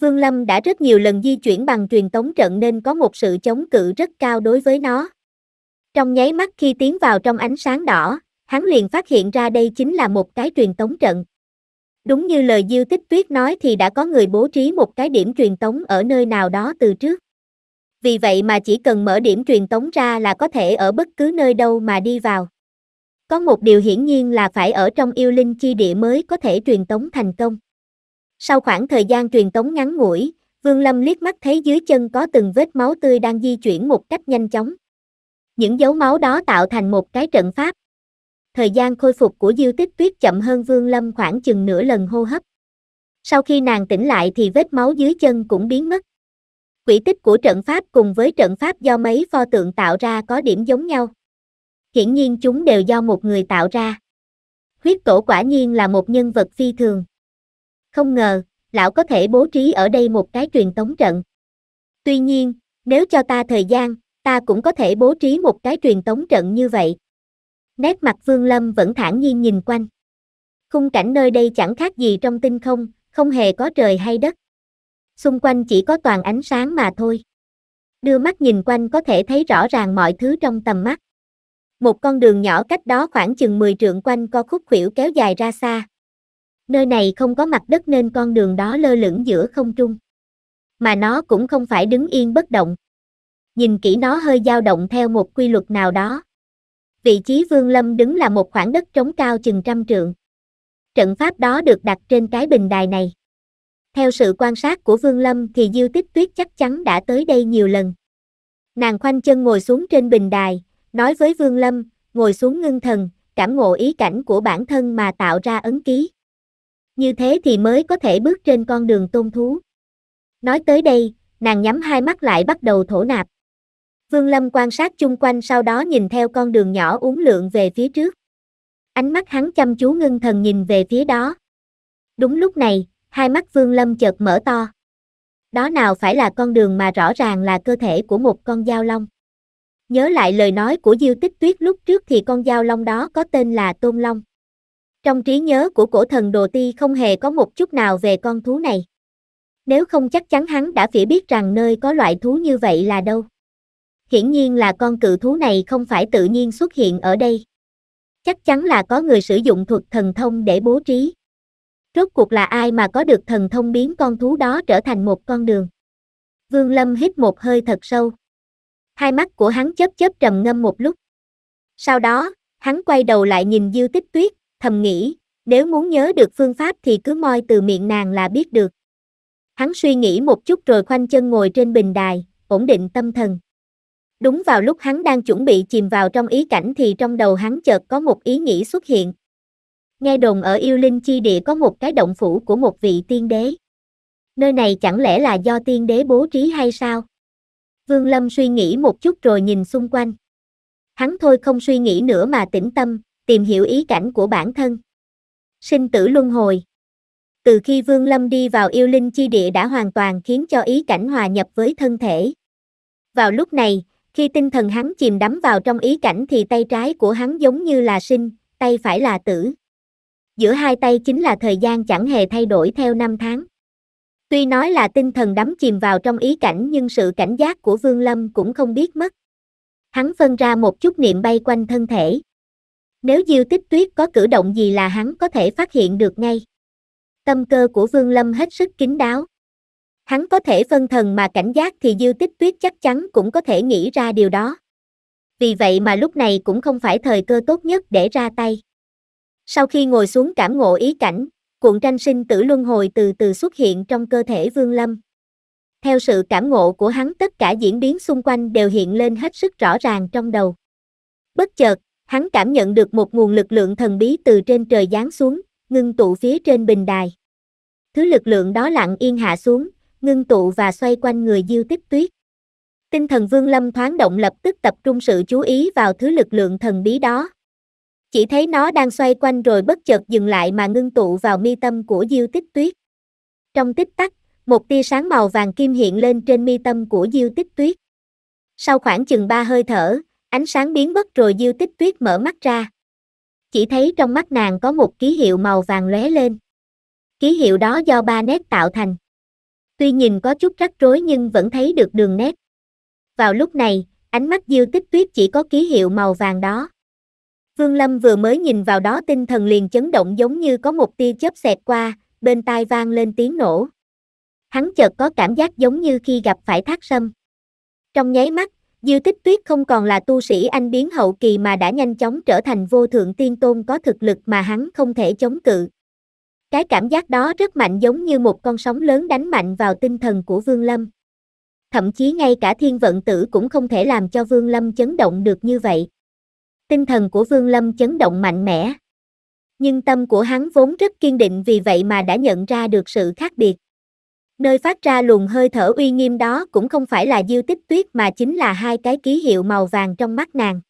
Vương Lâm đã rất nhiều lần di chuyển bằng truyền tống trận nên có một sự chống cự rất cao đối với nó. Trong nháy mắt khi tiến vào trong ánh sáng đỏ, hắn liền phát hiện ra đây chính là một cái truyền tống trận. Đúng như lời Diêu Tích Tuyết nói thì đã có người bố trí một cái điểm truyền tống ở nơi nào đó từ trước. Vì vậy mà chỉ cần mở điểm truyền tống ra là có thể ở bất cứ nơi đâu mà đi vào. Có một điều hiển nhiên là phải ở trong yêu linh chi địa mới có thể truyền tống thành công. Sau khoảng thời gian truyền tống ngắn ngủi, Vương Lâm liếc mắt thấy dưới chân có từng vết máu tươi đang di chuyển một cách nhanh chóng. Những dấu máu đó tạo thành một cái trận pháp, thời gian khôi phục của Diêu Tích Tuyết chậm hơn Vương Lâm khoảng chừng nửa lần hô hấp. Sau khi nàng tỉnh lại thì vết máu dưới chân cũng biến mất. Quỷ tích của trận pháp cùng với trận pháp do mấy pho tượng tạo ra có điểm giống nhau. Hiển nhiên chúng đều do một người tạo ra. Huyết cổ quả nhiên là một nhân vật phi thường. Không ngờ, lão có thể bố trí ở đây một cái truyền tống trận. Tuy nhiên, nếu cho ta thời gian, ta cũng có thể bố trí một cái truyền tống trận như vậy. Nét mặt Vương Lâm vẫn thản nhiên nhìn quanh. Khung cảnh nơi đây chẳng khác gì trong tinh không, không hề có trời hay đất. Xung quanh chỉ có toàn ánh sáng mà thôi. Đưa mắt nhìn quanh có thể thấy rõ ràng mọi thứ trong tầm mắt. Một con đường nhỏ cách đó khoảng chừng 10 trượng quanh co khúc khuỷu kéo dài ra xa. Nơi này không có mặt đất nên con đường đó lơ lửng giữa không trung. Mà nó cũng không phải đứng yên bất động. Nhìn kỹ nó hơi dao động theo một quy luật nào đó, Vị trí Vương Lâm đứng là một khoảng đất trống cao chừng trăm trượng. Trận pháp đó được đặt trên cái bình đài này. Theo sự quan sát của Vương Lâm thì Diêu Tích Tuyết chắc chắn đã tới đây nhiều lần. Nàng khoanh chân ngồi xuống trên bình đài, nói với Vương Lâm, ngồi xuống ngưng thần, cảm ngộ ý cảnh của bản thân mà tạo ra ấn ký. Như thế thì mới có thể bước trên con đường tôn thú. Nói tới đây, nàng nhắm hai mắt lại bắt đầu thổ nạp. Vương Lâm quan sát chung quanh sau đó nhìn theo con đường nhỏ uốn lượn về phía trước. Ánh mắt hắn chăm chú ngưng thần nhìn về phía đó. Đúng lúc này, hai mắt Vương Lâm chợt mở to. Đó nào phải là con đường mà rõ ràng là cơ thể của một con dao long. Nhớ lại lời nói của Diêu Tích Tuyết lúc trước thì con dao long đó có tên là Tôn Long. Trong trí nhớ của cổ thần Đồ Ti không hề có một chút nào về con thú này. Nếu không chắc chắn hắn đã phải biết rằng nơi có loại thú như vậy là đâu hiển nhiên là con cự thú này không phải tự nhiên xuất hiện ở đây. Chắc chắn là có người sử dụng thuật thần thông để bố trí. Rốt cuộc là ai mà có được thần thông biến con thú đó trở thành một con đường. Vương Lâm hít một hơi thật sâu. Hai mắt của hắn chớp chớp trầm ngâm một lúc. Sau đó, hắn quay đầu lại nhìn Diêu Tích Tuyết, thầm nghĩ, nếu muốn nhớ được phương pháp thì cứ moi từ miệng nàng là biết được. Hắn suy nghĩ một chút rồi khoanh chân ngồi trên bình đài, ổn định tâm thần. Đúng vào lúc hắn đang chuẩn bị chìm vào trong ý cảnh thì trong đầu hắn chợt có một ý nghĩ xuất hiện. Nghe đồn ở yêu linh chi địa có một cái động phủ của một vị tiên đế. Nơi này chẳng lẽ là do tiên đế bố trí hay sao? Vương Lâm suy nghĩ một chút rồi nhìn xung quanh. Hắn thôi không suy nghĩ nữa mà tĩnh tâm, tìm hiểu ý cảnh của bản thân. Sinh tử luân hồi. Từ khi Vương Lâm đi vào yêu linh chi địa đã hoàn toàn khiến cho ý cảnh hòa nhập với thân thể. Vào lúc này, khi tinh thần hắn chìm đắm vào trong ý cảnh thì tay trái của hắn giống như là sinh, tay phải là tử. Giữa hai tay chính là thời gian chẳng hề thay đổi theo năm tháng. Tuy nói là tinh thần đắm chìm vào trong ý cảnh nhưng sự cảnh giác của Vương Lâm cũng không biết mất. Hắn phân ra một chút niệm bay quanh thân thể. Nếu Diêu Tích Tuyết có cử động gì là hắn có thể phát hiện được ngay. Tâm cơ của Vương Lâm hết sức kín đáo. Hắn có thể phân thần mà cảnh giác thì Diêu Tích Tuyết chắc chắn cũng có thể nghĩ ra điều đó. Vì vậy mà lúc này cũng không phải thời cơ tốt nhất để ra tay. Sau khi ngồi xuống cảm ngộ ý cảnh, cuộn tranh sinh tử luân hồi từ từ xuất hiện trong cơ thể Vương Lâm. Theo sự cảm ngộ của hắn tất cả diễn biến xung quanh đều hiện lên hết sức rõ ràng trong đầu. Bất chợt, hắn cảm nhận được một nguồn lực lượng thần bí từ trên trời giáng xuống, ngưng tụ phía trên bình đài. Thứ lực lượng đó lặng yên hạ xuống, ngưng tụ và xoay quanh người Diêu Tích Tuyết. Tinh thần Vương Lâm thoáng động lập tức tập trung sự chú ý vào thứ lực lượng thần bí đó. Chỉ thấy nó đang xoay quanh rồi bất chợt dừng lại mà ngưng tụ vào mi tâm của Diêu Tích Tuyết. Trong tích tắc, một tia sáng màu vàng kim hiện lên trên mi tâm của Diêu Tích Tuyết. Sau khoảng chừng ba hơi thở, ánh sáng biến mất rồi Diêu Tích Tuyết mở mắt ra. Chỉ thấy trong mắt nàng có một ký hiệu màu vàng lóe lên. Ký hiệu đó do ba nét tạo thành tuy nhìn có chút rắc rối nhưng vẫn thấy được đường nét. Vào lúc này, ánh mắt Diêu Tích Tuyết chỉ có ký hiệu màu vàng đó. Vương Lâm vừa mới nhìn vào đó tinh thần liền chấn động giống như có một tia chớp xẹt qua, bên tai vang lên tiếng nổ. Hắn chợt có cảm giác giống như khi gặp phải thác sâm. Trong nháy mắt, Diêu Tích Tuyết không còn là tu sĩ anh biến hậu kỳ mà đã nhanh chóng trở thành vô thượng tiên tôn có thực lực mà hắn không thể chống cự. Cái cảm giác đó rất mạnh giống như một con sóng lớn đánh mạnh vào tinh thần của Vương Lâm. Thậm chí ngay cả thiên vận tử cũng không thể làm cho Vương Lâm chấn động được như vậy. Tinh thần của Vương Lâm chấn động mạnh mẽ. Nhưng tâm của hắn vốn rất kiên định vì vậy mà đã nhận ra được sự khác biệt. Nơi phát ra luồng hơi thở uy nghiêm đó cũng không phải là diêu tích tuyết mà chính là hai cái ký hiệu màu vàng trong mắt nàng.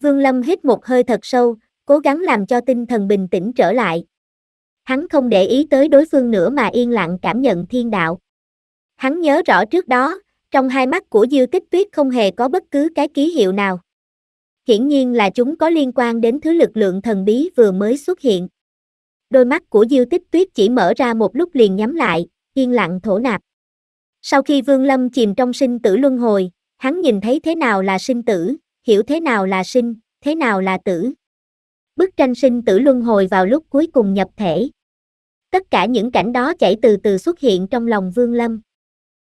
Vương Lâm hít một hơi thật sâu, cố gắng làm cho tinh thần bình tĩnh trở lại hắn không để ý tới đối phương nữa mà yên lặng cảm nhận thiên đạo. Hắn nhớ rõ trước đó, trong hai mắt của Diêu Tích Tuyết không hề có bất cứ cái ký hiệu nào. Hiển nhiên là chúng có liên quan đến thứ lực lượng thần bí vừa mới xuất hiện. Đôi mắt của Diêu Tích Tuyết chỉ mở ra một lúc liền nhắm lại, yên lặng thổ nạp. Sau khi Vương Lâm chìm trong sinh tử luân hồi, hắn nhìn thấy thế nào là sinh tử, hiểu thế nào là sinh, thế nào là tử. Bức tranh sinh tử luân hồi vào lúc cuối cùng nhập thể tất cả những cảnh đó chảy từ từ xuất hiện trong lòng Vương Lâm.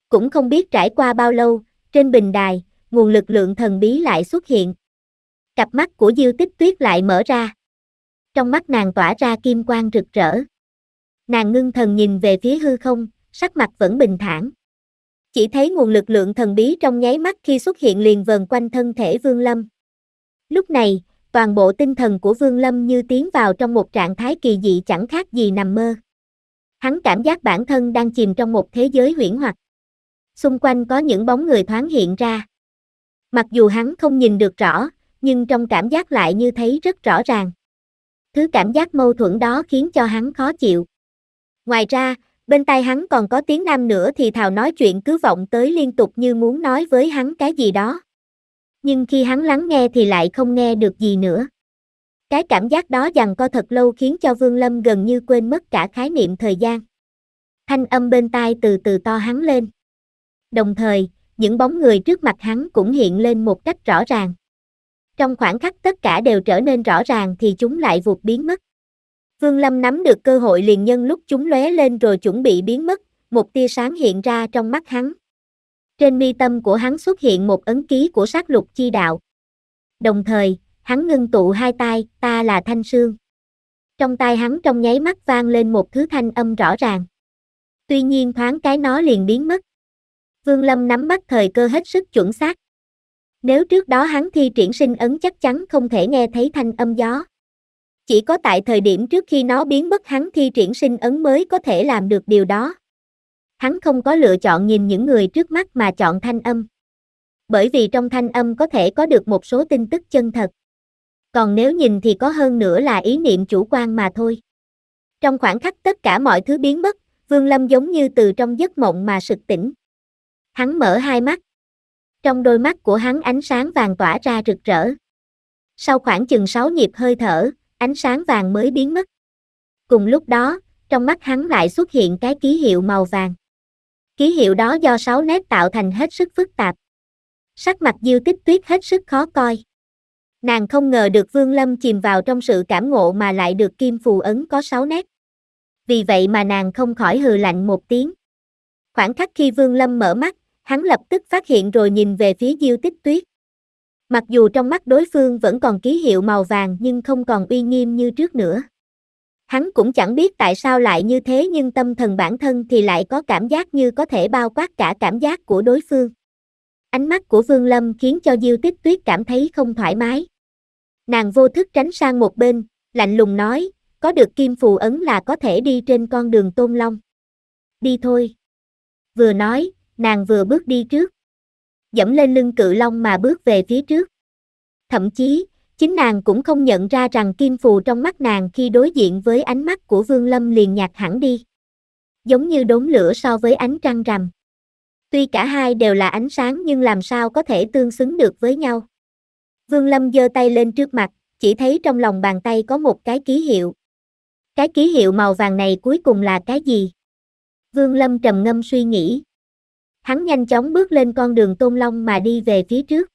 Cũng không biết trải qua bao lâu, trên bình đài, nguồn lực lượng thần bí lại xuất hiện. Cặp mắt của Diêu Tích Tuyết lại mở ra. Trong mắt nàng tỏa ra kim quang rực rỡ. Nàng ngưng thần nhìn về phía hư không, sắc mặt vẫn bình thản. Chỉ thấy nguồn lực lượng thần bí trong nháy mắt khi xuất hiện liền vờn quanh thân thể Vương Lâm. Lúc này, toàn bộ tinh thần của Vương Lâm như tiến vào trong một trạng thái kỳ dị chẳng khác gì nằm mơ hắn cảm giác bản thân đang chìm trong một thế giới huyễn hoặc. Xung quanh có những bóng người thoáng hiện ra. Mặc dù hắn không nhìn được rõ, nhưng trong cảm giác lại như thấy rất rõ ràng. Thứ cảm giác mâu thuẫn đó khiến cho hắn khó chịu. Ngoài ra, bên tai hắn còn có tiếng nam nữa thì thào nói chuyện cứ vọng tới liên tục như muốn nói với hắn cái gì đó. Nhưng khi hắn lắng nghe thì lại không nghe được gì nữa. Cái cảm giác đó rằng co thật lâu khiến cho Vương Lâm gần như quên mất cả khái niệm thời gian. Thanh âm bên tai từ từ to hắn lên. Đồng thời, những bóng người trước mặt hắn cũng hiện lên một cách rõ ràng. Trong khoảng khắc tất cả đều trở nên rõ ràng thì chúng lại vụt biến mất. Vương Lâm nắm được cơ hội liền nhân lúc chúng lóe lên rồi chuẩn bị biến mất, một tia sáng hiện ra trong mắt hắn. Trên mi tâm của hắn xuất hiện một ấn ký của sát lục chi đạo. Đồng thời, hắn ngưng tụ hai tay, ta là Thanh Sương. Trong tai hắn trong nháy mắt vang lên một thứ thanh âm rõ ràng. Tuy nhiên thoáng cái nó liền biến mất. Vương Lâm nắm bắt thời cơ hết sức chuẩn xác. Nếu trước đó hắn thi triển sinh ấn chắc chắn không thể nghe thấy thanh âm gió. Chỉ có tại thời điểm trước khi nó biến mất hắn thi triển sinh ấn mới có thể làm được điều đó. Hắn không có lựa chọn nhìn những người trước mắt mà chọn thanh âm. Bởi vì trong thanh âm có thể có được một số tin tức chân thật còn nếu nhìn thì có hơn nữa là ý niệm chủ quan mà thôi. Trong khoảng khắc tất cả mọi thứ biến mất, Vương Lâm giống như từ trong giấc mộng mà sực tỉnh. Hắn mở hai mắt. Trong đôi mắt của hắn ánh sáng vàng tỏa ra rực rỡ. Sau khoảng chừng 6 nhịp hơi thở, ánh sáng vàng mới biến mất. Cùng lúc đó, trong mắt hắn lại xuất hiện cái ký hiệu màu vàng. Ký hiệu đó do 6 nét tạo thành hết sức phức tạp. Sắc mặt Diêu Tích Tuyết hết sức khó coi. Nàng không ngờ được Vương Lâm chìm vào trong sự cảm ngộ mà lại được kim phù ấn có sáu nét. Vì vậy mà nàng không khỏi hừ lạnh một tiếng. Khoảng khắc khi Vương Lâm mở mắt, hắn lập tức phát hiện rồi nhìn về phía Diêu Tích Tuyết. Mặc dù trong mắt đối phương vẫn còn ký hiệu màu vàng nhưng không còn uy nghiêm như trước nữa. Hắn cũng chẳng biết tại sao lại như thế nhưng tâm thần bản thân thì lại có cảm giác như có thể bao quát cả cảm giác của đối phương. Ánh mắt của Vương Lâm khiến cho Diêu Tích Tuyết cảm thấy không thoải mái. Nàng vô thức tránh sang một bên, lạnh lùng nói, có được kim phù ấn là có thể đi trên con đường tôn long. Đi thôi. Vừa nói, nàng vừa bước đi trước. Dẫm lên lưng cự long mà bước về phía trước. Thậm chí, chính nàng cũng không nhận ra rằng kim phù trong mắt nàng khi đối diện với ánh mắt của Vương Lâm liền nhạt hẳn đi. Giống như đốm lửa so với ánh trăng rằm. Tuy cả hai đều là ánh sáng nhưng làm sao có thể tương xứng được với nhau. Vương Lâm giơ tay lên trước mặt, chỉ thấy trong lòng bàn tay có một cái ký hiệu. Cái ký hiệu màu vàng này cuối cùng là cái gì? Vương Lâm trầm ngâm suy nghĩ. Hắn nhanh chóng bước lên con đường Tôn Long mà đi về phía trước.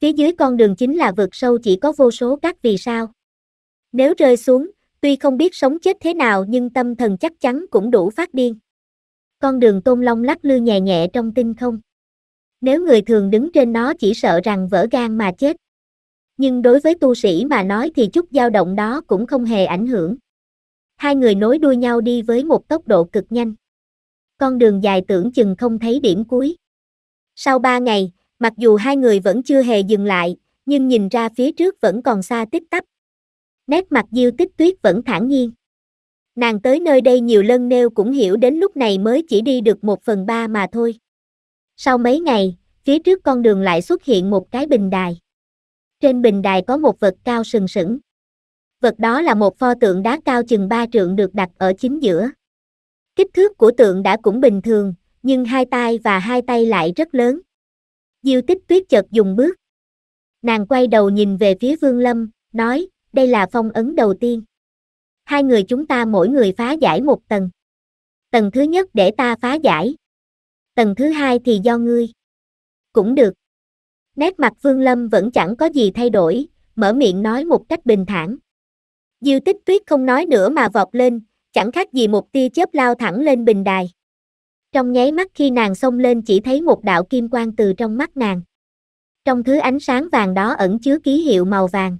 Phía dưới con đường chính là vực sâu chỉ có vô số các vì sao. Nếu rơi xuống, tuy không biết sống chết thế nào nhưng tâm thần chắc chắn cũng đủ phát điên. Con đường tôn long lắc lư nhẹ nhẹ trong tinh không. Nếu người thường đứng trên nó chỉ sợ rằng vỡ gan mà chết. Nhưng đối với tu sĩ mà nói thì chút dao động đó cũng không hề ảnh hưởng. Hai người nối đuôi nhau đi với một tốc độ cực nhanh. Con đường dài tưởng chừng không thấy điểm cuối. Sau ba ngày, mặc dù hai người vẫn chưa hề dừng lại, nhưng nhìn ra phía trước vẫn còn xa tích tắp. Nét mặt Diêu Tích Tuyết vẫn thản nhiên. Nàng tới nơi đây nhiều lần nêu cũng hiểu đến lúc này mới chỉ đi được một phần ba mà thôi. Sau mấy ngày, phía trước con đường lại xuất hiện một cái bình đài. Trên bình đài có một vật cao sừng sững. Vật đó là một pho tượng đá cao chừng ba trượng được đặt ở chính giữa. Kích thước của tượng đã cũng bình thường, nhưng hai tay và hai tay lại rất lớn. Diêu tích tuyết chợt dùng bước. Nàng quay đầu nhìn về phía Vương Lâm, nói, đây là phong ấn đầu tiên hai người chúng ta mỗi người phá giải một tầng. Tầng thứ nhất để ta phá giải. Tầng thứ hai thì do ngươi. Cũng được. Nét mặt Vương Lâm vẫn chẳng có gì thay đổi, mở miệng nói một cách bình thản. Diêu tích tuyết không nói nữa mà vọt lên, chẳng khác gì một tia chớp lao thẳng lên bình đài. Trong nháy mắt khi nàng xông lên chỉ thấy một đạo kim quang từ trong mắt nàng. Trong thứ ánh sáng vàng đó ẩn chứa ký hiệu màu vàng.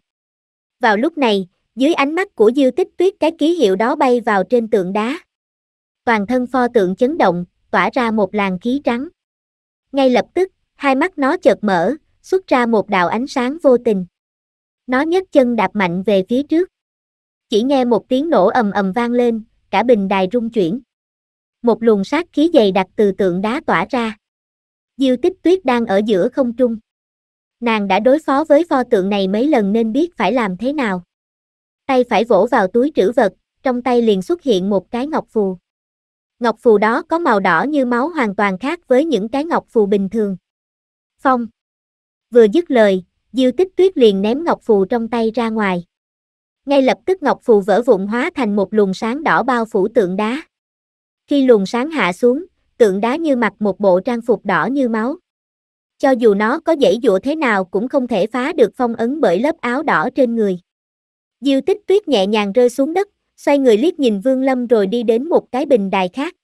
Vào lúc này, dưới ánh mắt của Diêu Tích Tuyết cái ký hiệu đó bay vào trên tượng đá. Toàn thân pho tượng chấn động, tỏa ra một làn khí trắng. Ngay lập tức, hai mắt nó chợt mở, xuất ra một đạo ánh sáng vô tình. Nó nhấc chân đạp mạnh về phía trước. Chỉ nghe một tiếng nổ ầm ầm vang lên, cả bình đài rung chuyển. Một luồng sát khí dày đặc từ tượng đá tỏa ra. Diêu tích tuyết đang ở giữa không trung. Nàng đã đối phó với pho tượng này mấy lần nên biết phải làm thế nào tay phải vỗ vào túi trữ vật, trong tay liền xuất hiện một cái ngọc phù. Ngọc phù đó có màu đỏ như máu hoàn toàn khác với những cái ngọc phù bình thường. Phong. Vừa dứt lời, Diêu Tích Tuyết liền ném ngọc phù trong tay ra ngoài. Ngay lập tức ngọc phù vỡ vụn hóa thành một luồng sáng đỏ bao phủ tượng đá. Khi luồng sáng hạ xuống, tượng đá như mặc một bộ trang phục đỏ như máu. Cho dù nó có dãy dụa thế nào cũng không thể phá được phong ấn bởi lớp áo đỏ trên người. Diêu tích tuyết nhẹ nhàng rơi xuống đất, xoay người liếc nhìn Vương Lâm rồi đi đến một cái bình đài khác.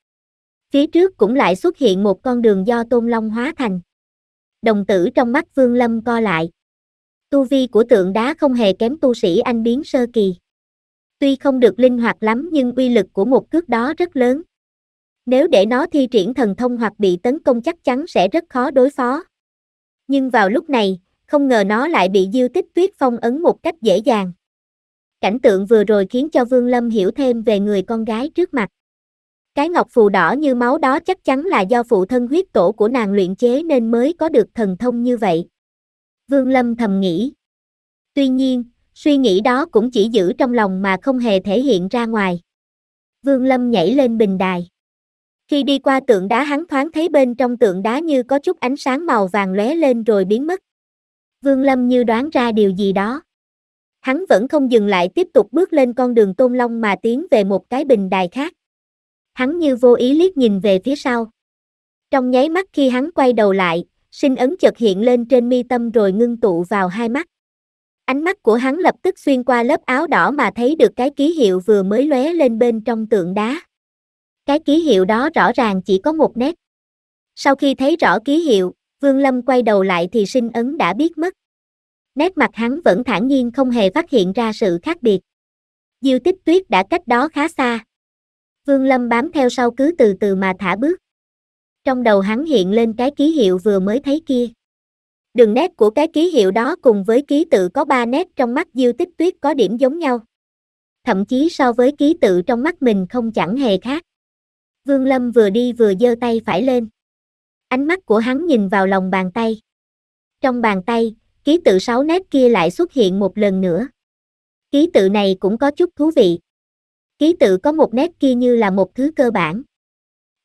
Phía trước cũng lại xuất hiện một con đường do Tôn Long hóa thành. Đồng tử trong mắt Vương Lâm co lại. Tu vi của tượng đá không hề kém tu sĩ anh biến sơ kỳ. Tuy không được linh hoạt lắm nhưng uy lực của một cước đó rất lớn. Nếu để nó thi triển thần thông hoặc bị tấn công chắc chắn sẽ rất khó đối phó. Nhưng vào lúc này, không ngờ nó lại bị diêu tích tuyết phong ấn một cách dễ dàng. Cảnh tượng vừa rồi khiến cho Vương Lâm hiểu thêm về người con gái trước mặt. Cái ngọc phù đỏ như máu đó chắc chắn là do phụ thân huyết tổ của nàng luyện chế nên mới có được thần thông như vậy. Vương Lâm thầm nghĩ. Tuy nhiên, suy nghĩ đó cũng chỉ giữ trong lòng mà không hề thể hiện ra ngoài. Vương Lâm nhảy lên bình đài. Khi đi qua tượng đá hắn thoáng thấy bên trong tượng đá như có chút ánh sáng màu vàng lóe lên rồi biến mất. Vương Lâm như đoán ra điều gì đó. Hắn vẫn không dừng lại tiếp tục bước lên con đường tôn long mà tiến về một cái bình đài khác. Hắn như vô ý liếc nhìn về phía sau. Trong nháy mắt khi hắn quay đầu lại, sinh ấn chợt hiện lên trên mi tâm rồi ngưng tụ vào hai mắt. Ánh mắt của hắn lập tức xuyên qua lớp áo đỏ mà thấy được cái ký hiệu vừa mới lóe lên bên trong tượng đá. Cái ký hiệu đó rõ ràng chỉ có một nét. Sau khi thấy rõ ký hiệu, Vương Lâm quay đầu lại thì sinh ấn đã biết mất. Nét mặt hắn vẫn thản nhiên không hề phát hiện ra sự khác biệt. Diêu tích tuyết đã cách đó khá xa. Vương Lâm bám theo sau cứ từ từ mà thả bước. Trong đầu hắn hiện lên cái ký hiệu vừa mới thấy kia. Đường nét của cái ký hiệu đó cùng với ký tự có ba nét trong mắt Diêu Tích Tuyết có điểm giống nhau. Thậm chí so với ký tự trong mắt mình không chẳng hề khác. Vương Lâm vừa đi vừa giơ tay phải lên. Ánh mắt của hắn nhìn vào lòng bàn tay. Trong bàn tay, ký tự sáu nét kia lại xuất hiện một lần nữa. Ký tự này cũng có chút thú vị. Ký tự có một nét kia như là một thứ cơ bản.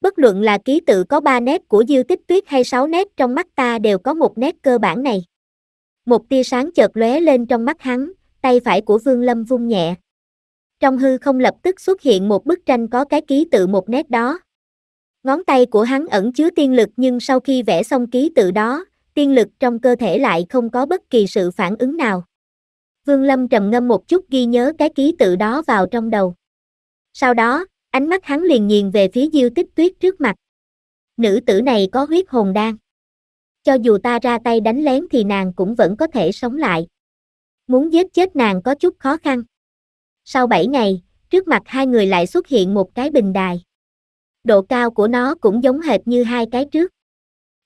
Bất luận là ký tự có ba nét của dư Tích Tuyết hay sáu nét trong mắt ta đều có một nét cơ bản này. Một tia sáng chợt lóe lên trong mắt hắn, tay phải của Vương Lâm vung nhẹ. Trong hư không lập tức xuất hiện một bức tranh có cái ký tự một nét đó. Ngón tay của hắn ẩn chứa tiên lực nhưng sau khi vẽ xong ký tự đó, tiên lực trong cơ thể lại không có bất kỳ sự phản ứng nào. Vương Lâm trầm ngâm một chút ghi nhớ cái ký tự đó vào trong đầu. Sau đó, ánh mắt hắn liền nhìn về phía diêu tích tuyết trước mặt. Nữ tử này có huyết hồn đan. Cho dù ta ra tay đánh lén thì nàng cũng vẫn có thể sống lại. Muốn giết chết nàng có chút khó khăn. Sau 7 ngày, trước mặt hai người lại xuất hiện một cái bình đài. Độ cao của nó cũng giống hệt như hai cái trước.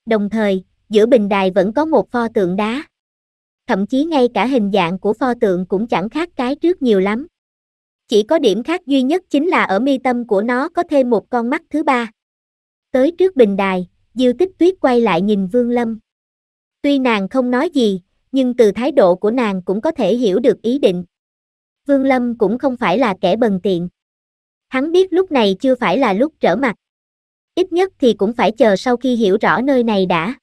Đồng thời, giữa bình đài vẫn có một pho tượng đá. Thậm chí ngay cả hình dạng của pho tượng cũng chẳng khác cái trước nhiều lắm. Chỉ có điểm khác duy nhất chính là ở mi tâm của nó có thêm một con mắt thứ ba. Tới trước bình đài, Diêu Tích Tuyết quay lại nhìn Vương Lâm. Tuy nàng không nói gì, nhưng từ thái độ của nàng cũng có thể hiểu được ý định. Vương Lâm cũng không phải là kẻ bần tiện. Hắn biết lúc này chưa phải là lúc trở mặt. Ít nhất thì cũng phải chờ sau khi hiểu rõ nơi này đã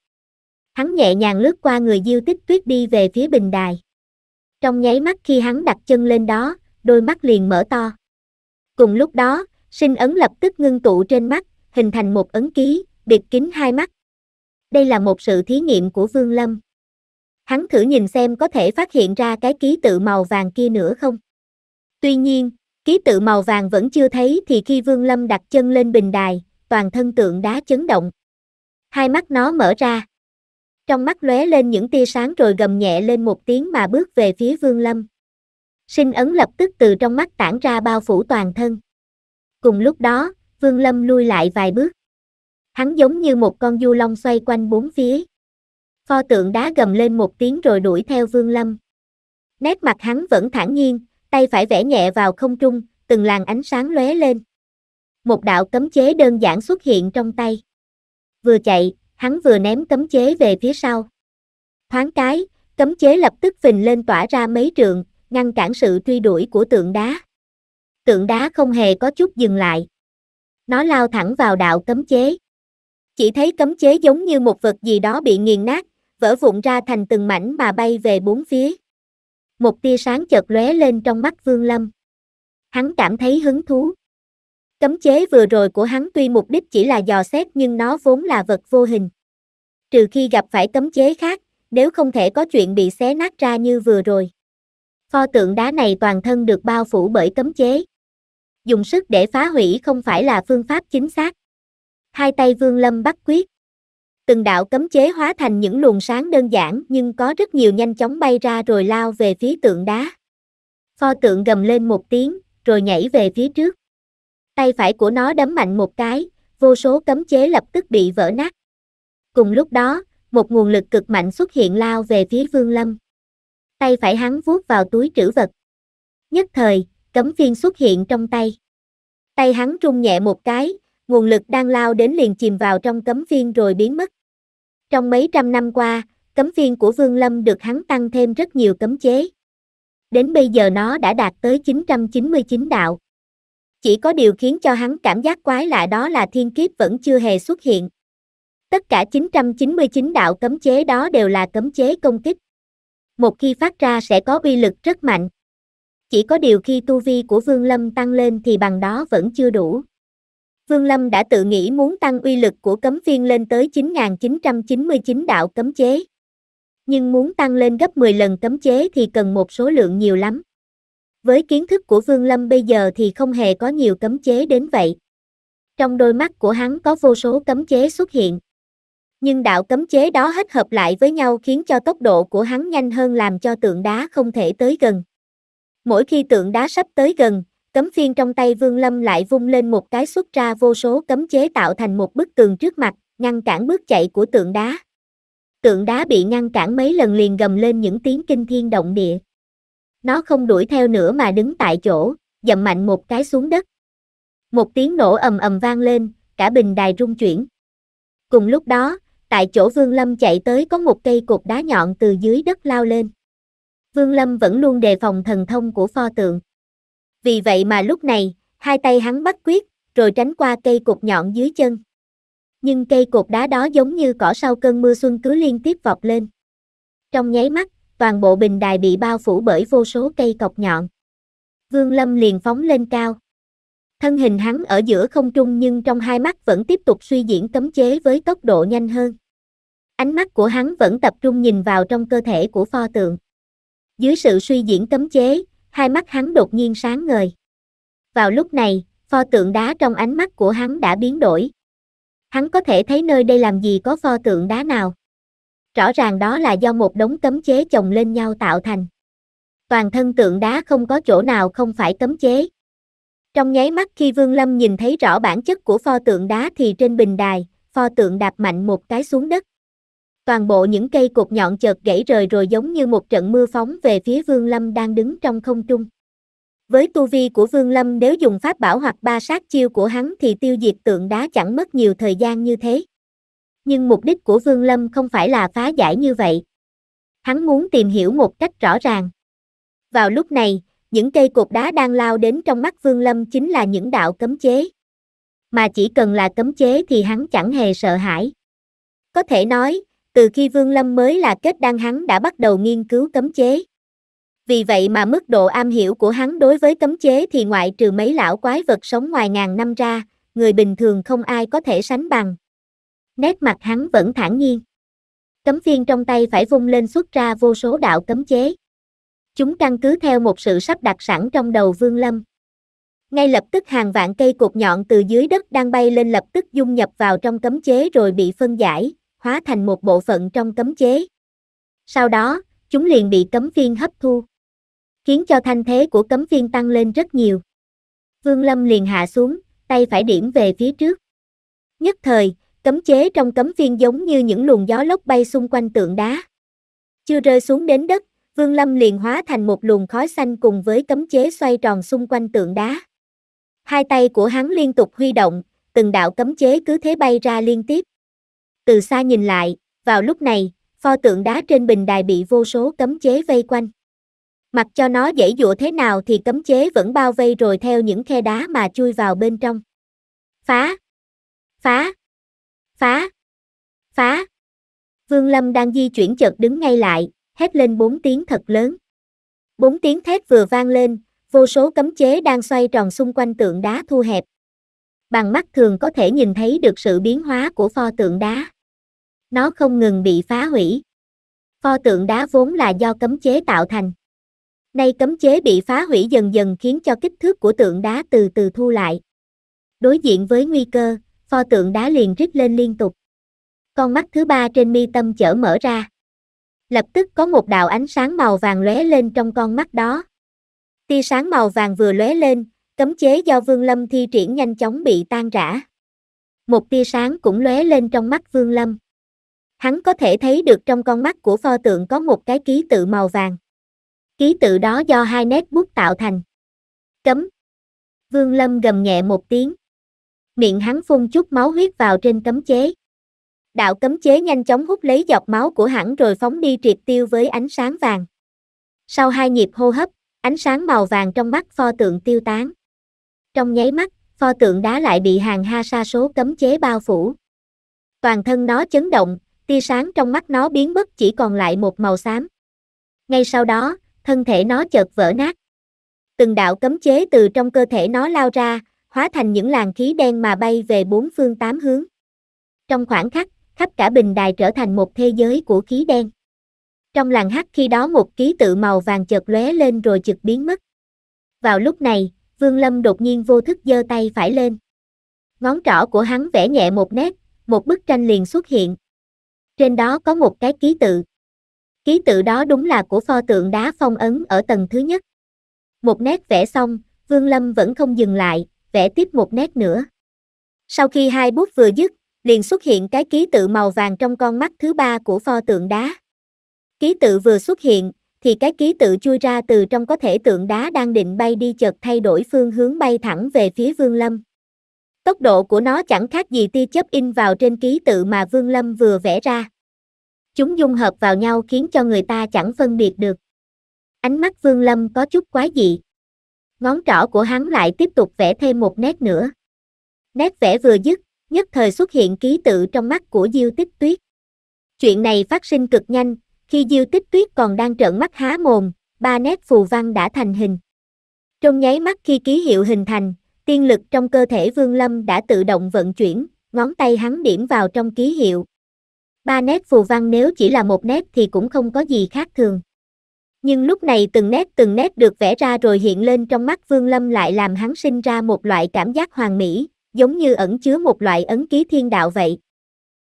hắn nhẹ nhàng lướt qua người diêu tích tuyết đi về phía bình đài. Trong nháy mắt khi hắn đặt chân lên đó, đôi mắt liền mở to. Cùng lúc đó, sinh ấn lập tức ngưng tụ trên mắt, hình thành một ấn ký, biệt kín hai mắt. Đây là một sự thí nghiệm của Vương Lâm. Hắn thử nhìn xem có thể phát hiện ra cái ký tự màu vàng kia nữa không. Tuy nhiên, ký tự màu vàng vẫn chưa thấy thì khi Vương Lâm đặt chân lên bình đài, toàn thân tượng đá chấn động. Hai mắt nó mở ra trong mắt lóe lên những tia sáng rồi gầm nhẹ lên một tiếng mà bước về phía Vương Lâm. Sinh ấn lập tức từ trong mắt tản ra bao phủ toàn thân. Cùng lúc đó, Vương Lâm lui lại vài bước. Hắn giống như một con du long xoay quanh bốn phía. Pho tượng đá gầm lên một tiếng rồi đuổi theo Vương Lâm. Nét mặt hắn vẫn thản nhiên, tay phải vẽ nhẹ vào không trung, từng làn ánh sáng lóe lên. Một đạo cấm chế đơn giản xuất hiện trong tay. Vừa chạy, hắn vừa ném cấm chế về phía sau. Thoáng cái, cấm chế lập tức phình lên tỏa ra mấy trường ngăn cản sự truy đuổi của tượng đá. Tượng đá không hề có chút dừng lại. Nó lao thẳng vào đạo cấm chế. Chỉ thấy cấm chế giống như một vật gì đó bị nghiền nát, vỡ vụn ra thành từng mảnh mà bay về bốn phía. Một tia sáng chợt lóe lên trong mắt Vương Lâm. Hắn cảm thấy hứng thú. Cấm chế vừa rồi của hắn tuy mục đích chỉ là dò xét nhưng nó vốn là vật vô hình. Trừ khi gặp phải cấm chế khác, nếu không thể có chuyện bị xé nát ra như vừa rồi. Pho tượng đá này toàn thân được bao phủ bởi cấm chế. Dùng sức để phá hủy không phải là phương pháp chính xác. Hai tay Vương Lâm bắt quyết. Từng đạo cấm chế hóa thành những luồng sáng đơn giản nhưng có rất nhiều nhanh chóng bay ra rồi lao về phía tượng đá. Pho tượng gầm lên một tiếng, rồi nhảy về phía trước. Tay phải của nó đấm mạnh một cái, vô số cấm chế lập tức bị vỡ nát. Cùng lúc đó, một nguồn lực cực mạnh xuất hiện lao về phía Vương Lâm. Tay phải hắn vuốt vào túi trữ vật. Nhất thời, cấm phiên xuất hiện trong tay. Tay hắn rung nhẹ một cái, nguồn lực đang lao đến liền chìm vào trong cấm phiên rồi biến mất. Trong mấy trăm năm qua, cấm phiên của Vương Lâm được hắn tăng thêm rất nhiều cấm chế. Đến bây giờ nó đã đạt tới 999 đạo. Chỉ có điều khiến cho hắn cảm giác quái lạ đó là thiên kiếp vẫn chưa hề xuất hiện. Tất cả 999 đạo cấm chế đó đều là cấm chế công kích. Một khi phát ra sẽ có uy lực rất mạnh. Chỉ có điều khi tu vi của Vương Lâm tăng lên thì bằng đó vẫn chưa đủ. Vương Lâm đã tự nghĩ muốn tăng uy lực của cấm viên lên tới 9.999 đạo cấm chế. Nhưng muốn tăng lên gấp 10 lần cấm chế thì cần một số lượng nhiều lắm. Với kiến thức của Vương Lâm bây giờ thì không hề có nhiều cấm chế đến vậy. Trong đôi mắt của hắn có vô số cấm chế xuất hiện. Nhưng đạo cấm chế đó hết hợp lại với nhau khiến cho tốc độ của hắn nhanh hơn làm cho tượng đá không thể tới gần. Mỗi khi tượng đá sắp tới gần, cấm phiên trong tay Vương Lâm lại vung lên một cái xuất ra vô số cấm chế tạo thành một bức tường trước mặt, ngăn cản bước chạy của tượng đá. Tượng đá bị ngăn cản mấy lần liền gầm lên những tiếng kinh thiên động địa nó không đuổi theo nữa mà đứng tại chỗ, dậm mạnh một cái xuống đất. Một tiếng nổ ầm ầm vang lên, cả bình đài rung chuyển. Cùng lúc đó, tại chỗ Vương Lâm chạy tới có một cây cột đá nhọn từ dưới đất lao lên. Vương Lâm vẫn luôn đề phòng thần thông của pho tượng. Vì vậy mà lúc này, hai tay hắn bắt quyết, rồi tránh qua cây cột nhọn dưới chân. Nhưng cây cột đá đó giống như cỏ sau cơn mưa xuân cứ liên tiếp vọt lên. Trong nháy mắt, toàn bộ bình đài bị bao phủ bởi vô số cây cọc nhọn. Vương Lâm liền phóng lên cao. Thân hình hắn ở giữa không trung nhưng trong hai mắt vẫn tiếp tục suy diễn cấm chế với tốc độ nhanh hơn. Ánh mắt của hắn vẫn tập trung nhìn vào trong cơ thể của pho tượng. Dưới sự suy diễn cấm chế, hai mắt hắn đột nhiên sáng ngời. Vào lúc này, pho tượng đá trong ánh mắt của hắn đã biến đổi. Hắn có thể thấy nơi đây làm gì có pho tượng đá nào. Rõ ràng đó là do một đống cấm chế chồng lên nhau tạo thành. Toàn thân tượng đá không có chỗ nào không phải cấm chế. Trong nháy mắt khi Vương Lâm nhìn thấy rõ bản chất của pho tượng đá thì trên bình đài, pho tượng đạp mạnh một cái xuống đất. Toàn bộ những cây cột nhọn chợt gãy rời rồi giống như một trận mưa phóng về phía Vương Lâm đang đứng trong không trung. Với tu vi của Vương Lâm nếu dùng pháp bảo hoặc ba sát chiêu của hắn thì tiêu diệt tượng đá chẳng mất nhiều thời gian như thế nhưng mục đích của Vương Lâm không phải là phá giải như vậy. Hắn muốn tìm hiểu một cách rõ ràng. Vào lúc này, những cây cột đá đang lao đến trong mắt Vương Lâm chính là những đạo cấm chế. Mà chỉ cần là cấm chế thì hắn chẳng hề sợ hãi. Có thể nói, từ khi Vương Lâm mới là kết đan hắn đã bắt đầu nghiên cứu cấm chế. Vì vậy mà mức độ am hiểu của hắn đối với cấm chế thì ngoại trừ mấy lão quái vật sống ngoài ngàn năm ra, người bình thường không ai có thể sánh bằng, nét mặt hắn vẫn thản nhiên. Cấm phiên trong tay phải vung lên xuất ra vô số đạo cấm chế. Chúng căn cứ theo một sự sắp đặt sẵn trong đầu Vương Lâm. Ngay lập tức hàng vạn cây cột nhọn từ dưới đất đang bay lên lập tức dung nhập vào trong cấm chế rồi bị phân giải, hóa thành một bộ phận trong cấm chế. Sau đó, chúng liền bị cấm phiên hấp thu, khiến cho thanh thế của cấm phiên tăng lên rất nhiều. Vương Lâm liền hạ xuống, tay phải điểm về phía trước. Nhất thời, cấm chế trong cấm viên giống như những luồng gió lốc bay xung quanh tượng đá. Chưa rơi xuống đến đất, Vương Lâm liền hóa thành một luồng khói xanh cùng với cấm chế xoay tròn xung quanh tượng đá. Hai tay của hắn liên tục huy động, từng đạo cấm chế cứ thế bay ra liên tiếp. Từ xa nhìn lại, vào lúc này, pho tượng đá trên bình đài bị vô số cấm chế vây quanh. Mặc cho nó dễ dụa thế nào thì cấm chế vẫn bao vây rồi theo những khe đá mà chui vào bên trong. Phá! Phá! Phá! Phá! Vương Lâm đang di chuyển chợt đứng ngay lại, hét lên bốn tiếng thật lớn. Bốn tiếng thét vừa vang lên, vô số cấm chế đang xoay tròn xung quanh tượng đá thu hẹp. Bằng mắt thường có thể nhìn thấy được sự biến hóa của pho tượng đá. Nó không ngừng bị phá hủy. Pho tượng đá vốn là do cấm chế tạo thành. Nay cấm chế bị phá hủy dần dần khiến cho kích thước của tượng đá từ từ thu lại. Đối diện với nguy cơ, pho tượng đá liền rít lên liên tục. Con mắt thứ ba trên mi tâm chở mở ra. Lập tức có một đạo ánh sáng màu vàng lóe lên trong con mắt đó. Tia sáng màu vàng vừa lóe lên, cấm chế do Vương Lâm thi triển nhanh chóng bị tan rã. Một tia sáng cũng lóe lên trong mắt Vương Lâm. Hắn có thể thấy được trong con mắt của pho tượng có một cái ký tự màu vàng. Ký tự đó do hai nét bút tạo thành. Cấm. Vương Lâm gầm nhẹ một tiếng miệng hắn phun chút máu huyết vào trên cấm chế. Đạo cấm chế nhanh chóng hút lấy giọt máu của hắn rồi phóng đi triệt tiêu với ánh sáng vàng. Sau hai nhịp hô hấp, ánh sáng màu vàng trong mắt pho tượng tiêu tán. Trong nháy mắt, pho tượng đá lại bị hàng ha sa số cấm chế bao phủ. Toàn thân nó chấn động, tia sáng trong mắt nó biến mất chỉ còn lại một màu xám. Ngay sau đó, thân thể nó chợt vỡ nát. Từng đạo cấm chế từ trong cơ thể nó lao ra, hóa thành những làn khí đen mà bay về bốn phương tám hướng. Trong khoảng khắc, khắp cả bình đài trở thành một thế giới của khí đen. Trong làn hắc khi đó một ký tự màu vàng chợt lóe lên rồi chợt biến mất. Vào lúc này, Vương Lâm đột nhiên vô thức giơ tay phải lên. Ngón trỏ của hắn vẽ nhẹ một nét, một bức tranh liền xuất hiện. Trên đó có một cái ký tự. Ký tự đó đúng là của pho tượng đá phong ấn ở tầng thứ nhất. Một nét vẽ xong, Vương Lâm vẫn không dừng lại, vẽ tiếp một nét nữa. Sau khi hai bút vừa dứt, liền xuất hiện cái ký tự màu vàng trong con mắt thứ ba của pho tượng đá. Ký tự vừa xuất hiện, thì cái ký tự chui ra từ trong có thể tượng đá đang định bay đi chợt thay đổi phương hướng bay thẳng về phía Vương Lâm. Tốc độ của nó chẳng khác gì tia chớp in vào trên ký tự mà Vương Lâm vừa vẽ ra. Chúng dung hợp vào nhau khiến cho người ta chẳng phân biệt được. Ánh mắt Vương Lâm có chút quái dị ngón trỏ của hắn lại tiếp tục vẽ thêm một nét nữa. Nét vẽ vừa dứt, nhất thời xuất hiện ký tự trong mắt của Diêu Tích Tuyết. Chuyện này phát sinh cực nhanh, khi Diêu Tích Tuyết còn đang trợn mắt há mồm, ba nét phù văn đã thành hình. Trong nháy mắt khi ký hiệu hình thành, tiên lực trong cơ thể Vương Lâm đã tự động vận chuyển, ngón tay hắn điểm vào trong ký hiệu. Ba nét phù văn nếu chỉ là một nét thì cũng không có gì khác thường. Nhưng lúc này từng nét từng nét được vẽ ra rồi hiện lên trong mắt Vương Lâm lại làm hắn sinh ra một loại cảm giác hoàn mỹ, giống như ẩn chứa một loại ấn ký thiên đạo vậy.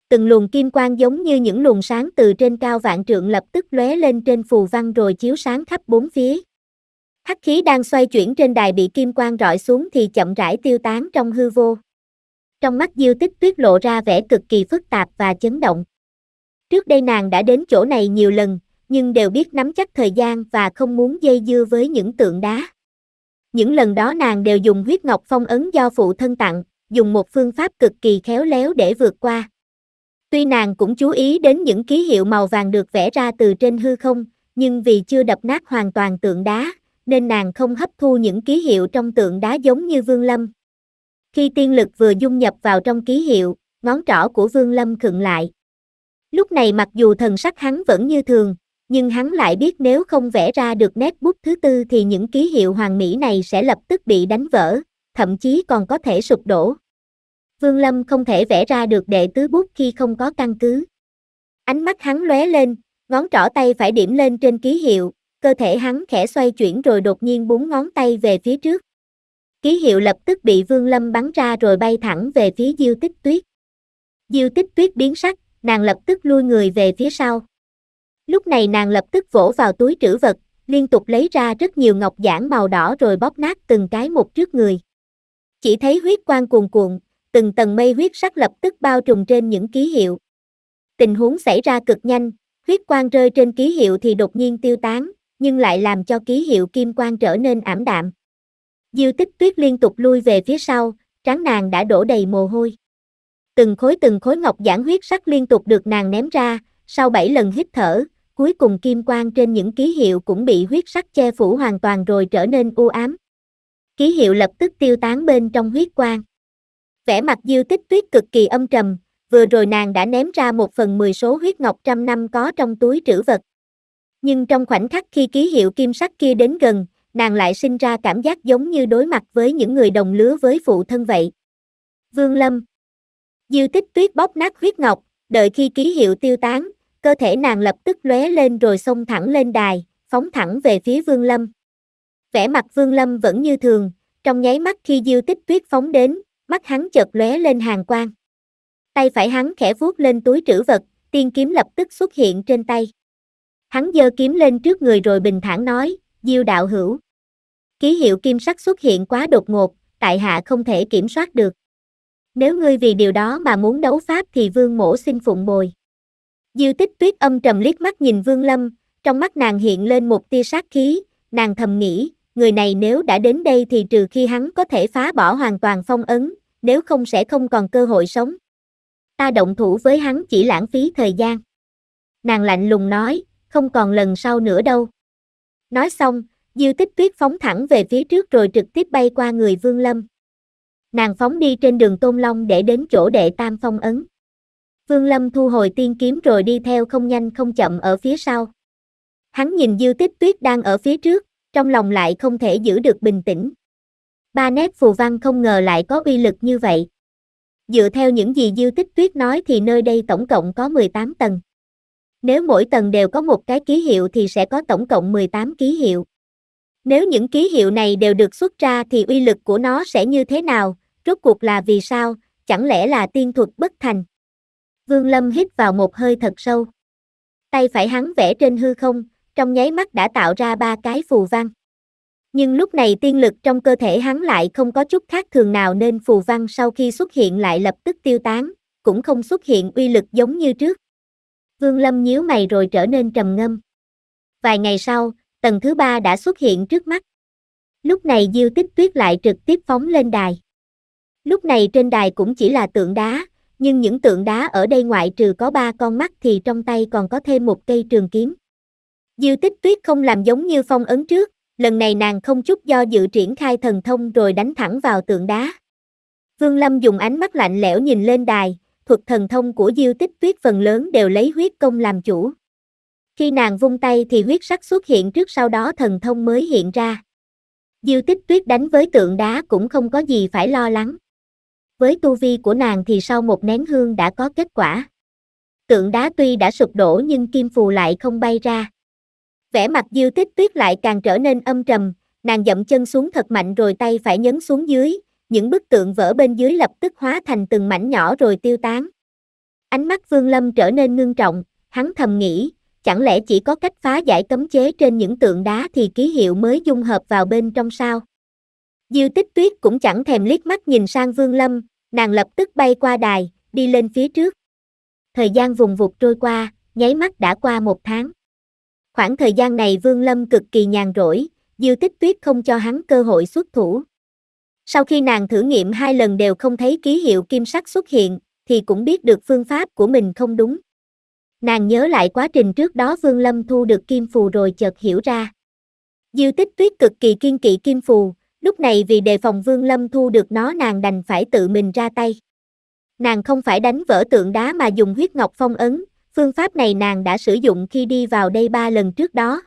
Từng luồng kim quang giống như những luồng sáng từ trên cao vạn trượng lập tức lóe lên trên phù văn rồi chiếu sáng khắp bốn phía. Hắc khí đang xoay chuyển trên đài bị kim quang rọi xuống thì chậm rãi tiêu tán trong hư vô. Trong mắt Diêu Tích Tuyết lộ ra vẻ cực kỳ phức tạp và chấn động. Trước đây nàng đã đến chỗ này nhiều lần, nhưng đều biết nắm chắc thời gian và không muốn dây dưa với những tượng đá. Những lần đó nàng đều dùng huyết ngọc phong ấn do phụ thân tặng, dùng một phương pháp cực kỳ khéo léo để vượt qua. Tuy nàng cũng chú ý đến những ký hiệu màu vàng được vẽ ra từ trên hư không, nhưng vì chưa đập nát hoàn toàn tượng đá, nên nàng không hấp thu những ký hiệu trong tượng đá giống như Vương Lâm. Khi tiên lực vừa dung nhập vào trong ký hiệu, ngón trỏ của Vương Lâm khựng lại. Lúc này mặc dù thần sắc hắn vẫn như thường, nhưng hắn lại biết nếu không vẽ ra được nét bút thứ tư thì những ký hiệu hoàng mỹ này sẽ lập tức bị đánh vỡ, thậm chí còn có thể sụp đổ. Vương Lâm không thể vẽ ra được đệ tứ bút khi không có căn cứ. Ánh mắt hắn lóe lên, ngón trỏ tay phải điểm lên trên ký hiệu, cơ thể hắn khẽ xoay chuyển rồi đột nhiên bốn ngón tay về phía trước. Ký hiệu lập tức bị Vương Lâm bắn ra rồi bay thẳng về phía Diêu Tích Tuyết. Diêu Tích Tuyết biến sắc, nàng lập tức lui người về phía sau. Lúc này nàng lập tức vỗ vào túi trữ vật, liên tục lấy ra rất nhiều ngọc giản màu đỏ rồi bóp nát từng cái một trước người. Chỉ thấy huyết quang cuồn cuộn, từng tầng mây huyết sắc lập tức bao trùm trên những ký hiệu. Tình huống xảy ra cực nhanh, huyết quang rơi trên ký hiệu thì đột nhiên tiêu tán, nhưng lại làm cho ký hiệu kim quang trở nên ảm đạm. Diêu tích tuyết liên tục lui về phía sau, trán nàng đã đổ đầy mồ hôi. Từng khối từng khối ngọc giản huyết sắc liên tục được nàng ném ra, sau bảy lần hít thở, cuối cùng kim quang trên những ký hiệu cũng bị huyết sắc che phủ hoàn toàn rồi trở nên u ám. Ký hiệu lập tức tiêu tán bên trong huyết quang. Vẻ mặt Diêu Tích Tuyết cực kỳ âm trầm, vừa rồi nàng đã ném ra một phần mười số huyết ngọc trăm năm có trong túi trữ vật. Nhưng trong khoảnh khắc khi ký hiệu kim sắc kia đến gần, nàng lại sinh ra cảm giác giống như đối mặt với những người đồng lứa với phụ thân vậy. Vương Lâm Diêu Tích Tuyết bóp nát huyết ngọc, đợi khi ký hiệu tiêu tán, Cơ thể nàng lập tức lóe lên rồi xông thẳng lên đài, phóng thẳng về phía Vương Lâm. Vẻ mặt Vương Lâm vẫn như thường, trong nháy mắt khi Diêu Tích Tuyết phóng đến, mắt hắn chợt lóe lên hàng quang. Tay phải hắn khẽ vuốt lên túi trữ vật, tiên kiếm lập tức xuất hiện trên tay. Hắn giơ kiếm lên trước người rồi bình thản nói, Diêu đạo hữu. Ký hiệu kim sắc xuất hiện quá đột ngột, tại hạ không thể kiểm soát được. Nếu ngươi vì điều đó mà muốn đấu pháp thì vương mổ xin phụng bồi. Diêu tích tuyết âm trầm liếc mắt nhìn Vương Lâm, trong mắt nàng hiện lên một tia sát khí, nàng thầm nghĩ, người này nếu đã đến đây thì trừ khi hắn có thể phá bỏ hoàn toàn phong ấn, nếu không sẽ không còn cơ hội sống. Ta động thủ với hắn chỉ lãng phí thời gian. Nàng lạnh lùng nói, không còn lần sau nữa đâu. Nói xong, Diêu tích tuyết phóng thẳng về phía trước rồi trực tiếp bay qua người Vương Lâm. Nàng phóng đi trên đường Tôn Long để đến chỗ đệ tam phong ấn. Vương Lâm thu hồi tiên kiếm rồi đi theo không nhanh không chậm ở phía sau. Hắn nhìn dư tích tuyết đang ở phía trước, trong lòng lại không thể giữ được bình tĩnh. Ba nét phù văn không ngờ lại có uy lực như vậy. Dựa theo những gì dư tích tuyết nói thì nơi đây tổng cộng có 18 tầng. Nếu mỗi tầng đều có một cái ký hiệu thì sẽ có tổng cộng 18 ký hiệu. Nếu những ký hiệu này đều được xuất ra thì uy lực của nó sẽ như thế nào, rốt cuộc là vì sao, chẳng lẽ là tiên thuật bất thành. Vương Lâm hít vào một hơi thật sâu. Tay phải hắn vẽ trên hư không, trong nháy mắt đã tạo ra ba cái phù văn. Nhưng lúc này tiên lực trong cơ thể hắn lại không có chút khác thường nào nên phù văn sau khi xuất hiện lại lập tức tiêu tán, cũng không xuất hiện uy lực giống như trước. Vương Lâm nhíu mày rồi trở nên trầm ngâm. Vài ngày sau, tầng thứ ba đã xuất hiện trước mắt. Lúc này Diêu Tích Tuyết lại trực tiếp phóng lên đài. Lúc này trên đài cũng chỉ là tượng đá, nhưng những tượng đá ở đây ngoại trừ có ba con mắt thì trong tay còn có thêm một cây trường kiếm. Diêu tích tuyết không làm giống như phong ấn trước, lần này nàng không chút do dự triển khai thần thông rồi đánh thẳng vào tượng đá. Vương Lâm dùng ánh mắt lạnh lẽo nhìn lên đài, thuật thần thông của diêu tích tuyết phần lớn đều lấy huyết công làm chủ. Khi nàng vung tay thì huyết sắc xuất hiện trước sau đó thần thông mới hiện ra. Diêu tích tuyết đánh với tượng đá cũng không có gì phải lo lắng với tu vi của nàng thì sau một nén hương đã có kết quả. Tượng đá tuy đã sụp đổ nhưng kim phù lại không bay ra. Vẻ mặt diêu tích tuyết lại càng trở nên âm trầm, nàng dậm chân xuống thật mạnh rồi tay phải nhấn xuống dưới, những bức tượng vỡ bên dưới lập tức hóa thành từng mảnh nhỏ rồi tiêu tán. Ánh mắt Vương Lâm trở nên ngưng trọng, hắn thầm nghĩ, chẳng lẽ chỉ có cách phá giải cấm chế trên những tượng đá thì ký hiệu mới dung hợp vào bên trong sao? Diêu tích tuyết cũng chẳng thèm liếc mắt nhìn sang Vương Lâm, nàng lập tức bay qua đài, đi lên phía trước. Thời gian vùng vụt trôi qua, nháy mắt đã qua một tháng. Khoảng thời gian này Vương Lâm cực kỳ nhàn rỗi, Diêu tích tuyết không cho hắn cơ hội xuất thủ. Sau khi nàng thử nghiệm hai lần đều không thấy ký hiệu kim sắc xuất hiện, thì cũng biết được phương pháp của mình không đúng. Nàng nhớ lại quá trình trước đó Vương Lâm thu được kim phù rồi chợt hiểu ra. Diêu tích tuyết cực kỳ kiên kỵ kim phù, lúc này vì đề phòng Vương Lâm thu được nó nàng đành phải tự mình ra tay. Nàng không phải đánh vỡ tượng đá mà dùng huyết ngọc phong ấn, phương pháp này nàng đã sử dụng khi đi vào đây ba lần trước đó.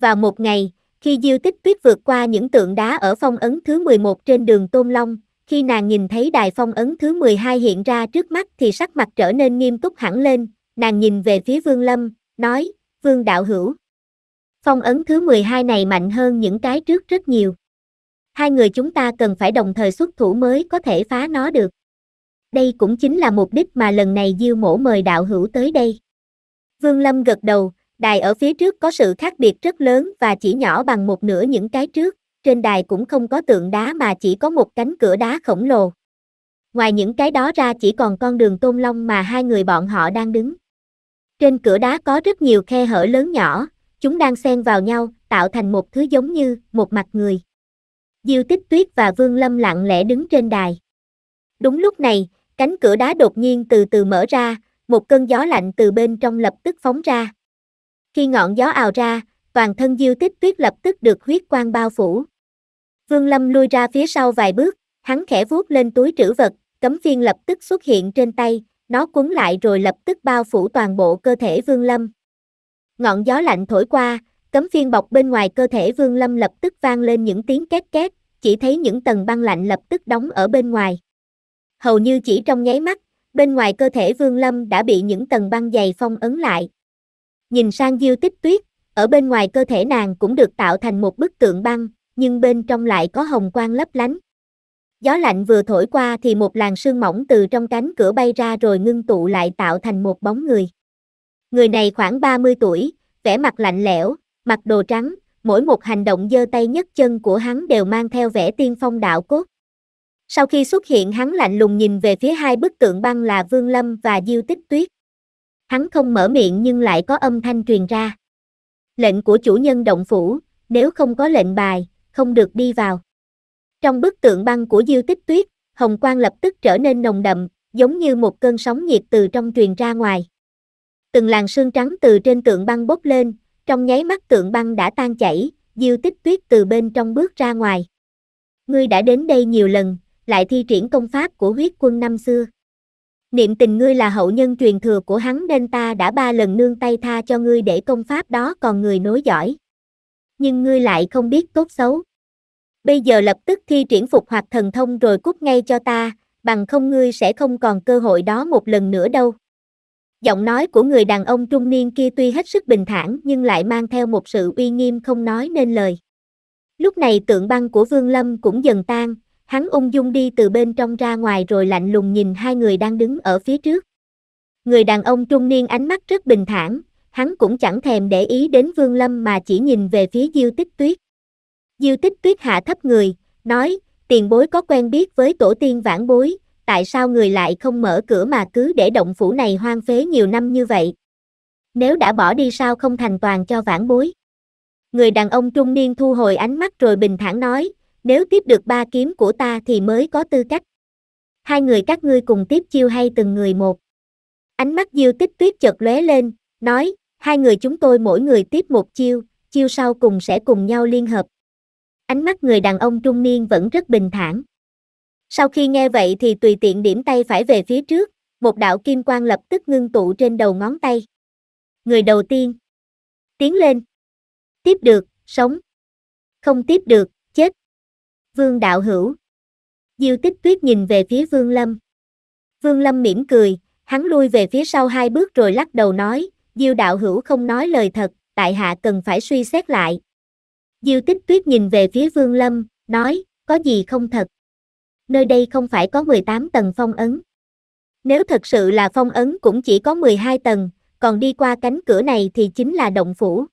Vào một ngày, khi Diêu Tích Tuyết vượt qua những tượng đá ở phong ấn thứ 11 trên đường Tôn Long, khi nàng nhìn thấy đài phong ấn thứ 12 hiện ra trước mắt thì sắc mặt trở nên nghiêm túc hẳn lên, nàng nhìn về phía Vương Lâm, nói, Vương Đạo Hữu. Phong ấn thứ 12 này mạnh hơn những cái trước rất nhiều hai người chúng ta cần phải đồng thời xuất thủ mới có thể phá nó được. Đây cũng chính là mục đích mà lần này Diêu Mổ mời đạo hữu tới đây. Vương Lâm gật đầu, đài ở phía trước có sự khác biệt rất lớn và chỉ nhỏ bằng một nửa những cái trước, trên đài cũng không có tượng đá mà chỉ có một cánh cửa đá khổng lồ. Ngoài những cái đó ra chỉ còn con đường tôn long mà hai người bọn họ đang đứng. Trên cửa đá có rất nhiều khe hở lớn nhỏ, chúng đang xen vào nhau, tạo thành một thứ giống như một mặt người. Diêu Tích Tuyết và Vương Lâm lặng lẽ đứng trên đài. Đúng lúc này, cánh cửa đá đột nhiên từ từ mở ra, một cơn gió lạnh từ bên trong lập tức phóng ra. Khi ngọn gió ào ra, toàn thân Diêu Tích Tuyết lập tức được huyết quang bao phủ. Vương Lâm lui ra phía sau vài bước, hắn khẽ vuốt lên túi trữ vật, cấm phiên lập tức xuất hiện trên tay, nó cuốn lại rồi lập tức bao phủ toàn bộ cơ thể Vương Lâm. Ngọn gió lạnh thổi qua, Cấm phiên bọc bên ngoài cơ thể Vương Lâm lập tức vang lên những tiếng két két, chỉ thấy những tầng băng lạnh lập tức đóng ở bên ngoài. Hầu như chỉ trong nháy mắt, bên ngoài cơ thể Vương Lâm đã bị những tầng băng dày phong ấn lại. Nhìn sang Diêu Tích Tuyết, ở bên ngoài cơ thể nàng cũng được tạo thành một bức tượng băng, nhưng bên trong lại có hồng quang lấp lánh. Gió lạnh vừa thổi qua thì một làn sương mỏng từ trong cánh cửa bay ra rồi ngưng tụ lại tạo thành một bóng người. Người này khoảng 30 tuổi, vẻ mặt lạnh lẽo, mặc đồ trắng, mỗi một hành động giơ tay nhấc chân của hắn đều mang theo vẻ tiên phong đạo cốt. Sau khi xuất hiện hắn lạnh lùng nhìn về phía hai bức tượng băng là Vương Lâm và Diêu Tích Tuyết. Hắn không mở miệng nhưng lại có âm thanh truyền ra. Lệnh của chủ nhân động phủ, nếu không có lệnh bài, không được đi vào. Trong bức tượng băng của Diêu Tích Tuyết, hồng quang lập tức trở nên nồng đậm, giống như một cơn sóng nhiệt từ trong truyền ra ngoài. Từng làn sương trắng từ trên tượng băng bốc lên, trong nháy mắt tượng băng đã tan chảy, Diêu Tích Tuyết từ bên trong bước ra ngoài. Ngươi đã đến đây nhiều lần, lại thi triển công pháp của huyết quân năm xưa. Niệm tình ngươi là hậu nhân truyền thừa của hắn nên ta đã ba lần nương tay tha cho ngươi để công pháp đó còn người nối giỏi. Nhưng ngươi lại không biết tốt xấu. Bây giờ lập tức thi triển phục hoạt thần thông rồi cút ngay cho ta, bằng không ngươi sẽ không còn cơ hội đó một lần nữa đâu. Giọng nói của người đàn ông trung niên kia tuy hết sức bình thản nhưng lại mang theo một sự uy nghiêm không nói nên lời. Lúc này tượng băng của Vương Lâm cũng dần tan, hắn ung dung đi từ bên trong ra ngoài rồi lạnh lùng nhìn hai người đang đứng ở phía trước. Người đàn ông trung niên ánh mắt rất bình thản, hắn cũng chẳng thèm để ý đến Vương Lâm mà chỉ nhìn về phía Diêu Tích Tuyết. Diêu Tích Tuyết hạ thấp người, nói, tiền bối có quen biết với tổ tiên vãn bối, tại sao người lại không mở cửa mà cứ để động phủ này hoang phế nhiều năm như vậy? Nếu đã bỏ đi sao không thành toàn cho vãn bối? Người đàn ông trung niên thu hồi ánh mắt rồi bình thản nói, nếu tiếp được ba kiếm của ta thì mới có tư cách. Hai người các ngươi cùng tiếp chiêu hay từng người một? Ánh mắt Diêu Tích Tuyết chợt lóe lên, nói, hai người chúng tôi mỗi người tiếp một chiêu, chiêu sau cùng sẽ cùng nhau liên hợp. Ánh mắt người đàn ông trung niên vẫn rất bình thản. Sau khi nghe vậy thì tùy tiện điểm tay phải về phía trước, một đạo kim quang lập tức ngưng tụ trên đầu ngón tay. Người đầu tiên. Tiến lên. Tiếp được, sống. Không tiếp được, chết. Vương đạo hữu. Diêu tích tuyết nhìn về phía Vương Lâm. Vương Lâm mỉm cười, hắn lui về phía sau hai bước rồi lắc đầu nói, Diêu đạo hữu không nói lời thật, tại hạ cần phải suy xét lại. Diêu tích tuyết nhìn về phía Vương Lâm, nói, có gì không thật nơi đây không phải có 18 tầng phong ấn. Nếu thật sự là phong ấn cũng chỉ có 12 tầng, còn đi qua cánh cửa này thì chính là động phủ.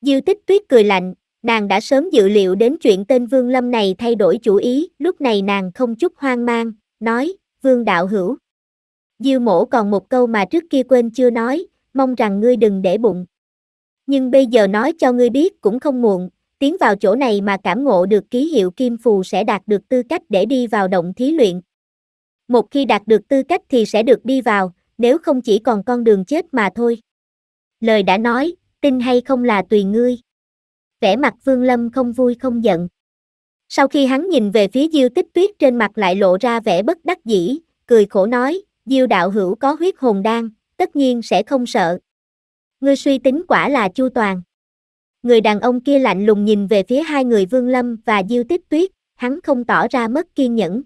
diêu tích tuyết cười lạnh, nàng đã sớm dự liệu đến chuyện tên Vương Lâm này thay đổi chủ ý, lúc này nàng không chút hoang mang, nói, Vương Đạo Hữu. diêu mổ còn một câu mà trước kia quên chưa nói, mong rằng ngươi đừng để bụng. Nhưng bây giờ nói cho ngươi biết cũng không muộn, tiến vào chỗ này mà cảm ngộ được ký hiệu kim phù sẽ đạt được tư cách để đi vào động thí luyện. Một khi đạt được tư cách thì sẽ được đi vào, nếu không chỉ còn con đường chết mà thôi. Lời đã nói, tin hay không là tùy ngươi. Vẻ mặt Vương Lâm không vui không giận. Sau khi hắn nhìn về phía Diêu Tích Tuyết trên mặt lại lộ ra vẻ bất đắc dĩ, cười khổ nói, Diêu đạo hữu có huyết hồn đan, tất nhiên sẽ không sợ. Ngươi suy tính quả là chu toàn người đàn ông kia lạnh lùng nhìn về phía hai người Vương Lâm và Diêu Tích Tuyết, hắn không tỏ ra mất kiên nhẫn.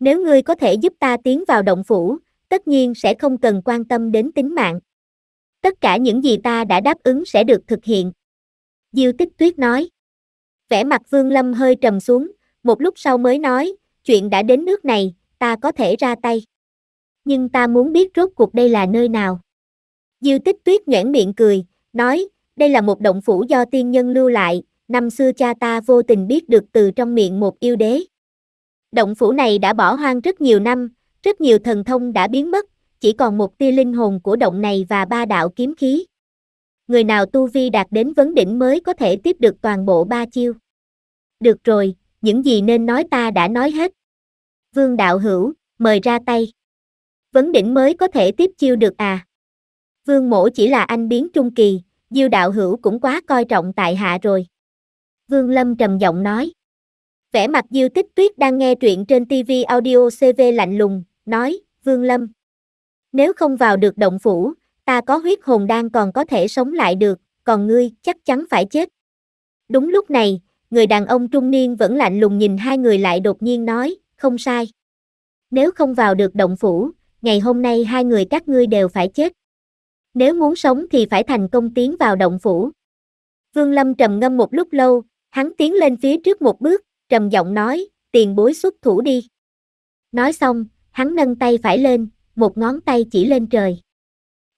Nếu ngươi có thể giúp ta tiến vào động phủ, tất nhiên sẽ không cần quan tâm đến tính mạng. Tất cả những gì ta đã đáp ứng sẽ được thực hiện. Diêu Tích Tuyết nói. Vẻ mặt Vương Lâm hơi trầm xuống, một lúc sau mới nói, chuyện đã đến nước này, ta có thể ra tay. Nhưng ta muốn biết rốt cuộc đây là nơi nào. Diêu Tích Tuyết nhoẻn miệng cười, nói, đây là một động phủ do tiên nhân lưu lại, năm xưa cha ta vô tình biết được từ trong miệng một yêu đế. Động phủ này đã bỏ hoang rất nhiều năm, rất nhiều thần thông đã biến mất, chỉ còn một tia linh hồn của động này và ba đạo kiếm khí. Người nào tu vi đạt đến vấn đỉnh mới có thể tiếp được toàn bộ ba chiêu. Được rồi, những gì nên nói ta đã nói hết. Vương đạo hữu, mời ra tay. Vấn đỉnh mới có thể tiếp chiêu được à? Vương mổ chỉ là anh biến trung kỳ, Diêu đạo hữu cũng quá coi trọng tại hạ rồi. Vương Lâm trầm giọng nói. Vẻ mặt Diêu Tích Tuyết đang nghe truyện trên TV audio CV lạnh lùng, nói, Vương Lâm. Nếu không vào được động phủ, ta có huyết hồn đang còn có thể sống lại được, còn ngươi chắc chắn phải chết. Đúng lúc này, người đàn ông trung niên vẫn lạnh lùng nhìn hai người lại đột nhiên nói, không sai. Nếu không vào được động phủ, ngày hôm nay hai người các ngươi đều phải chết. Nếu muốn sống thì phải thành công tiến vào động phủ. Vương Lâm trầm ngâm một lúc lâu, hắn tiến lên phía trước một bước, trầm giọng nói, tiền bối xuất thủ đi. Nói xong, hắn nâng tay phải lên, một ngón tay chỉ lên trời.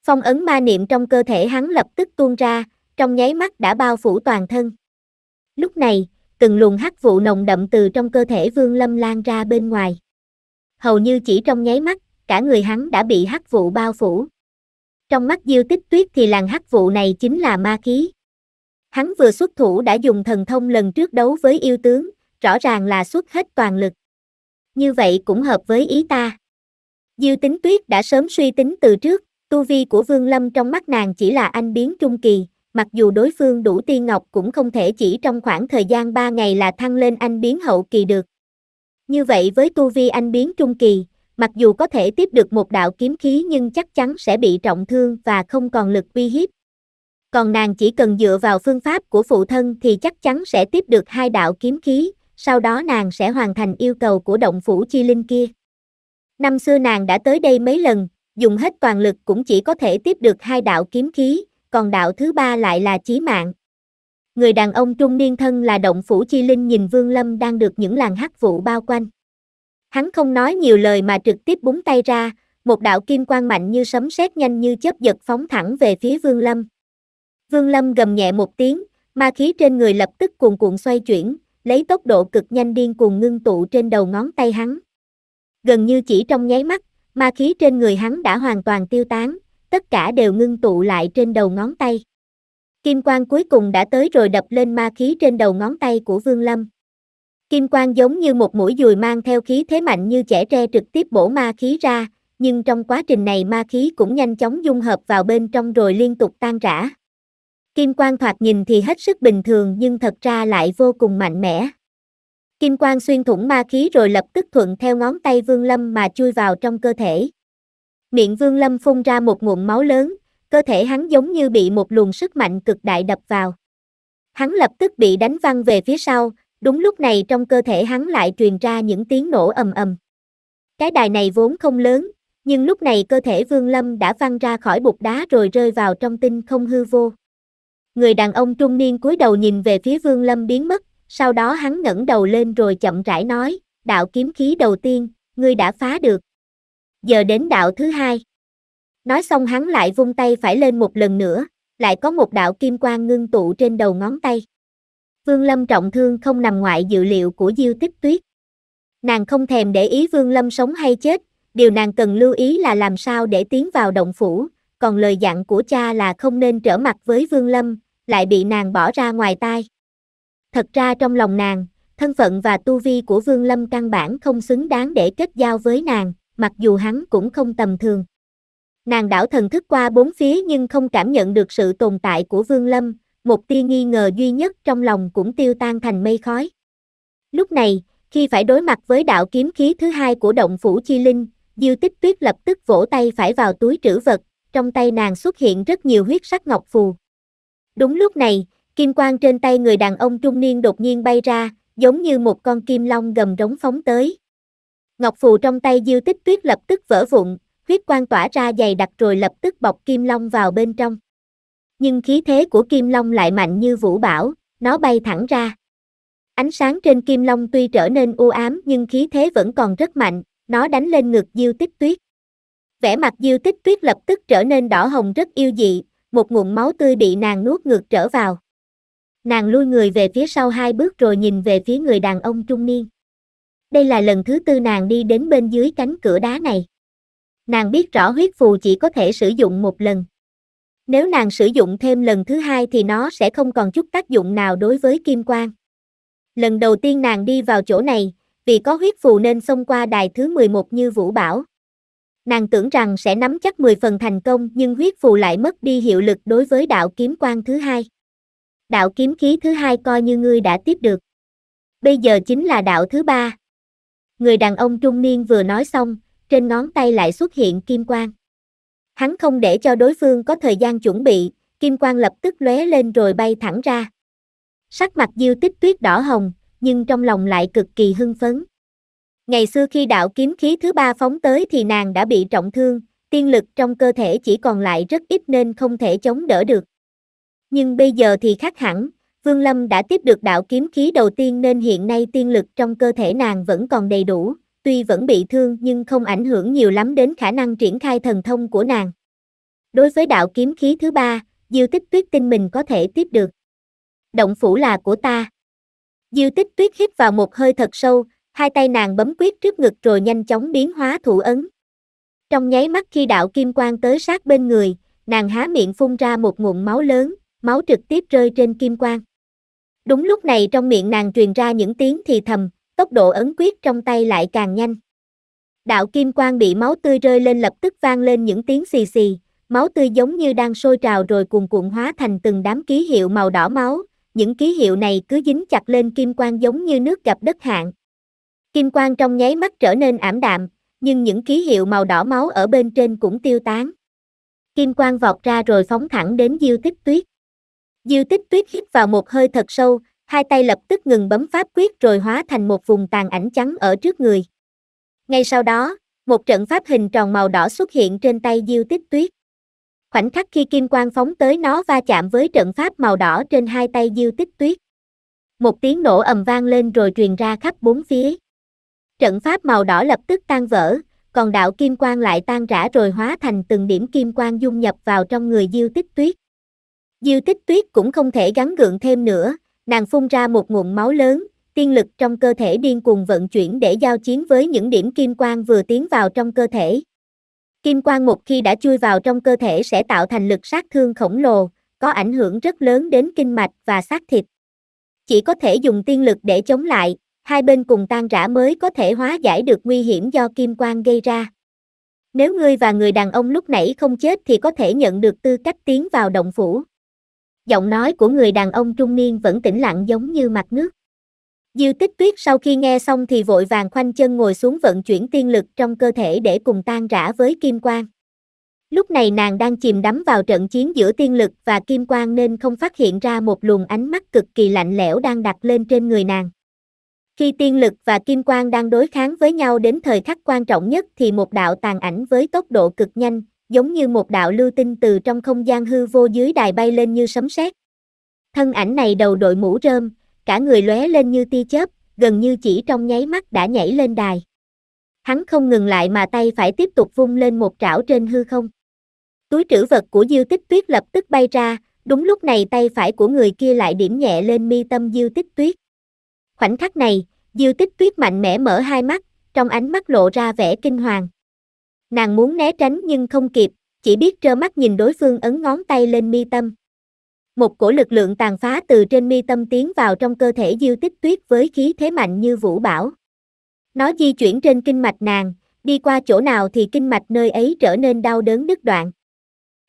Phong ấn ma niệm trong cơ thể hắn lập tức tuôn ra, trong nháy mắt đã bao phủ toàn thân. Lúc này, từng luồng hắc vụ nồng đậm từ trong cơ thể Vương Lâm lan ra bên ngoài. Hầu như chỉ trong nháy mắt, cả người hắn đã bị hắc vụ bao phủ. Trong mắt Diêu Tích Tuyết thì làng hắc vụ này chính là ma khí. Hắn vừa xuất thủ đã dùng thần thông lần trước đấu với yêu tướng, rõ ràng là xuất hết toàn lực. Như vậy cũng hợp với ý ta. Diêu Tính Tuyết đã sớm suy tính từ trước, tu vi của Vương Lâm trong mắt nàng chỉ là anh biến trung kỳ, mặc dù đối phương đủ tiên ngọc cũng không thể chỉ trong khoảng thời gian 3 ngày là thăng lên anh biến hậu kỳ được. Như vậy với tu vi anh biến trung kỳ, mặc dù có thể tiếp được một đạo kiếm khí nhưng chắc chắn sẽ bị trọng thương và không còn lực uy hiếp. Còn nàng chỉ cần dựa vào phương pháp của phụ thân thì chắc chắn sẽ tiếp được hai đạo kiếm khí, sau đó nàng sẽ hoàn thành yêu cầu của động phủ chi linh kia. Năm xưa nàng đã tới đây mấy lần, dùng hết toàn lực cũng chỉ có thể tiếp được hai đạo kiếm khí, còn đạo thứ ba lại là chí mạng. Người đàn ông trung niên thân là động phủ chi linh nhìn Vương Lâm đang được những làng hắc vụ bao quanh. Hắn không nói nhiều lời mà trực tiếp búng tay ra, một đạo kim quang mạnh như sấm sét nhanh như chớp giật phóng thẳng về phía Vương Lâm. Vương Lâm gầm nhẹ một tiếng, ma khí trên người lập tức cuồn cuộn xoay chuyển, lấy tốc độ cực nhanh điên cuồng ngưng tụ trên đầu ngón tay hắn. Gần như chỉ trong nháy mắt, ma khí trên người hắn đã hoàn toàn tiêu tán, tất cả đều ngưng tụ lại trên đầu ngón tay. Kim quang cuối cùng đã tới rồi đập lên ma khí trên đầu ngón tay của Vương Lâm. Kim quang giống như một mũi dùi mang theo khí thế mạnh như trẻ tre trực tiếp bổ ma khí ra, nhưng trong quá trình này ma khí cũng nhanh chóng dung hợp vào bên trong rồi liên tục tan rã. Kim quang thoạt nhìn thì hết sức bình thường nhưng thật ra lại vô cùng mạnh mẽ. Kim quang xuyên thủng ma khí rồi lập tức thuận theo ngón tay Vương Lâm mà chui vào trong cơ thể. Miệng Vương Lâm phun ra một nguồn máu lớn, cơ thể hắn giống như bị một luồng sức mạnh cực đại đập vào. Hắn lập tức bị đánh văng về phía sau, Đúng lúc này trong cơ thể hắn lại truyền ra những tiếng nổ ầm ầm. Cái đài này vốn không lớn, nhưng lúc này cơ thể Vương Lâm đã văng ra khỏi bục đá rồi rơi vào trong tinh không hư vô. Người đàn ông trung niên cúi đầu nhìn về phía Vương Lâm biến mất, sau đó hắn ngẩng đầu lên rồi chậm rãi nói, đạo kiếm khí đầu tiên, ngươi đã phá được. Giờ đến đạo thứ hai. Nói xong hắn lại vung tay phải lên một lần nữa, lại có một đạo kim quang ngưng tụ trên đầu ngón tay. Vương Lâm trọng thương không nằm ngoại dự liệu của Diêu Tích Tuyết. Nàng không thèm để ý Vương Lâm sống hay chết, điều nàng cần lưu ý là làm sao để tiến vào động phủ, còn lời dặn của cha là không nên trở mặt với Vương Lâm, lại bị nàng bỏ ra ngoài tai. Thật ra trong lòng nàng, thân phận và tu vi của Vương Lâm căn bản không xứng đáng để kết giao với nàng, mặc dù hắn cũng không tầm thường. Nàng đảo thần thức qua bốn phía nhưng không cảm nhận được sự tồn tại của Vương Lâm, một tia nghi ngờ duy nhất trong lòng cũng tiêu tan thành mây khói. Lúc này, khi phải đối mặt với đạo kiếm khí thứ hai của động phủ chi linh, Diêu Tích Tuyết lập tức vỗ tay phải vào túi trữ vật, trong tay nàng xuất hiện rất nhiều huyết sắc ngọc phù. Đúng lúc này, kim quang trên tay người đàn ông trung niên đột nhiên bay ra, giống như một con kim long gầm rống phóng tới. Ngọc phù trong tay Diêu Tích Tuyết lập tức vỡ vụn, huyết quang tỏa ra dày đặc rồi lập tức bọc kim long vào bên trong nhưng khí thế của Kim Long lại mạnh như vũ bão, nó bay thẳng ra. Ánh sáng trên Kim Long tuy trở nên u ám nhưng khí thế vẫn còn rất mạnh, nó đánh lên ngực Diêu Tích Tuyết. Vẻ mặt Diêu Tích Tuyết lập tức trở nên đỏ hồng rất yêu dị, một nguồn máu tươi bị nàng nuốt ngược trở vào. Nàng lui người về phía sau hai bước rồi nhìn về phía người đàn ông trung niên. Đây là lần thứ tư nàng đi đến bên dưới cánh cửa đá này. Nàng biết rõ huyết phù chỉ có thể sử dụng một lần. Nếu nàng sử dụng thêm lần thứ hai thì nó sẽ không còn chút tác dụng nào đối với kim quang. Lần đầu tiên nàng đi vào chỗ này, vì có huyết phù nên xông qua đài thứ 11 như Vũ Bảo. Nàng tưởng rằng sẽ nắm chắc 10 phần thành công nhưng huyết phù lại mất đi hiệu lực đối với đạo kiếm quang thứ hai. Đạo kiếm khí thứ hai coi như ngươi đã tiếp được. Bây giờ chính là đạo thứ ba. Người đàn ông trung niên vừa nói xong, trên ngón tay lại xuất hiện kim quang. Hắn không để cho đối phương có thời gian chuẩn bị, kim quang lập tức lóe lên rồi bay thẳng ra. Sắc mặt Diêu Tích Tuyết đỏ hồng, nhưng trong lòng lại cực kỳ hưng phấn. Ngày xưa khi đạo kiếm khí thứ ba phóng tới thì nàng đã bị trọng thương, tiên lực trong cơ thể chỉ còn lại rất ít nên không thể chống đỡ được. Nhưng bây giờ thì khác hẳn, Vương Lâm đã tiếp được đạo kiếm khí đầu tiên nên hiện nay tiên lực trong cơ thể nàng vẫn còn đầy đủ, tuy vẫn bị thương nhưng không ảnh hưởng nhiều lắm đến khả năng triển khai thần thông của nàng. Đối với đạo kiếm khí thứ ba, Diêu Tích Tuyết tin mình có thể tiếp được. Động phủ là của ta. Diêu Tích Tuyết hít vào một hơi thật sâu, hai tay nàng bấm quyết trước ngực rồi nhanh chóng biến hóa thủ ấn. Trong nháy mắt khi đạo kim quang tới sát bên người, nàng há miệng phun ra một nguồn máu lớn, máu trực tiếp rơi trên kim quang. Đúng lúc này trong miệng nàng truyền ra những tiếng thì thầm, tốc độ ấn quyết trong tay lại càng nhanh. Đạo kim quang bị máu tươi rơi lên lập tức vang lên những tiếng xì xì, máu tươi giống như đang sôi trào rồi cuồn cuộn hóa thành từng đám ký hiệu màu đỏ máu, những ký hiệu này cứ dính chặt lên kim quang giống như nước gặp đất hạn. Kim quang trong nháy mắt trở nên ảm đạm, nhưng những ký hiệu màu đỏ máu ở bên trên cũng tiêu tán. Kim quang vọt ra rồi phóng thẳng đến Diêu Tích Tuyết. Diêu Tích Tuyết hít vào một hơi thật sâu, hai tay lập tức ngừng bấm pháp quyết rồi hóa thành một vùng tàn ảnh trắng ở trước người. Ngay sau đó, một trận pháp hình tròn màu đỏ xuất hiện trên tay Diêu Tích Tuyết. Khoảnh khắc khi kim quang phóng tới nó va chạm với trận pháp màu đỏ trên hai tay Diêu Tích Tuyết. Một tiếng nổ ầm vang lên rồi truyền ra khắp bốn phía. Trận pháp màu đỏ lập tức tan vỡ, còn đạo kim quang lại tan rã rồi hóa thành từng điểm kim quang dung nhập vào trong người Diêu Tích Tuyết. Diêu Tích Tuyết cũng không thể gắn gượng thêm nữa, nàng phun ra một nguồn máu lớn, tiên lực trong cơ thể điên cuồng vận chuyển để giao chiến với những điểm kim quang vừa tiến vào trong cơ thể. Kim quang một khi đã chui vào trong cơ thể sẽ tạo thành lực sát thương khổng lồ, có ảnh hưởng rất lớn đến kinh mạch và xác thịt. Chỉ có thể dùng tiên lực để chống lại, hai bên cùng tan rã mới có thể hóa giải được nguy hiểm do kim quang gây ra. Nếu ngươi và người đàn ông lúc nãy không chết thì có thể nhận được tư cách tiến vào động phủ giọng nói của người đàn ông trung niên vẫn tĩnh lặng giống như mặt nước. Dư tích tuyết sau khi nghe xong thì vội vàng khoanh chân ngồi xuống vận chuyển tiên lực trong cơ thể để cùng tan rã với kim quang. Lúc này nàng đang chìm đắm vào trận chiến giữa tiên lực và kim quang nên không phát hiện ra một luồng ánh mắt cực kỳ lạnh lẽo đang đặt lên trên người nàng. Khi tiên lực và kim quang đang đối kháng với nhau đến thời khắc quan trọng nhất thì một đạo tàn ảnh với tốc độ cực nhanh, giống như một đạo lưu tinh từ trong không gian hư vô dưới đài bay lên như sấm sét. Thân ảnh này đầu đội mũ rơm, cả người lóe lên như tia chớp, gần như chỉ trong nháy mắt đã nhảy lên đài. Hắn không ngừng lại mà tay phải tiếp tục vung lên một trảo trên hư không. Túi trữ vật của Diêu Tích Tuyết lập tức bay ra, đúng lúc này tay phải của người kia lại điểm nhẹ lên mi tâm Diêu Tích Tuyết. Khoảnh khắc này, Diêu Tích Tuyết mạnh mẽ mở hai mắt, trong ánh mắt lộ ra vẻ kinh hoàng. Nàng muốn né tránh nhưng không kịp, chỉ biết trơ mắt nhìn đối phương ấn ngón tay lên mi tâm. Một cổ lực lượng tàn phá từ trên mi tâm tiến vào trong cơ thể Diêu Tích Tuyết với khí thế mạnh như vũ bảo. Nó di chuyển trên kinh mạch nàng, đi qua chỗ nào thì kinh mạch nơi ấy trở nên đau đớn đứt đoạn.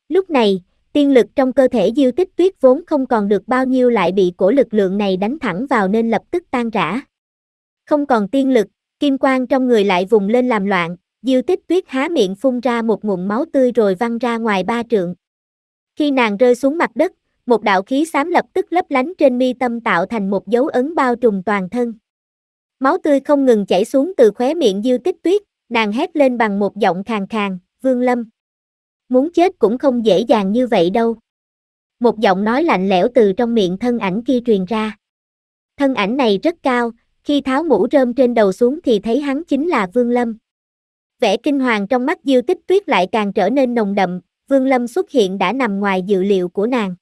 Lúc này, tiên lực trong cơ thể Diêu Tích Tuyết vốn không còn được bao nhiêu lại bị cổ lực lượng này đánh thẳng vào nên lập tức tan rã. Không còn tiên lực, kim quang trong người lại vùng lên làm loạn, Diêu tích tuyết há miệng phun ra một ngụm máu tươi rồi văng ra ngoài ba trượng. Khi nàng rơi xuống mặt đất, một đạo khí xám lập tức lấp lánh trên mi tâm tạo thành một dấu ấn bao trùm toàn thân. Máu tươi không ngừng chảy xuống từ khóe miệng diêu tích tuyết, nàng hét lên bằng một giọng khàn khàn, vương lâm. Muốn chết cũng không dễ dàng như vậy đâu. Một giọng nói lạnh lẽo từ trong miệng thân ảnh kia truyền ra. Thân ảnh này rất cao, khi tháo mũ rơm trên đầu xuống thì thấy hắn chính là Vương Lâm. Vẻ kinh hoàng trong mắt Diêu Tích Tuyết lại càng trở nên nồng đậm, Vương Lâm xuất hiện đã nằm ngoài dự liệu của nàng.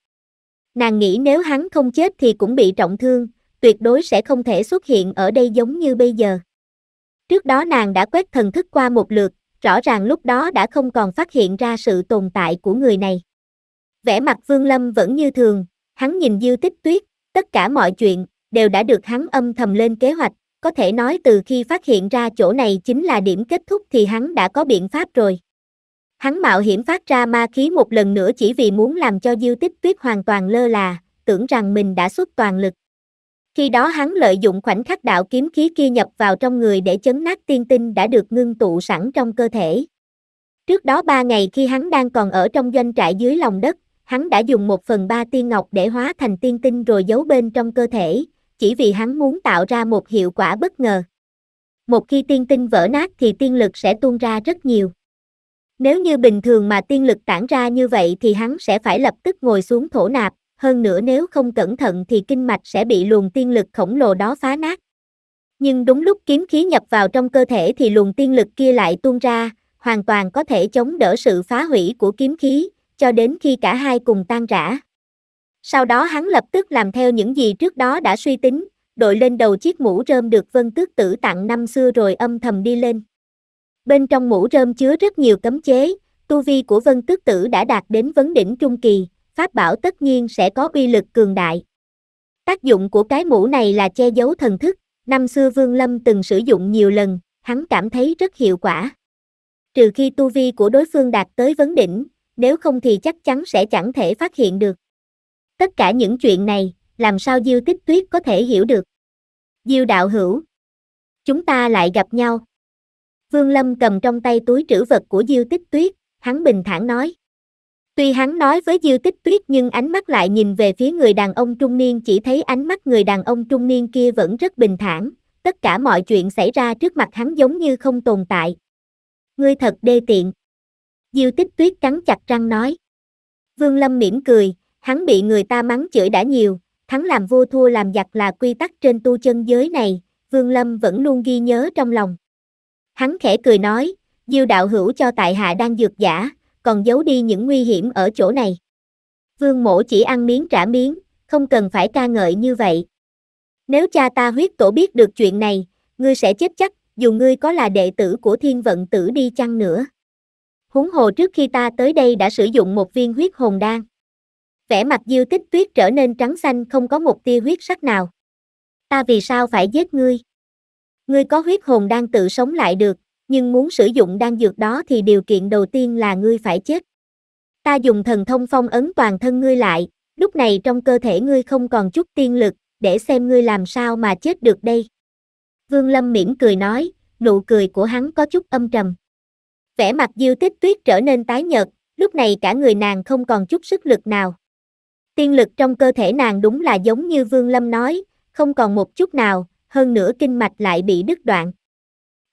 Nàng nghĩ nếu hắn không chết thì cũng bị trọng thương, tuyệt đối sẽ không thể xuất hiện ở đây giống như bây giờ. Trước đó nàng đã quét thần thức qua một lượt, rõ ràng lúc đó đã không còn phát hiện ra sự tồn tại của người này. Vẻ mặt Vương Lâm vẫn như thường, hắn nhìn Diêu Tích Tuyết, tất cả mọi chuyện đều đã được hắn âm thầm lên kế hoạch, có thể nói từ khi phát hiện ra chỗ này chính là điểm kết thúc thì hắn đã có biện pháp rồi. Hắn mạo hiểm phát ra ma khí một lần nữa chỉ vì muốn làm cho diêu tích tuyết hoàn toàn lơ là, tưởng rằng mình đã xuất toàn lực. Khi đó hắn lợi dụng khoảnh khắc đạo kiếm khí kia nhập vào trong người để chấn nát tiên tinh đã được ngưng tụ sẵn trong cơ thể. Trước đó ba ngày khi hắn đang còn ở trong doanh trại dưới lòng đất, hắn đã dùng một phần ba tiên ngọc để hóa thành tiên tinh rồi giấu bên trong cơ thể, chỉ vì hắn muốn tạo ra một hiệu quả bất ngờ. Một khi tiên tinh vỡ nát thì tiên lực sẽ tuôn ra rất nhiều. Nếu như bình thường mà tiên lực tản ra như vậy thì hắn sẽ phải lập tức ngồi xuống thổ nạp, hơn nữa nếu không cẩn thận thì kinh mạch sẽ bị luồng tiên lực khổng lồ đó phá nát. Nhưng đúng lúc kiếm khí nhập vào trong cơ thể thì luồng tiên lực kia lại tuôn ra, hoàn toàn có thể chống đỡ sự phá hủy của kiếm khí, cho đến khi cả hai cùng tan rã. Sau đó hắn lập tức làm theo những gì trước đó đã suy tính, đội lên đầu chiếc mũ rơm được vân tước tử tặng năm xưa rồi âm thầm đi lên. Bên trong mũ rơm chứa rất nhiều cấm chế, tu vi của vân tước tử đã đạt đến vấn đỉnh trung kỳ, pháp bảo tất nhiên sẽ có uy lực cường đại. Tác dụng của cái mũ này là che giấu thần thức, năm xưa Vương Lâm từng sử dụng nhiều lần, hắn cảm thấy rất hiệu quả. Trừ khi tu vi của đối phương đạt tới vấn đỉnh, nếu không thì chắc chắn sẽ chẳng thể phát hiện được. Tất cả những chuyện này, làm sao Diêu Tích Tuyết có thể hiểu được? Diêu đạo hữu. Chúng ta lại gặp nhau. Vương Lâm cầm trong tay túi trữ vật của Diêu Tích Tuyết, hắn bình thản nói. Tuy hắn nói với Diêu Tích Tuyết nhưng ánh mắt lại nhìn về phía người đàn ông trung niên chỉ thấy ánh mắt người đàn ông trung niên kia vẫn rất bình thản, tất cả mọi chuyện xảy ra trước mặt hắn giống như không tồn tại. Ngươi thật đê tiện. Diêu Tích Tuyết cắn chặt răng nói. Vương Lâm mỉm cười, hắn bị người ta mắng chửi đã nhiều, thắng làm vô thua làm giặc là quy tắc trên tu chân giới này, Vương Lâm vẫn luôn ghi nhớ trong lòng. Hắn khẽ cười nói, Diêu đạo hữu cho tại hạ đang dược giả, còn giấu đi những nguy hiểm ở chỗ này. Vương mổ chỉ ăn miếng trả miếng, không cần phải ca ngợi như vậy. Nếu cha ta huyết tổ biết được chuyện này, ngươi sẽ chết chắc, dù ngươi có là đệ tử của thiên vận tử đi chăng nữa. húng hồ trước khi ta tới đây đã sử dụng một viên huyết hồn đan vẻ mặt Diêu Tích Tuyết trở nên trắng xanh không có một tia huyết sắc nào. Ta vì sao phải giết ngươi? Ngươi có huyết hồn đang tự sống lại được, nhưng muốn sử dụng đan dược đó thì điều kiện đầu tiên là ngươi phải chết. Ta dùng thần thông phong ấn toàn thân ngươi lại, lúc này trong cơ thể ngươi không còn chút tiên lực, để xem ngươi làm sao mà chết được đây. Vương Lâm mỉm cười nói, nụ cười của hắn có chút âm trầm. Vẻ mặt Diêu Tích Tuyết trở nên tái nhợt, lúc này cả người nàng không còn chút sức lực nào. Tiên lực trong cơ thể nàng đúng là giống như Vương Lâm nói, không còn một chút nào, hơn nữa kinh mạch lại bị đứt đoạn.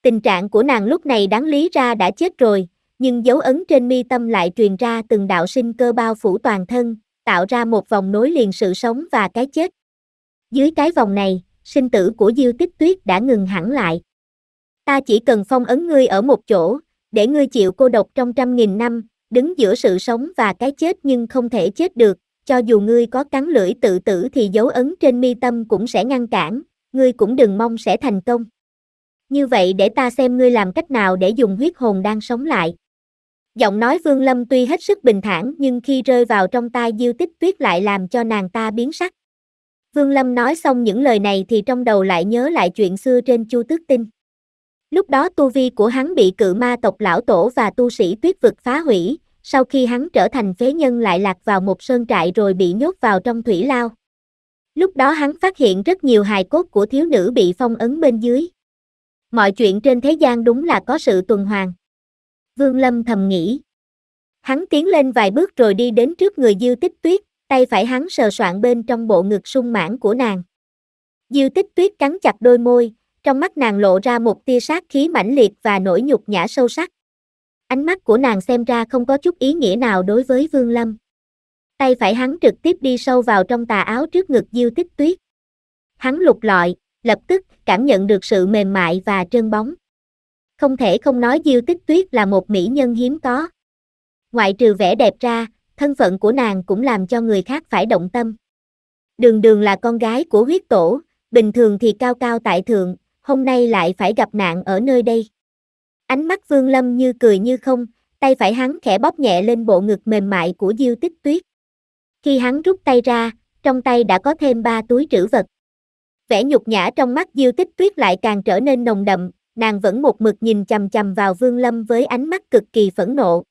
Tình trạng của nàng lúc này đáng lý ra đã chết rồi, nhưng dấu ấn trên mi tâm lại truyền ra từng đạo sinh cơ bao phủ toàn thân, tạo ra một vòng nối liền sự sống và cái chết. Dưới cái vòng này, sinh tử của Diêu Tích Tuyết đã ngừng hẳn lại. Ta chỉ cần phong ấn ngươi ở một chỗ, để ngươi chịu cô độc trong trăm nghìn năm, đứng giữa sự sống và cái chết nhưng không thể chết được, cho dù ngươi có cắn lưỡi tự tử thì dấu ấn trên mi tâm cũng sẽ ngăn cản, ngươi cũng đừng mong sẽ thành công. Như vậy để ta xem ngươi làm cách nào để dùng huyết hồn đang sống lại. Giọng nói Vương Lâm tuy hết sức bình thản nhưng khi rơi vào trong tai Diêu Tích Tuyết lại làm cho nàng ta biến sắc. Vương Lâm nói xong những lời này thì trong đầu lại nhớ lại chuyện xưa trên Chu Tước Tinh. Lúc đó tu vi của hắn bị cự ma tộc lão tổ và tu sĩ tuyết vực phá hủy, sau khi hắn trở thành phế nhân lại lạc vào một sơn trại rồi bị nhốt vào trong thủy lao. Lúc đó hắn phát hiện rất nhiều hài cốt của thiếu nữ bị phong ấn bên dưới. Mọi chuyện trên thế gian đúng là có sự tuần hoàn. Vương Lâm thầm nghĩ. Hắn tiến lên vài bước rồi đi đến trước người Diêu Tích Tuyết, tay phải hắn sờ soạn bên trong bộ ngực sung mãn của nàng. Diêu Tích Tuyết cắn chặt đôi môi, trong mắt nàng lộ ra một tia sát khí mãnh liệt và nỗi nhục nhã sâu sắc. Ánh mắt của nàng xem ra không có chút ý nghĩa nào đối với Vương Lâm. Tay phải hắn trực tiếp đi sâu vào trong tà áo trước ngực Diêu Tích Tuyết. Hắn lục lọi, lập tức cảm nhận được sự mềm mại và trơn bóng. Không thể không nói Diêu Tích Tuyết là một mỹ nhân hiếm có. Ngoại trừ vẻ đẹp ra, thân phận của nàng cũng làm cho người khác phải động tâm. Đường đường là con gái của huyết tổ, bình thường thì cao cao tại thượng, hôm nay lại phải gặp nạn ở nơi đây. Ánh mắt Vương Lâm như cười như không, tay phải hắn khẽ bóp nhẹ lên bộ ngực mềm mại của Diêu Tích Tuyết. Khi hắn rút tay ra, trong tay đã có thêm ba túi trữ vật. Vẻ nhục nhã trong mắt Diêu Tích Tuyết lại càng trở nên nồng đậm, nàng vẫn một mực nhìn chằm chằm vào Vương Lâm với ánh mắt cực kỳ phẫn nộ.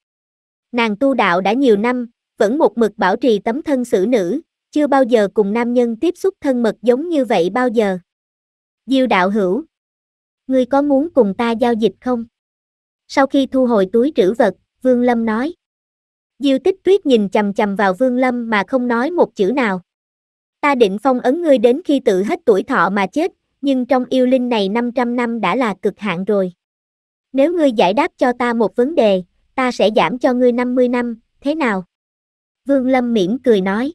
Nàng tu đạo đã nhiều năm, vẫn một mực bảo trì tấm thân xử nữ, chưa bao giờ cùng nam nhân tiếp xúc thân mật giống như vậy bao giờ. Diêu đạo hữu, ngươi có muốn cùng ta giao dịch không? Sau khi thu hồi túi trữ vật, Vương Lâm nói. Diêu tích tuyết nhìn chầm chầm vào Vương Lâm mà không nói một chữ nào. Ta định phong ấn ngươi đến khi tự hết tuổi thọ mà chết, nhưng trong yêu linh này 500 năm đã là cực hạn rồi. Nếu ngươi giải đáp cho ta một vấn đề, ta sẽ giảm cho ngươi 50 năm, thế nào? Vương Lâm mỉm cười nói.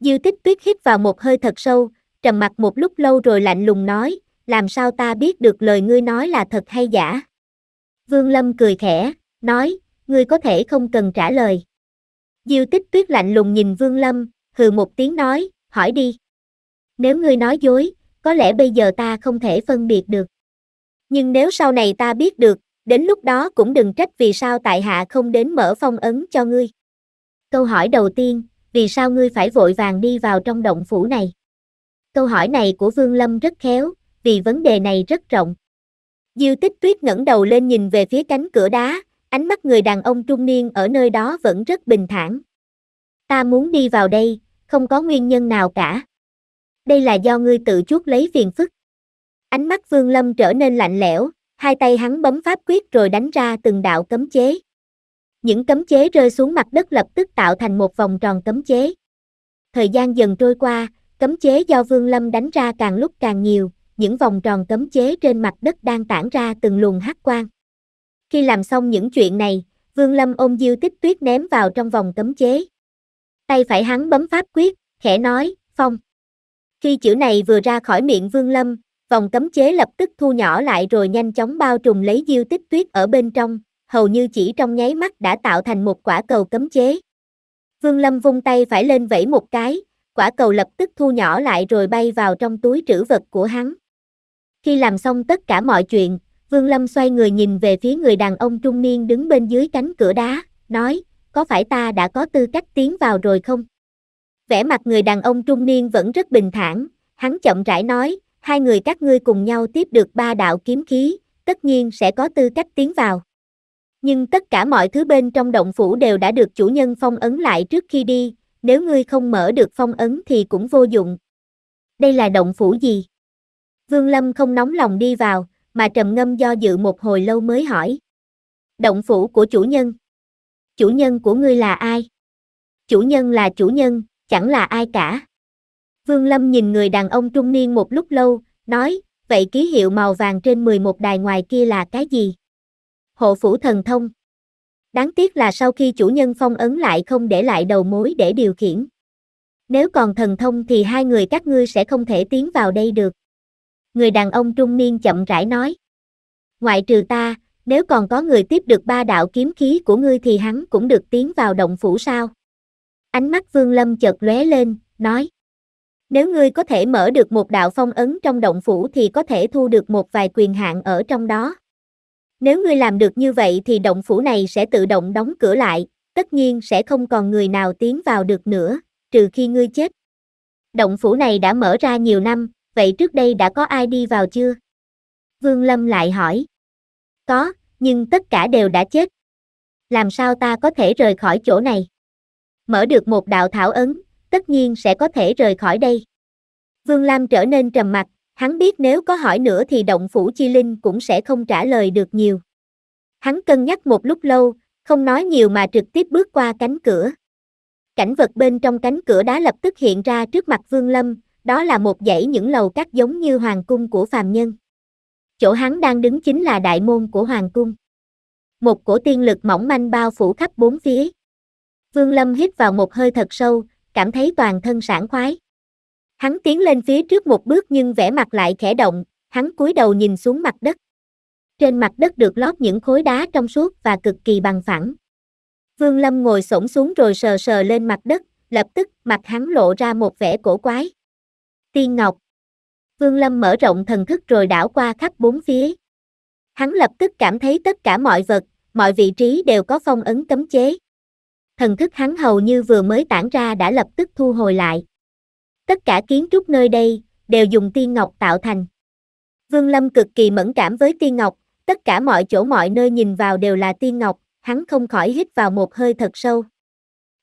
Diêu tích tuyết hít vào một hơi thật sâu, trầm mặt một lúc lâu rồi lạnh lùng nói, làm sao ta biết được lời ngươi nói là thật hay giả? Vương Lâm cười khẽ, nói, ngươi có thể không cần trả lời. Diêu tích tuyết lạnh lùng nhìn Vương Lâm, hừ một tiếng nói, hỏi đi. Nếu ngươi nói dối, có lẽ bây giờ ta không thể phân biệt được. Nhưng nếu sau này ta biết được, đến lúc đó cũng đừng trách vì sao tại hạ không đến mở phong ấn cho ngươi. Câu hỏi đầu tiên, vì sao ngươi phải vội vàng đi vào trong động phủ này? Câu hỏi này của Vương Lâm rất khéo, vì vấn đề này rất rộng. Diêu tích tuyết ngẩng đầu lên nhìn về phía cánh cửa đá, ánh mắt người đàn ông trung niên ở nơi đó vẫn rất bình thản. Ta muốn đi vào đây, không có nguyên nhân nào cả. Đây là do ngươi tự chuốc lấy phiền phức. Ánh mắt Vương Lâm trở nên lạnh lẽo, hai tay hắn bấm pháp quyết rồi đánh ra từng đạo cấm chế. Những cấm chế rơi xuống mặt đất lập tức tạo thành một vòng tròn cấm chế. Thời gian dần trôi qua, cấm chế do Vương Lâm đánh ra càng lúc càng nhiều, những vòng tròn cấm chế trên mặt đất đang tản ra từng luồng hắc quang. Khi làm xong những chuyện này, Vương Lâm ôm Diêu Tích Tuyết ném vào trong vòng cấm chế. Tay phải hắn bấm pháp quyết, khẽ nói, "Phong." Khi chữ này vừa ra khỏi miệng Vương Lâm, vòng cấm chế lập tức thu nhỏ lại rồi nhanh chóng bao trùm lấy Diêu Tích Tuyết ở bên trong, hầu như chỉ trong nháy mắt đã tạo thành một quả cầu cấm chế. Vương Lâm vung tay phải lên vẫy một cái, quả cầu lập tức thu nhỏ lại rồi bay vào trong túi trữ vật của hắn. Khi làm xong tất cả mọi chuyện, Vương Lâm xoay người nhìn về phía người đàn ông trung niên đứng bên dưới cánh cửa đá, nói, có phải ta đã có tư cách tiến vào rồi không? Vẻ mặt người đàn ông trung niên vẫn rất bình thản, hắn chậm rãi nói, hai người các ngươi cùng nhau tiếp được ba đạo kiếm khí, tất nhiên sẽ có tư cách tiến vào. Nhưng tất cả mọi thứ bên trong động phủ đều đã được chủ nhân phong ấn lại trước khi đi, nếu ngươi không mở được phong ấn thì cũng vô dụng. Đây là động phủ gì? Vương Lâm không nóng lòng đi vào, mà trầm ngâm do dự một hồi lâu mới hỏi. Động phủ của chủ nhân. Chủ nhân của ngươi là ai? Chủ nhân là chủ nhân, chẳng là ai cả. Vương Lâm nhìn người đàn ông trung niên một lúc lâu, nói, vậy ký hiệu màu vàng trên 11 đài ngoài kia là cái gì? Hộ phủ thần thông. Đáng tiếc là sau khi chủ nhân phong ấn lại không để lại đầu mối để điều khiển. Nếu còn thần thông thì hai người các ngươi sẽ không thể tiến vào đây được người đàn ông trung niên chậm rãi nói. Ngoại trừ ta, nếu còn có người tiếp được ba đạo kiếm khí của ngươi thì hắn cũng được tiến vào động phủ sao? Ánh mắt Vương Lâm chợt lóe lên, nói. Nếu ngươi có thể mở được một đạo phong ấn trong động phủ thì có thể thu được một vài quyền hạn ở trong đó. Nếu ngươi làm được như vậy thì động phủ này sẽ tự động đóng cửa lại, tất nhiên sẽ không còn người nào tiến vào được nữa, trừ khi ngươi chết. Động phủ này đã mở ra nhiều năm, vậy trước đây đã có ai đi vào chưa? Vương Lâm lại hỏi. Có, nhưng tất cả đều đã chết. Làm sao ta có thể rời khỏi chỗ này? Mở được một đạo thảo ấn, tất nhiên sẽ có thể rời khỏi đây. Vương Lam trở nên trầm mặc, hắn biết nếu có hỏi nữa thì động phủ chi linh cũng sẽ không trả lời được nhiều. Hắn cân nhắc một lúc lâu, không nói nhiều mà trực tiếp bước qua cánh cửa. Cảnh vật bên trong cánh cửa đá lập tức hiện ra trước mặt Vương Lâm, đó là một dãy những lầu cắt giống như hoàng cung của phàm nhân. Chỗ hắn đang đứng chính là đại môn của hoàng cung. Một cổ tiên lực mỏng manh bao phủ khắp bốn phía. Vương Lâm hít vào một hơi thật sâu, cảm thấy toàn thân sảng khoái. Hắn tiến lên phía trước một bước nhưng vẻ mặt lại khẽ động, hắn cúi đầu nhìn xuống mặt đất. Trên mặt đất được lót những khối đá trong suốt và cực kỳ bằng phẳng. Vương Lâm ngồi xổm xuống rồi sờ sờ lên mặt đất, lập tức mặt hắn lộ ra một vẻ cổ quái tiên ngọc. Vương Lâm mở rộng thần thức rồi đảo qua khắp bốn phía. Hắn lập tức cảm thấy tất cả mọi vật, mọi vị trí đều có phong ấn cấm chế. Thần thức hắn hầu như vừa mới tản ra đã lập tức thu hồi lại. Tất cả kiến trúc nơi đây đều dùng tiên ngọc tạo thành. Vương Lâm cực kỳ mẫn cảm với tiên ngọc, tất cả mọi chỗ mọi nơi nhìn vào đều là tiên ngọc, hắn không khỏi hít vào một hơi thật sâu.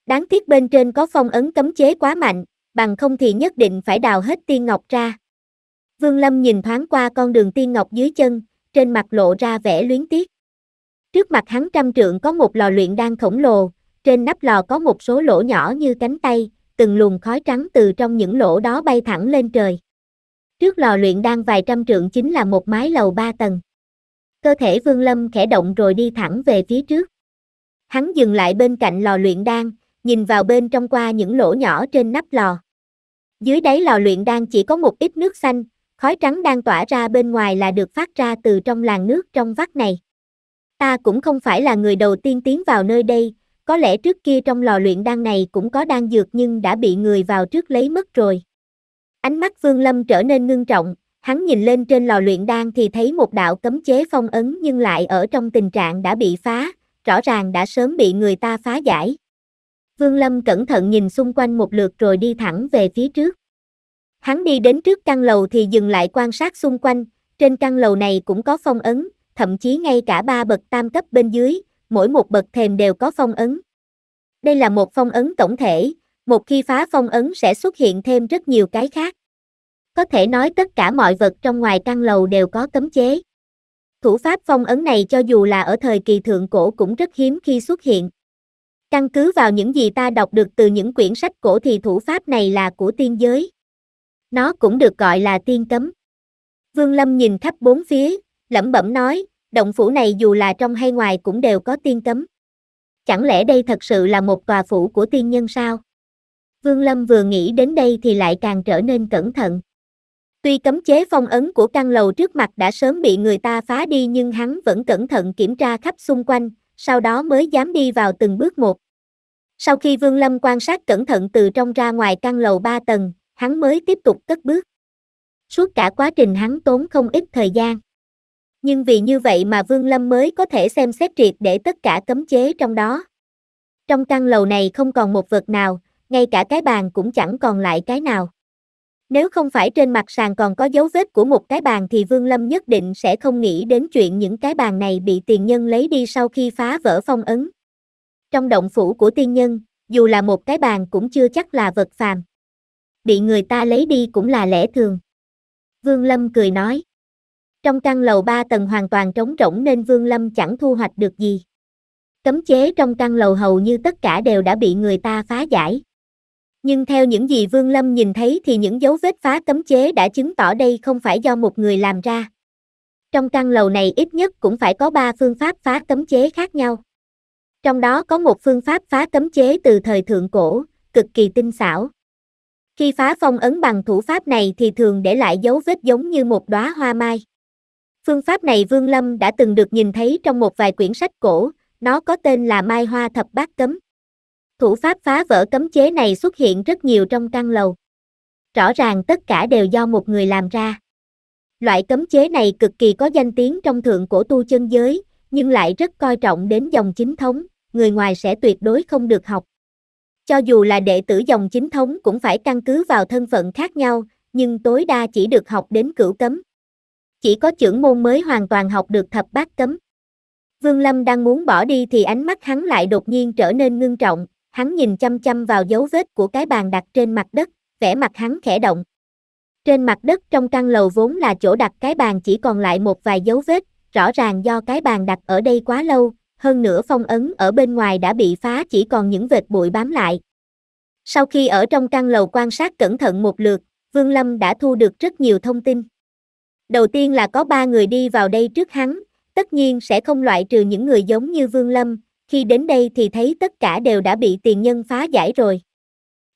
Đáng tiếc bên trên có phong ấn cấm chế quá mạnh, bằng không thì nhất định phải đào hết tiên ngọc ra. Vương Lâm nhìn thoáng qua con đường tiên ngọc dưới chân, trên mặt lộ ra vẻ luyến tiếc. Trước mặt hắn trăm trượng có một lò luyện đan khổng lồ, trên nắp lò có một số lỗ nhỏ như cánh tay, từng luồng khói trắng từ trong những lỗ đó bay thẳng lên trời. Trước lò luyện đan vài trăm trượng chính là một mái lầu ba tầng. Cơ thể Vương Lâm khẽ động rồi đi thẳng về phía trước. Hắn dừng lại bên cạnh lò luyện đan, nhìn vào bên trong qua những lỗ nhỏ trên nắp lò. Dưới đáy lò luyện đan chỉ có một ít nước xanh, khói trắng đang tỏa ra bên ngoài là được phát ra từ trong làng nước trong vắt này. Ta cũng không phải là người đầu tiên tiến vào nơi đây, có lẽ trước kia trong lò luyện đan này cũng có đan dược nhưng đã bị người vào trước lấy mất rồi. Ánh mắt Vương Lâm trở nên ngưng trọng, hắn nhìn lên trên lò luyện đan thì thấy một đạo cấm chế phong ấn nhưng lại ở trong tình trạng đã bị phá, rõ ràng đã sớm bị người ta phá giải. Vương Lâm cẩn thận nhìn xung quanh một lượt rồi đi thẳng về phía trước. Hắn đi đến trước căn lầu thì dừng lại quan sát xung quanh, trên căn lầu này cũng có phong ấn, thậm chí ngay cả ba bậc tam cấp bên dưới, mỗi một bậc thềm đều có phong ấn. Đây là một phong ấn tổng thể, một khi phá phong ấn sẽ xuất hiện thêm rất nhiều cái khác. Có thể nói tất cả mọi vật trong ngoài căn lầu đều có cấm chế. Thủ pháp phong ấn này cho dù là ở thời kỳ thượng cổ cũng rất hiếm khi xuất hiện. Căn cứ vào những gì ta đọc được từ những quyển sách cổ thì thủ pháp này là của tiên giới. Nó cũng được gọi là tiên cấm. Vương Lâm nhìn khắp bốn phía, lẩm bẩm nói, động phủ này dù là trong hay ngoài cũng đều có tiên cấm. Chẳng lẽ đây thật sự là một tòa phủ của tiên nhân sao? Vương Lâm vừa nghĩ đến đây thì lại càng trở nên cẩn thận. Tuy cấm chế phong ấn của căn lầu trước mặt đã sớm bị người ta phá đi nhưng hắn vẫn cẩn thận kiểm tra khắp xung quanh, sau đó mới dám đi vào từng bước một. Sau khi Vương Lâm quan sát cẩn thận từ trong ra ngoài căn lầu 3 tầng, hắn mới tiếp tục cất bước. Suốt cả quá trình hắn tốn không ít thời gian. Nhưng vì như vậy mà Vương Lâm mới có thể xem xét triệt để tất cả cấm chế trong đó. Trong căn lầu này không còn một vật nào, ngay cả cái bàn cũng chẳng còn lại cái nào. Nếu không phải trên mặt sàn còn có dấu vết của một cái bàn thì Vương Lâm nhất định sẽ không nghĩ đến chuyện những cái bàn này bị tiền nhân lấy đi sau khi phá vỡ phong ấn. Trong động phủ của tiên nhân, dù là một cái bàn cũng chưa chắc là vật phàm. Bị người ta lấy đi cũng là lẽ thường. Vương Lâm cười nói. Trong căn lầu ba tầng hoàn toàn trống rỗng nên Vương Lâm chẳng thu hoạch được gì. Cấm chế trong căn lầu hầu như tất cả đều đã bị người ta phá giải. Nhưng theo những gì Vương Lâm nhìn thấy thì những dấu vết phá cấm chế đã chứng tỏ đây không phải do một người làm ra. Trong căn lầu này ít nhất cũng phải có 3 phương pháp phá cấm chế khác nhau. Trong đó có một phương pháp phá cấm chế từ thời thượng cổ, cực kỳ tinh xảo. Khi phá phong ấn bằng thủ pháp này thì thường để lại dấu vết giống như một đóa hoa mai. Phương pháp này Vương Lâm đã từng được nhìn thấy trong một vài quyển sách cổ, nó có tên là Mai Hoa Thập Bát Cấm. Thủ pháp phá vỡ cấm chế này xuất hiện rất nhiều trong căn lầu. Rõ ràng tất cả đều do một người làm ra. Loại cấm chế này cực kỳ có danh tiếng trong thượng cổ tu chân giới, nhưng lại rất coi trọng đến dòng chính thống, người ngoài sẽ tuyệt đối không được học. Cho dù là đệ tử dòng chính thống cũng phải căn cứ vào thân phận khác nhau, nhưng tối đa chỉ được học đến cửu cấm. Chỉ có trưởng môn mới hoàn toàn học được thập bát cấm. Vương Lâm đang muốn bỏ đi thì ánh mắt hắn lại đột nhiên trở nên ngưng trọng, hắn nhìn chăm chăm vào dấu vết của cái bàn đặt trên mặt đất, vẻ mặt hắn khẽ động. Trên mặt đất trong căn lầu vốn là chỗ đặt cái bàn chỉ còn lại một vài dấu vết, rõ ràng do cái bàn đặt ở đây quá lâu, hơn nữa phong ấn ở bên ngoài đã bị phá chỉ còn những vệt bụi bám lại. Sau khi ở trong căn lầu quan sát cẩn thận một lượt, Vương Lâm đã thu được rất nhiều thông tin. Đầu tiên là có ba người đi vào đây trước hắn, tất nhiên sẽ không loại trừ những người giống như Vương Lâm, khi đến đây thì thấy tất cả đều đã bị tiền nhân phá giải rồi.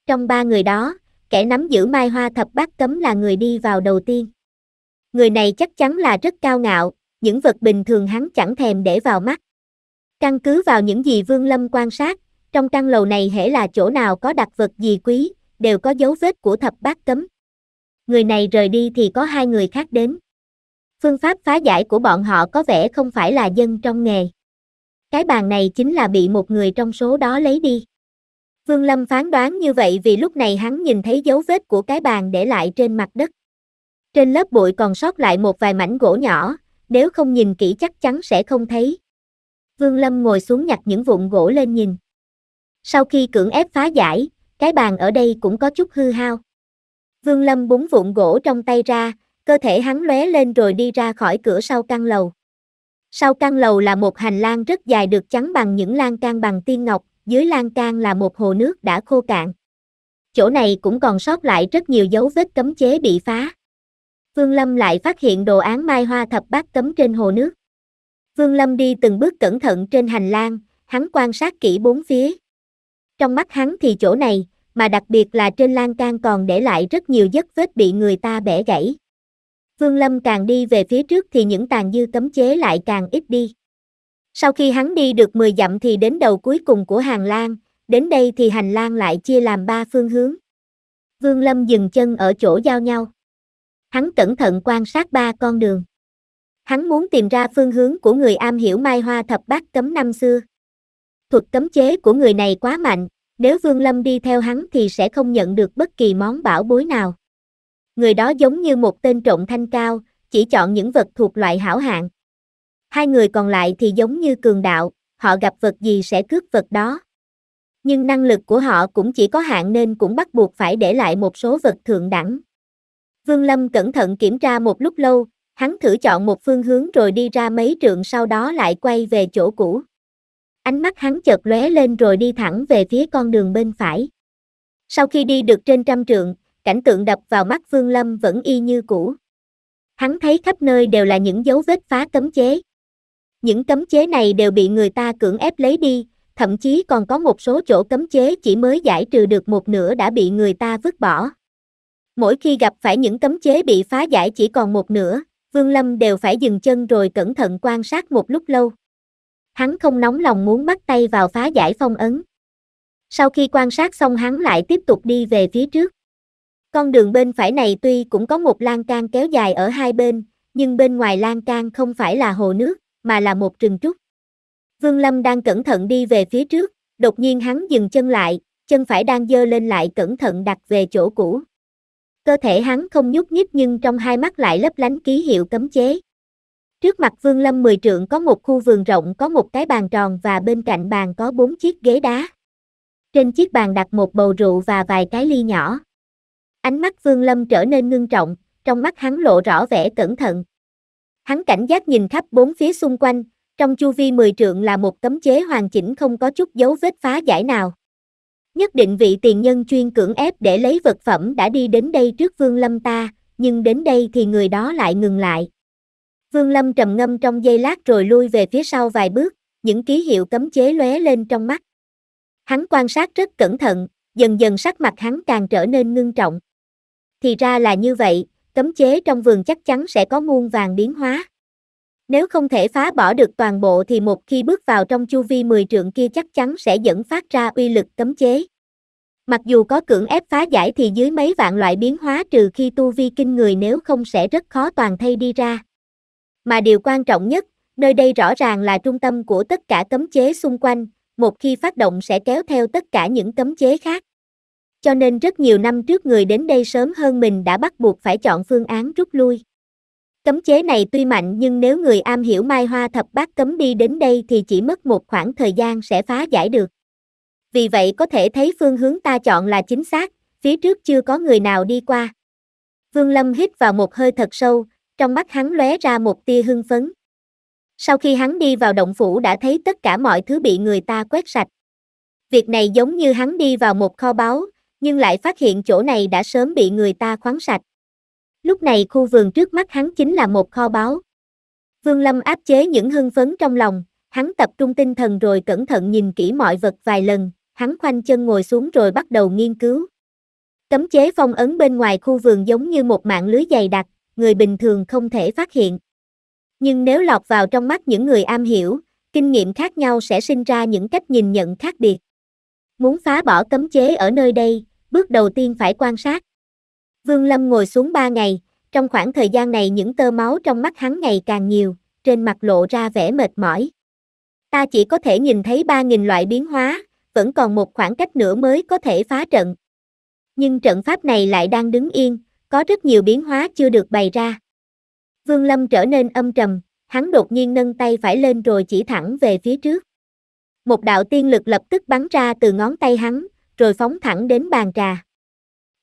Trong ba người đó, kẻ nắm giữ mai hoa thập bát cấm là người đi vào đầu tiên. Người này chắc chắn là rất cao ngạo, những vật bình thường hắn chẳng thèm để vào mắt. Căn cứ vào những gì Vương Lâm quan sát, trong căn lầu này hễ là chỗ nào có đặt vật gì quý, đều có dấu vết của thập bát cấm. Người này rời đi thì có hai người khác đến. Phương pháp phá giải của bọn họ có vẻ không phải là dân trong nghề cái bàn này chính là bị một người trong số đó lấy đi. Vương Lâm phán đoán như vậy vì lúc này hắn nhìn thấy dấu vết của cái bàn để lại trên mặt đất. Trên lớp bụi còn sót lại một vài mảnh gỗ nhỏ, nếu không nhìn kỹ chắc chắn sẽ không thấy. Vương Lâm ngồi xuống nhặt những vụn gỗ lên nhìn. Sau khi cưỡng ép phá giải, cái bàn ở đây cũng có chút hư hao. Vương Lâm búng vụn gỗ trong tay ra, cơ thể hắn lóe lên rồi đi ra khỏi cửa sau căn lầu. Sau căn lầu là một hành lang rất dài được chắn bằng những lan can bằng tiên ngọc, dưới lan can là một hồ nước đã khô cạn. Chỗ này cũng còn sót lại rất nhiều dấu vết cấm chế bị phá. Vương Lâm lại phát hiện đồ án mai hoa thập bát cấm trên hồ nước. Vương Lâm đi từng bước cẩn thận trên hành lang, hắn quan sát kỹ bốn phía. Trong mắt hắn thì chỗ này, mà đặc biệt là trên lan can còn để lại rất nhiều vết vết bị người ta bẻ gãy. Vương Lâm càng đi về phía trước thì những tàn dư cấm chế lại càng ít đi. Sau khi hắn đi được 10 dặm thì đến đầu cuối cùng của hàng lang, đến đây thì hành lang lại chia làm ba phương hướng. Vương Lâm dừng chân ở chỗ giao nhau. Hắn cẩn thận quan sát ba con đường. Hắn muốn tìm ra phương hướng của người am hiểu Mai Hoa Thập Bát cấm năm xưa. Thuật cấm chế của người này quá mạnh, nếu Vương Lâm đi theo hắn thì sẽ không nhận được bất kỳ món bảo bối nào người đó giống như một tên trộm thanh cao, chỉ chọn những vật thuộc loại hảo hạng. Hai người còn lại thì giống như cường đạo, họ gặp vật gì sẽ cướp vật đó. Nhưng năng lực của họ cũng chỉ có hạn nên cũng bắt buộc phải để lại một số vật thượng đẳng. Vương Lâm cẩn thận kiểm tra một lúc lâu, hắn thử chọn một phương hướng rồi đi ra mấy trượng sau đó lại quay về chỗ cũ. Ánh mắt hắn chợt lóe lên rồi đi thẳng về phía con đường bên phải. Sau khi đi được trên trăm trượng, cảnh tượng đập vào mắt Vương Lâm vẫn y như cũ. Hắn thấy khắp nơi đều là những dấu vết phá cấm chế. Những cấm chế này đều bị người ta cưỡng ép lấy đi, thậm chí còn có một số chỗ cấm chế chỉ mới giải trừ được một nửa đã bị người ta vứt bỏ. Mỗi khi gặp phải những cấm chế bị phá giải chỉ còn một nửa, Vương Lâm đều phải dừng chân rồi cẩn thận quan sát một lúc lâu. Hắn không nóng lòng muốn bắt tay vào phá giải phong ấn. Sau khi quan sát xong hắn lại tiếp tục đi về phía trước. Con đường bên phải này tuy cũng có một lan can kéo dài ở hai bên, nhưng bên ngoài lan can không phải là hồ nước, mà là một rừng trúc. Vương Lâm đang cẩn thận đi về phía trước, đột nhiên hắn dừng chân lại, chân phải đang dơ lên lại cẩn thận đặt về chỗ cũ. Cơ thể hắn không nhúc nhích nhưng trong hai mắt lại lấp lánh ký hiệu cấm chế. Trước mặt Vương Lâm mười trượng có một khu vườn rộng có một cái bàn tròn và bên cạnh bàn có bốn chiếc ghế đá. Trên chiếc bàn đặt một bầu rượu và vài cái ly nhỏ. Ánh mắt Vương Lâm trở nên ngưng trọng, trong mắt hắn lộ rõ vẻ cẩn thận. Hắn cảnh giác nhìn khắp bốn phía xung quanh, trong chu vi mười trượng là một cấm chế hoàn chỉnh không có chút dấu vết phá giải nào. Nhất định vị tiền nhân chuyên cưỡng ép để lấy vật phẩm đã đi đến đây trước Vương Lâm ta, nhưng đến đây thì người đó lại ngừng lại. Vương Lâm trầm ngâm trong giây lát rồi lui về phía sau vài bước, những ký hiệu cấm chế lóe lên trong mắt. Hắn quan sát rất cẩn thận, dần dần sắc mặt hắn càng trở nên ngưng trọng thì ra là như vậy, cấm chế trong vườn chắc chắn sẽ có muôn vàng biến hóa. Nếu không thể phá bỏ được toàn bộ thì một khi bước vào trong chu vi 10 trượng kia chắc chắn sẽ dẫn phát ra uy lực cấm chế. Mặc dù có cưỡng ép phá giải thì dưới mấy vạn loại biến hóa trừ khi tu vi kinh người nếu không sẽ rất khó toàn thay đi ra. Mà điều quan trọng nhất, nơi đây rõ ràng là trung tâm của tất cả cấm chế xung quanh, một khi phát động sẽ kéo theo tất cả những cấm chế khác cho nên rất nhiều năm trước người đến đây sớm hơn mình đã bắt buộc phải chọn phương án rút lui. Cấm chế này tuy mạnh nhưng nếu người am hiểu Mai Hoa Thập Bát Cấm đi đến đây thì chỉ mất một khoảng thời gian sẽ phá giải được. Vì vậy có thể thấy phương hướng ta chọn là chính xác, phía trước chưa có người nào đi qua. Vương Lâm hít vào một hơi thật sâu, trong mắt hắn lóe ra một tia hưng phấn. Sau khi hắn đi vào động phủ đã thấy tất cả mọi thứ bị người ta quét sạch. Việc này giống như hắn đi vào một kho báu, nhưng lại phát hiện chỗ này đã sớm bị người ta khoáng sạch. Lúc này khu vườn trước mắt hắn chính là một kho báu. Vương Lâm áp chế những hưng phấn trong lòng, hắn tập trung tinh thần rồi cẩn thận nhìn kỹ mọi vật vài lần, hắn khoanh chân ngồi xuống rồi bắt đầu nghiên cứu. Cấm chế phong ấn bên ngoài khu vườn giống như một mạng lưới dày đặc, người bình thường không thể phát hiện. Nhưng nếu lọt vào trong mắt những người am hiểu, kinh nghiệm khác nhau sẽ sinh ra những cách nhìn nhận khác biệt. Muốn phá bỏ cấm chế ở nơi đây, bước đầu tiên phải quan sát. Vương Lâm ngồi xuống ba ngày, trong khoảng thời gian này những tơ máu trong mắt hắn ngày càng nhiều, trên mặt lộ ra vẻ mệt mỏi. Ta chỉ có thể nhìn thấy 3.000 loại biến hóa, vẫn còn một khoảng cách nữa mới có thể phá trận. Nhưng trận pháp này lại đang đứng yên, có rất nhiều biến hóa chưa được bày ra. Vương Lâm trở nên âm trầm, hắn đột nhiên nâng tay phải lên rồi chỉ thẳng về phía trước. Một đạo tiên lực lập tức bắn ra từ ngón tay hắn, rồi phóng thẳng đến bàn trà.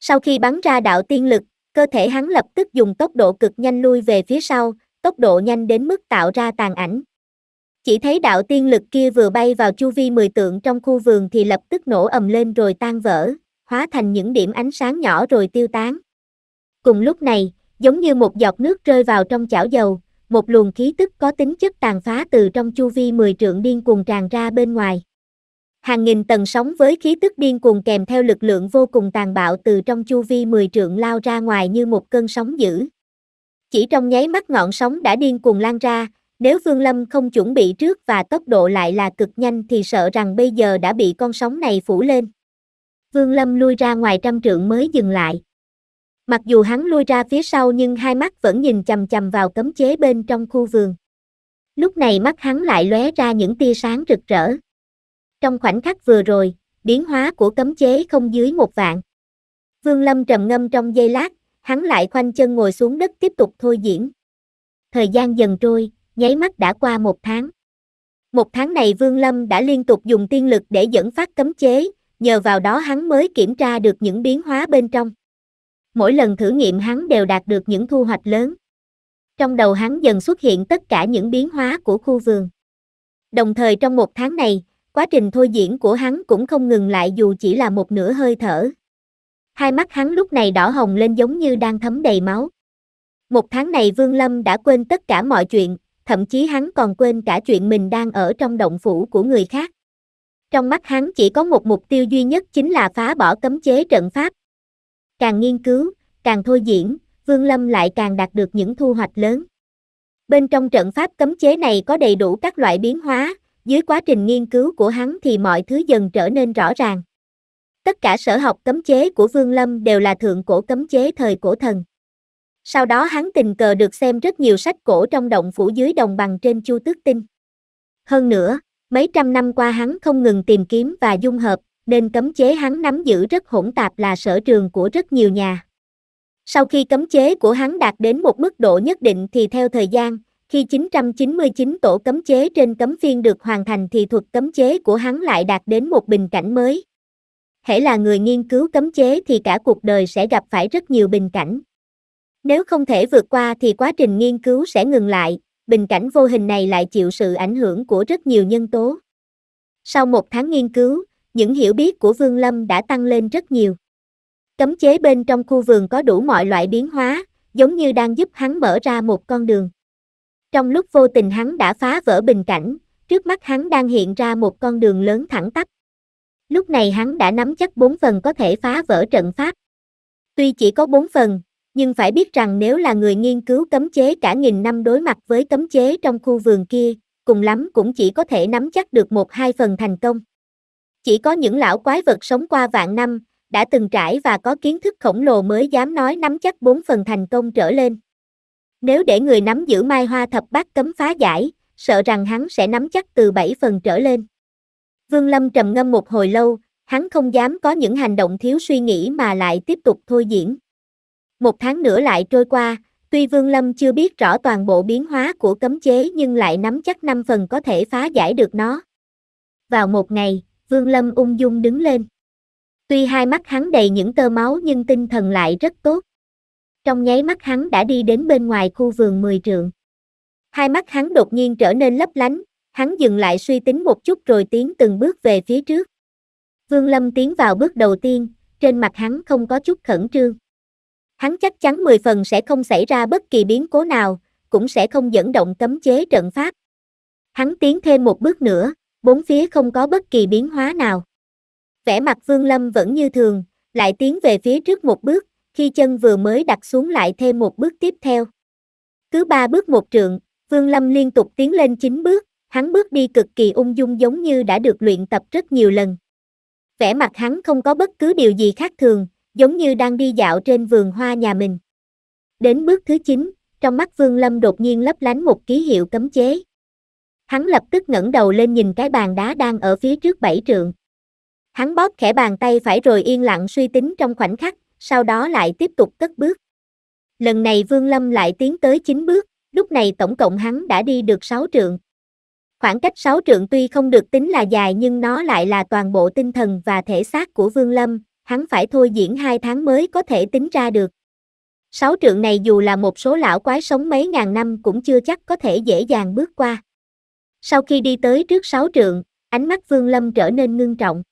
Sau khi bắn ra đạo tiên lực, cơ thể hắn lập tức dùng tốc độ cực nhanh lui về phía sau, tốc độ nhanh đến mức tạo ra tàn ảnh. Chỉ thấy đạo tiên lực kia vừa bay vào chu vi mười tượng trong khu vườn thì lập tức nổ ầm lên rồi tan vỡ, hóa thành những điểm ánh sáng nhỏ rồi tiêu tán. Cùng lúc này, giống như một giọt nước rơi vào trong chảo dầu, một luồng khí tức có tính chất tàn phá từ trong chu vi mười trượng điên cuồng tràn ra bên ngoài hàng nghìn tầng sóng với khí tức điên cuồng kèm theo lực lượng vô cùng tàn bạo từ trong chu vi 10 trượng lao ra ngoài như một cơn sóng dữ. Chỉ trong nháy mắt ngọn sóng đã điên cuồng lan ra, nếu Vương Lâm không chuẩn bị trước và tốc độ lại là cực nhanh thì sợ rằng bây giờ đã bị con sóng này phủ lên. Vương Lâm lui ra ngoài trăm trượng mới dừng lại. Mặc dù hắn lui ra phía sau nhưng hai mắt vẫn nhìn chầm chầm vào cấm chế bên trong khu vườn. Lúc này mắt hắn lại lóe ra những tia sáng rực rỡ trong khoảnh khắc vừa rồi, biến hóa của cấm chế không dưới một vạn. Vương Lâm trầm ngâm trong giây lát, hắn lại khoanh chân ngồi xuống đất tiếp tục thôi diễn. Thời gian dần trôi, nháy mắt đã qua một tháng. Một tháng này Vương Lâm đã liên tục dùng tiên lực để dẫn phát cấm chế, nhờ vào đó hắn mới kiểm tra được những biến hóa bên trong. Mỗi lần thử nghiệm hắn đều đạt được những thu hoạch lớn. Trong đầu hắn dần xuất hiện tất cả những biến hóa của khu vườn. Đồng thời trong một tháng này, quá trình thôi diễn của hắn cũng không ngừng lại dù chỉ là một nửa hơi thở. Hai mắt hắn lúc này đỏ hồng lên giống như đang thấm đầy máu. Một tháng này Vương Lâm đã quên tất cả mọi chuyện, thậm chí hắn còn quên cả chuyện mình đang ở trong động phủ của người khác. Trong mắt hắn chỉ có một mục tiêu duy nhất chính là phá bỏ cấm chế trận pháp. Càng nghiên cứu, càng thôi diễn, Vương Lâm lại càng đạt được những thu hoạch lớn. Bên trong trận pháp cấm chế này có đầy đủ các loại biến hóa, dưới quá trình nghiên cứu của hắn thì mọi thứ dần trở nên rõ ràng. Tất cả sở học cấm chế của Vương Lâm đều là thượng cổ cấm chế thời cổ thần. Sau đó hắn tình cờ được xem rất nhiều sách cổ trong động phủ dưới đồng bằng trên Chu Tước Tinh. Hơn nữa, mấy trăm năm qua hắn không ngừng tìm kiếm và dung hợp, nên cấm chế hắn nắm giữ rất hỗn tạp là sở trường của rất nhiều nhà. Sau khi cấm chế của hắn đạt đến một mức độ nhất định thì theo thời gian, khi 999 tổ cấm chế trên cấm phiên được hoàn thành thì thuật cấm chế của hắn lại đạt đến một bình cảnh mới. Hễ là người nghiên cứu cấm chế thì cả cuộc đời sẽ gặp phải rất nhiều bình cảnh. Nếu không thể vượt qua thì quá trình nghiên cứu sẽ ngừng lại, bình cảnh vô hình này lại chịu sự ảnh hưởng của rất nhiều nhân tố. Sau một tháng nghiên cứu, những hiểu biết của Vương Lâm đã tăng lên rất nhiều. Cấm chế bên trong khu vườn có đủ mọi loại biến hóa, giống như đang giúp hắn mở ra một con đường. Trong lúc vô tình hắn đã phá vỡ bình cảnh, trước mắt hắn đang hiện ra một con đường lớn thẳng tắp. Lúc này hắn đã nắm chắc bốn phần có thể phá vỡ trận pháp. Tuy chỉ có bốn phần, nhưng phải biết rằng nếu là người nghiên cứu cấm chế cả nghìn năm đối mặt với cấm chế trong khu vườn kia, cùng lắm cũng chỉ có thể nắm chắc được một hai phần thành công. Chỉ có những lão quái vật sống qua vạn năm, đã từng trải và có kiến thức khổng lồ mới dám nói nắm chắc bốn phần thành công trở lên. Nếu để người nắm giữ Mai Hoa thập bát cấm phá giải, sợ rằng hắn sẽ nắm chắc từ 7 phần trở lên. Vương Lâm trầm ngâm một hồi lâu, hắn không dám có những hành động thiếu suy nghĩ mà lại tiếp tục thôi diễn. Một tháng nữa lại trôi qua, tuy Vương Lâm chưa biết rõ toàn bộ biến hóa của cấm chế nhưng lại nắm chắc 5 phần có thể phá giải được nó. Vào một ngày, Vương Lâm ung dung đứng lên. Tuy hai mắt hắn đầy những tơ máu nhưng tinh thần lại rất tốt trong nháy mắt hắn đã đi đến bên ngoài khu vườn 10 trượng. Hai mắt hắn đột nhiên trở nên lấp lánh, hắn dừng lại suy tính một chút rồi tiến từng bước về phía trước. Vương Lâm tiến vào bước đầu tiên, trên mặt hắn không có chút khẩn trương. Hắn chắc chắn 10 phần sẽ không xảy ra bất kỳ biến cố nào, cũng sẽ không dẫn động cấm chế trận pháp. Hắn tiến thêm một bước nữa, bốn phía không có bất kỳ biến hóa nào. Vẻ mặt Vương Lâm vẫn như thường, lại tiến về phía trước một bước, khi chân vừa mới đặt xuống lại thêm một bước tiếp theo. Cứ ba bước một trượng, Vương Lâm liên tục tiến lên chín bước, hắn bước đi cực kỳ ung dung giống như đã được luyện tập rất nhiều lần. Vẻ mặt hắn không có bất cứ điều gì khác thường, giống như đang đi dạo trên vườn hoa nhà mình. Đến bước thứ 9, trong mắt Vương Lâm đột nhiên lấp lánh một ký hiệu cấm chế. Hắn lập tức ngẩng đầu lên nhìn cái bàn đá đang ở phía trước bảy trượng. Hắn bóp khẽ bàn tay phải rồi yên lặng suy tính trong khoảnh khắc, sau đó lại tiếp tục cất bước. Lần này Vương Lâm lại tiến tới 9 bước, lúc này tổng cộng hắn đã đi được 6 trượng. Khoảng cách 6 trượng tuy không được tính là dài nhưng nó lại là toàn bộ tinh thần và thể xác của Vương Lâm, hắn phải thôi diễn 2 tháng mới có thể tính ra được. 6 trượng này dù là một số lão quái sống mấy ngàn năm cũng chưa chắc có thể dễ dàng bước qua. Sau khi đi tới trước 6 trượng, ánh mắt Vương Lâm trở nên ngưng trọng.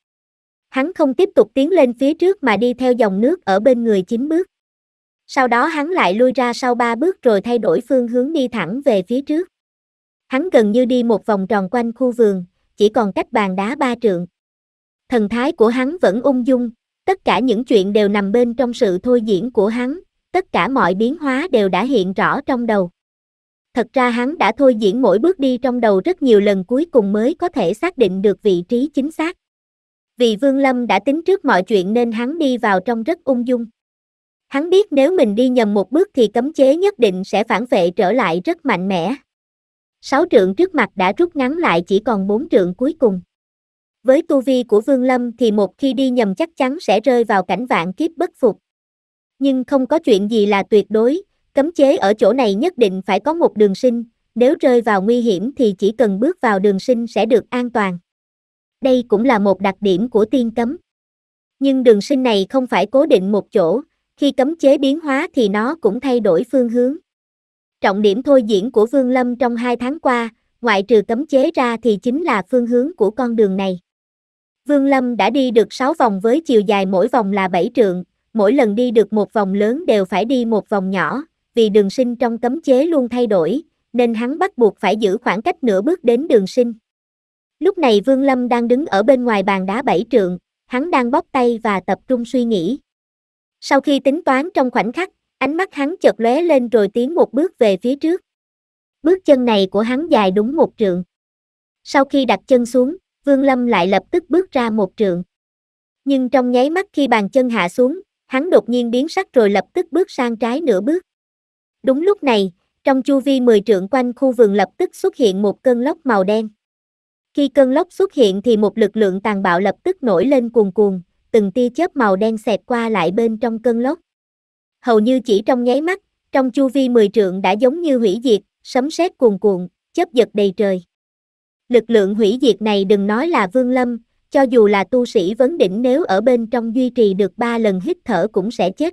Hắn không tiếp tục tiến lên phía trước mà đi theo dòng nước ở bên người chín bước. Sau đó hắn lại lui ra sau ba bước rồi thay đổi phương hướng đi thẳng về phía trước. Hắn gần như đi một vòng tròn quanh khu vườn, chỉ còn cách bàn đá ba trượng. Thần thái của hắn vẫn ung dung, tất cả những chuyện đều nằm bên trong sự thôi diễn của hắn, tất cả mọi biến hóa đều đã hiện rõ trong đầu. Thật ra hắn đã thôi diễn mỗi bước đi trong đầu rất nhiều lần cuối cùng mới có thể xác định được vị trí chính xác vì Vương Lâm đã tính trước mọi chuyện nên hắn đi vào trong rất ung dung. Hắn biết nếu mình đi nhầm một bước thì cấm chế nhất định sẽ phản vệ trở lại rất mạnh mẽ. Sáu trượng trước mặt đã rút ngắn lại chỉ còn bốn trượng cuối cùng. Với tu vi của Vương Lâm thì một khi đi nhầm chắc chắn sẽ rơi vào cảnh vạn kiếp bất phục. Nhưng không có chuyện gì là tuyệt đối, cấm chế ở chỗ này nhất định phải có một đường sinh, nếu rơi vào nguy hiểm thì chỉ cần bước vào đường sinh sẽ được an toàn đây cũng là một đặc điểm của tiên cấm. Nhưng đường sinh này không phải cố định một chỗ, khi cấm chế biến hóa thì nó cũng thay đổi phương hướng. Trọng điểm thôi diễn của Vương Lâm trong hai tháng qua, ngoại trừ cấm chế ra thì chính là phương hướng của con đường này. Vương Lâm đã đi được 6 vòng với chiều dài mỗi vòng là 7 trượng, mỗi lần đi được một vòng lớn đều phải đi một vòng nhỏ, vì đường sinh trong cấm chế luôn thay đổi, nên hắn bắt buộc phải giữ khoảng cách nửa bước đến đường sinh. Lúc này Vương Lâm đang đứng ở bên ngoài bàn đá bảy trượng, hắn đang bóp tay và tập trung suy nghĩ. Sau khi tính toán trong khoảnh khắc, ánh mắt hắn chợt lóe lên rồi tiến một bước về phía trước. Bước chân này của hắn dài đúng một trượng. Sau khi đặt chân xuống, Vương Lâm lại lập tức bước ra một trượng. Nhưng trong nháy mắt khi bàn chân hạ xuống, hắn đột nhiên biến sắc rồi lập tức bước sang trái nửa bước. Đúng lúc này, trong chu vi 10 trượng quanh khu vườn lập tức xuất hiện một cơn lốc màu đen. Khi cơn lốc xuất hiện thì một lực lượng tàn bạo lập tức nổi lên cuồn cuồn, từng tia chớp màu đen xẹt qua lại bên trong cơn lốc. Hầu như chỉ trong nháy mắt, trong chu vi 10 trượng đã giống như hủy diệt, sấm sét cuồn cuộn, chớp giật đầy trời. Lực lượng hủy diệt này đừng nói là Vương Lâm, cho dù là tu sĩ vấn đỉnh nếu ở bên trong duy trì được 3 lần hít thở cũng sẽ chết.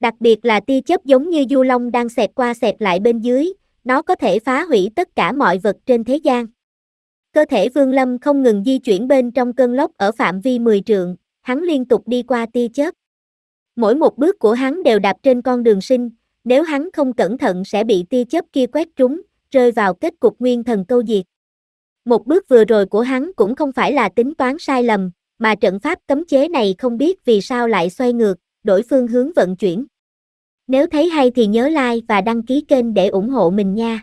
Đặc biệt là tia chớp giống như du long đang xẹt qua xẹt lại bên dưới, nó có thể phá hủy tất cả mọi vật trên thế gian. Cơ thể Vương Lâm không ngừng di chuyển bên trong cơn lốc ở phạm vi 10 trượng, hắn liên tục đi qua tia chớp. Mỗi một bước của hắn đều đạp trên con đường sinh, nếu hắn không cẩn thận sẽ bị tia chớp kia quét trúng, rơi vào kết cục nguyên thần câu diệt. Một bước vừa rồi của hắn cũng không phải là tính toán sai lầm, mà trận pháp cấm chế này không biết vì sao lại xoay ngược, đổi phương hướng vận chuyển. Nếu thấy hay thì nhớ like và đăng ký kênh để ủng hộ mình nha.